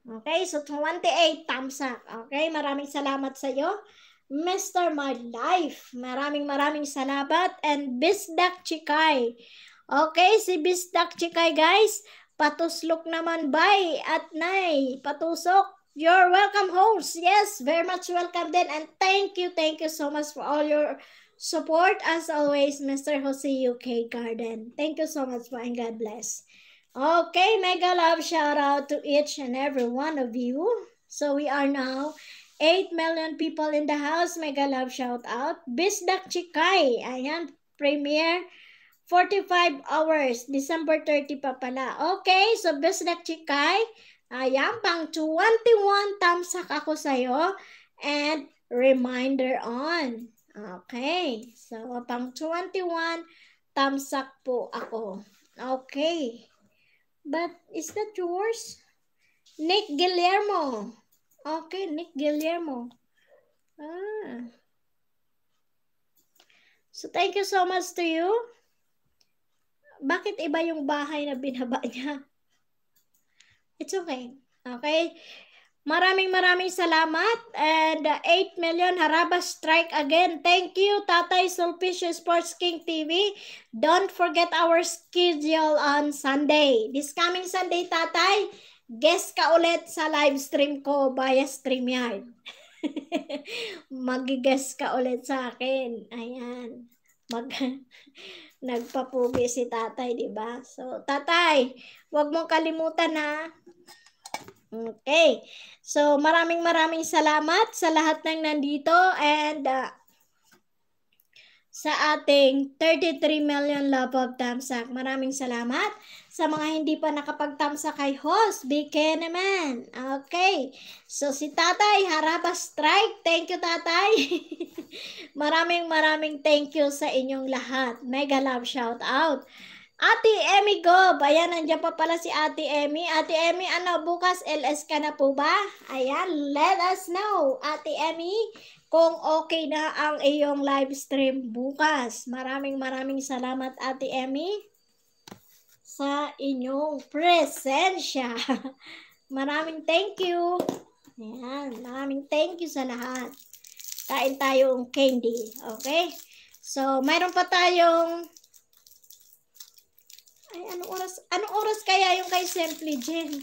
Okay? So, 28 thumbsack. Okay? Maraming salamat sa'yo. Mr. My Life. Maraming maraming salamat. And Bisdak Chikay. Okay, si Bisdak Chikay guys, patuslok naman bay at nay, patusok You're welcome, host. Yes, very much welcome then. And thank you, thank you so much for all your support as always, Mr. Jose UK Garden. Thank you so much, and God bless. Okay, mega love shout out to each and every one of you. So we are now 8 million people in the house. Mega love shout out. Bisdak Chikay. Ayan, premiere. 45 hours, December 30 pa pala. Okay, so Bisdak Chikay. Ayan, pang 21 thumbs up ako sa'yo. And reminder on. Okay. So, pang 21 thumbs up po ako. Okay. But is that yours? Nick Guillermo. Okay, Nick Guillermo. Ah. So, thank you so much to you. Bakit iba yung bahay na binaba niya? It's okay. Okay? Maraming maraming salamat and uh, 8 million Haraba strike again. Thank you Tatay Sulpicio Sports King TV. Don't forget our schedule on Sunday. This coming Sunday Tatay, guest ka ulit sa live stream ko via StreamYard. Mag-guest ka ulit sa akin. Ayan. Mag nagpapugi si tatay, di ba? So, tatay, wag mong kalimutan na Okay. So maraming maraming salamat sa lahat ng nandito and uh, sa ating 33 million love of Tamsak. Maraming salamat sa mga hindi pa nakapagtamsak kay host, BK naman. Okay. So si Tatay, harapa strike. Thank you, Tatay. maraming maraming thank you sa inyong lahat. Mega love shout out. Ate Emmy Gob. Ayan, nandiyan pa pala si Ate Emmy. Ate Emmy, ano, bukas LS ka na po ba? Ayan, let us know, Ate Emmy, kung okay na ang iyong live stream bukas. Maraming maraming salamat, Ate Emmy, sa inyong presensya. maraming thank you. Ayan, maraming thank you sa lahat. Kain tayo ng candy, okay? So, mayroon pa tayong ay, anong oras? Anong oras kaya yung kay Simply Jen?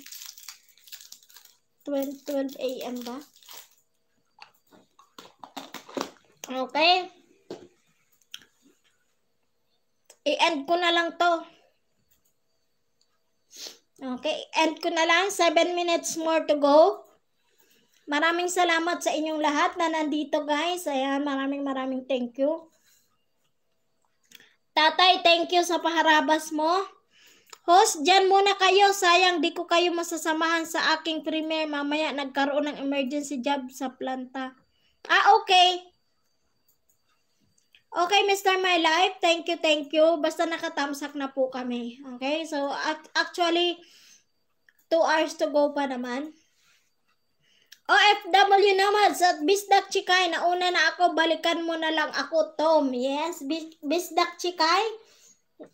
12, 12 a.m. ba? Okay. I-end ko na lang to. Okay, end ko na lang. 7 minutes more to go. Maraming salamat sa inyong lahat na nandito guys. Ayan, maraming maraming thank you. Tatay, thank you sa paharabas mo. Host, dyan muna kayo. Sayang, di ko kayo masasamahan sa aking premiere. Mamaya nagkaroon ng emergency job sa planta. Ah, okay. Okay, Mr. My Life, thank you, thank you. Basta nakatamsak na po kami. Okay, so actually, two hours to go pa naman. OFW naman, sa Bisdak Chikay, nauna na ako, balikan mo na lang ako, Tom. Yes, Bisdak Chikay,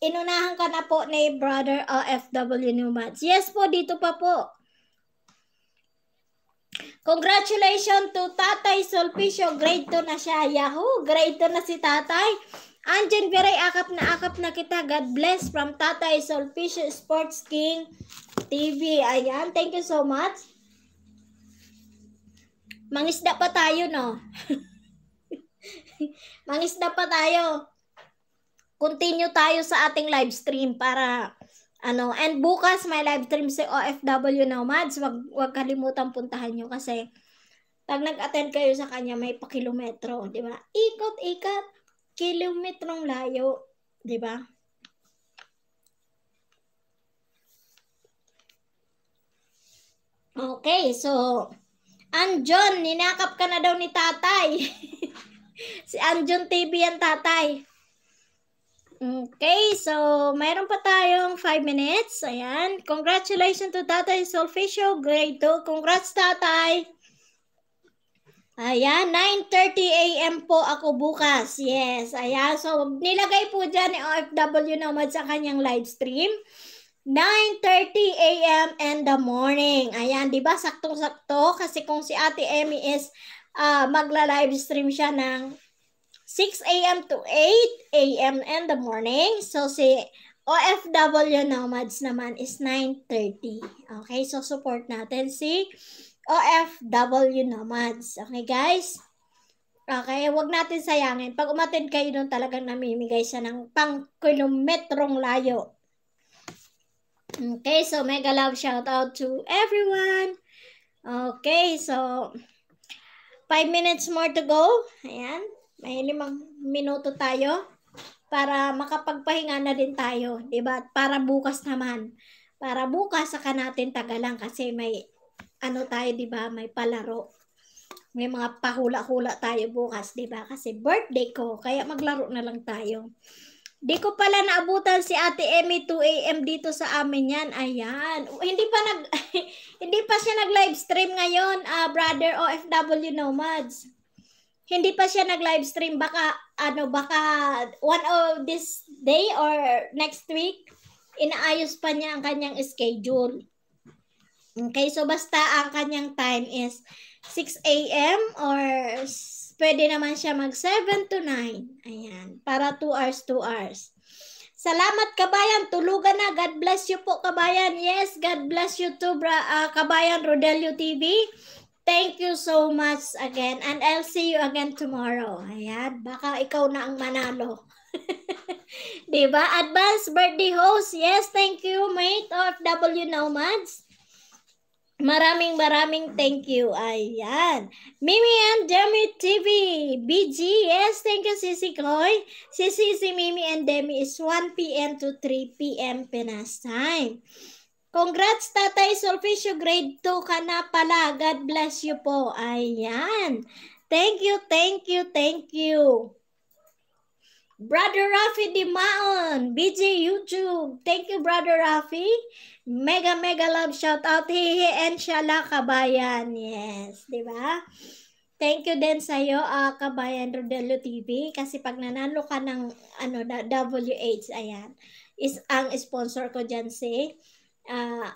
inunahan ka na po ni Brother OFW ni Newmans. Yes po, dito pa po. Congratulations to Tatay Solpicio. Grade 2 na siya. Yahoo! Grade 2 na si Tatay. Anjan Piray, akap na akap na kita. God bless from Tatay Solpicio Sports King TV. Ayan, thank you so much. Mangisda pa tayo, no? Mangisda pa tayo continue tayo sa ating live stream para ano, and bukas may live stream si OFW Nomads. Wag wag kalimutan puntahan niyo kasi pag nag-attend kayo sa kanya, may pakilometro, di ba? Ikot-ikot, kilometrong layo, di ba? Okay, so, Anjon, ninakap ka na daw ni tatay. si Anjon TV ang tatay. Okay, so mayroon pa tayong 5 minutes. Ayan. Congratulations to Tatay Solfisio, grade 2. Congrats, Tatay! Ayan, 9.30 a.m. po ako bukas. Yes, ayan. So, nilagay po dyan ni OFW Nomad sa kanyang live stream. 9.30 a.m. in the morning. Ayan, di ba? Saktong-sakto. Kasi kung si Ate Emmy is uh, magla-live stream siya ng 6 a.m. to 8 a.m. in the morning. So, si OFW Nomads naman is 9.30. Okay? So, support natin si OFW Nomads. Okay, guys? Okay, wag natin sayangin. Pag umaten kayo doon, talagang namimigay siya ng pang-kilometrong layo. Okay, so mega love shout out to everyone. Okay, so 5 minutes more to go. Ayan may limang minuto tayo para makapagpahinga na din tayo, 'di ba? Para bukas naman. Para bukas saka natin tagalan kasi may ano tayo, 'di ba? May palaro. May mga pahula-hula tayo bukas, 'di ba? Kasi birthday ko, kaya maglaro na lang tayo. Di ko pala naabutan si Ate Emmy 2 AM dito sa amin yan. Ayan. Hindi pa nag hindi pa siya nag-live stream ngayon, uh, brother OFW Nomads hindi pa siya nag-livestream baka ano baka one of this day or next week inaayos pa niya ang kanyang schedule. Okay, so basta ang kanyang time is 6 a.m. or pwede naman siya mag 7 to 9. Ayan, para 2 hours, 2 hours. Salamat kabayan, tulugan na. God bless you po kabayan. Yes, God bless you too, bra, uh, kabayan Rodelio TV. Thank you so much again. And I'll see you again tomorrow. Ayan, baka ikaw na ang manalo. diba? Advance birthday host. Yes, thank you, mate. W Nomads. Maraming maraming thank you. Ayan. Mimi and Demi TV. BG. Yes, thank you, Sisi Koy. Si Sisi, Mimi, and Demi is 1 p.m. to 3 p.m. Pinas time. Congrats, Tatay Solfisio. Grade 2 ka na pala. God bless you po. Ayan. Thank you, thank you, thank you. Brother Rafi Dimaon, BJ YouTube. Thank you, Brother Rafi. Mega, mega love shout out. Hihi and Shala Kabayan. Yes, di ba? Thank you din sa'yo, uh, Kabayan Rodelo TV. Kasi pag nanalo ka ng ano, WH, ayan, is ang sponsor ko dyan see? uh,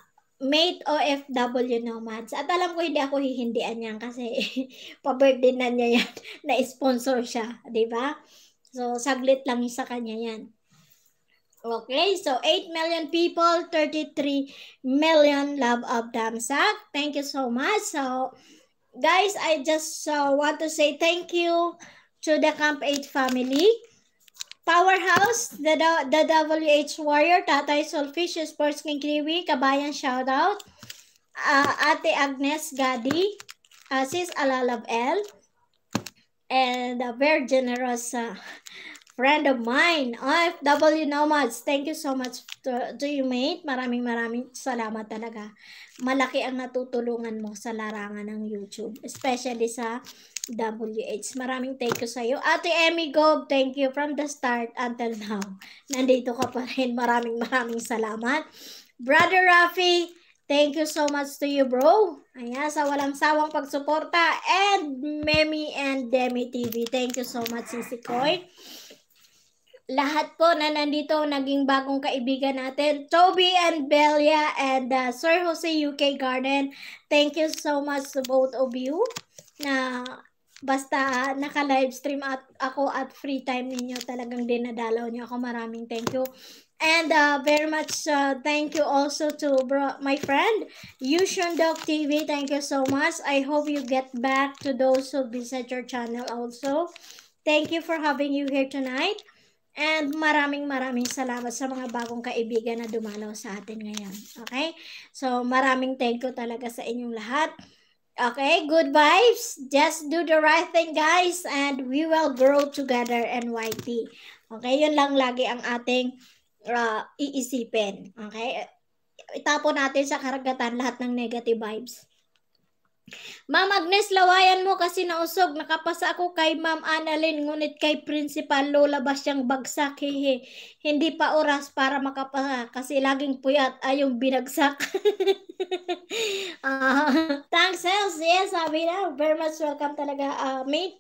mate OFW nomads. At alam ko hindi ako hihindian niyan kasi pa-birthday na niya yan, na-sponsor siya, di ba? So, saglit lang sa kanya yan. Okay, so 8 million people, 33 million love of Damsak. Thank you so much. So, guys, I just uh, want to say thank you to the Camp 8 family. Powerhouse, the, the WH Warrior, Tatay Solfish, Sports King Kiwi, Kabayan Shoutout, uh, Ate Agnes Gadi, uh, Sis Alalab L, and a very generous uh, friend of mine, OFW Nomads. Thank you so much to, to you, mate. Maraming maraming salamat talaga. Malaki ang natutulungan mo sa larangan ng YouTube, especially sa WH. Maraming thank you sa'yo. Ate Emmy Gob, thank you from the start until now. Nandito ka pa rin. Maraming maraming salamat. Brother Rafi, thank you so much to you, bro. Ayan, sa walang sawang pagsuporta. And Memi and Demi TV, thank you so much, Sisi Koy. Lahat po na nandito, naging bagong kaibigan natin, Toby and Belia and uh, Sir Jose UK Garden. Thank you so much to both of you na basta naka-live stream at ako at free time ninyo talagang dinadalaw niyo ako. Maraming thank you. And uh, very much uh, thank you also to bro, my friend, Yushun Dog TV. Thank you so much. I hope you get back to those who visit your channel also. Thank you for having you here tonight. And maraming maraming salamat sa mga bagong kaibigan na dumalaw sa atin ngayon. Okay? So maraming thank you talaga sa inyong lahat. Okay, good vibes. Just do the right thing, guys, and we will grow together, NYT. Okay, yun lang lagi ang ating uh, iisipin. Okay? Itapon natin sa karagatan lahat ng negative vibes. Ma'am Agnes, lawayan mo kasi nausog. Nakapasa ako kay Ma'am Annalyn, ngunit kay Principal Lola ba siyang bagsak? Hehe. Hindi pa oras para makapasa kasi laging puyat ay yung binagsak. uh, thanks, Hells. Yes, sabi na. Very much welcome talaga, uh, mate.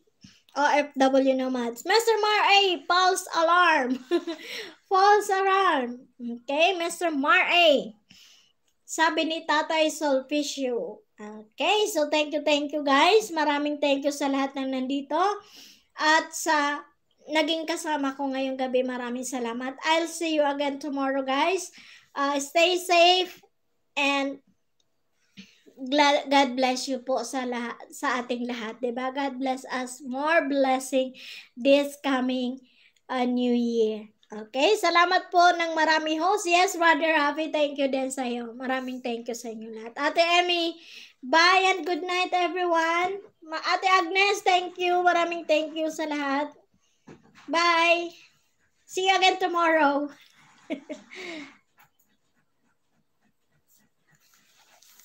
OFW Nomads. Mr. Mar A, false alarm. false alarm. Okay, Mr. Mar A. Sabi ni Tatay Solfisio, Okay, so thank you, thank you guys. Maraming thank you sa lahat ng nandito. At sa naging kasama ko ngayong gabi, maraming salamat. I'll see you again tomorrow guys. Uh, stay safe and God bless you po sa lahat, sa ating lahat. 'di ba? God bless us more blessing this coming uh, new year. Okay, salamat po ng marami host. Yes, Brother Rafi, thank you din sa iyo. Maraming thank you sa inyo lahat. Ate Emmy, Bye and good night everyone. Ma Ate Agnes, thank you. Maraming thank you sa lahat. Bye. See you again tomorrow.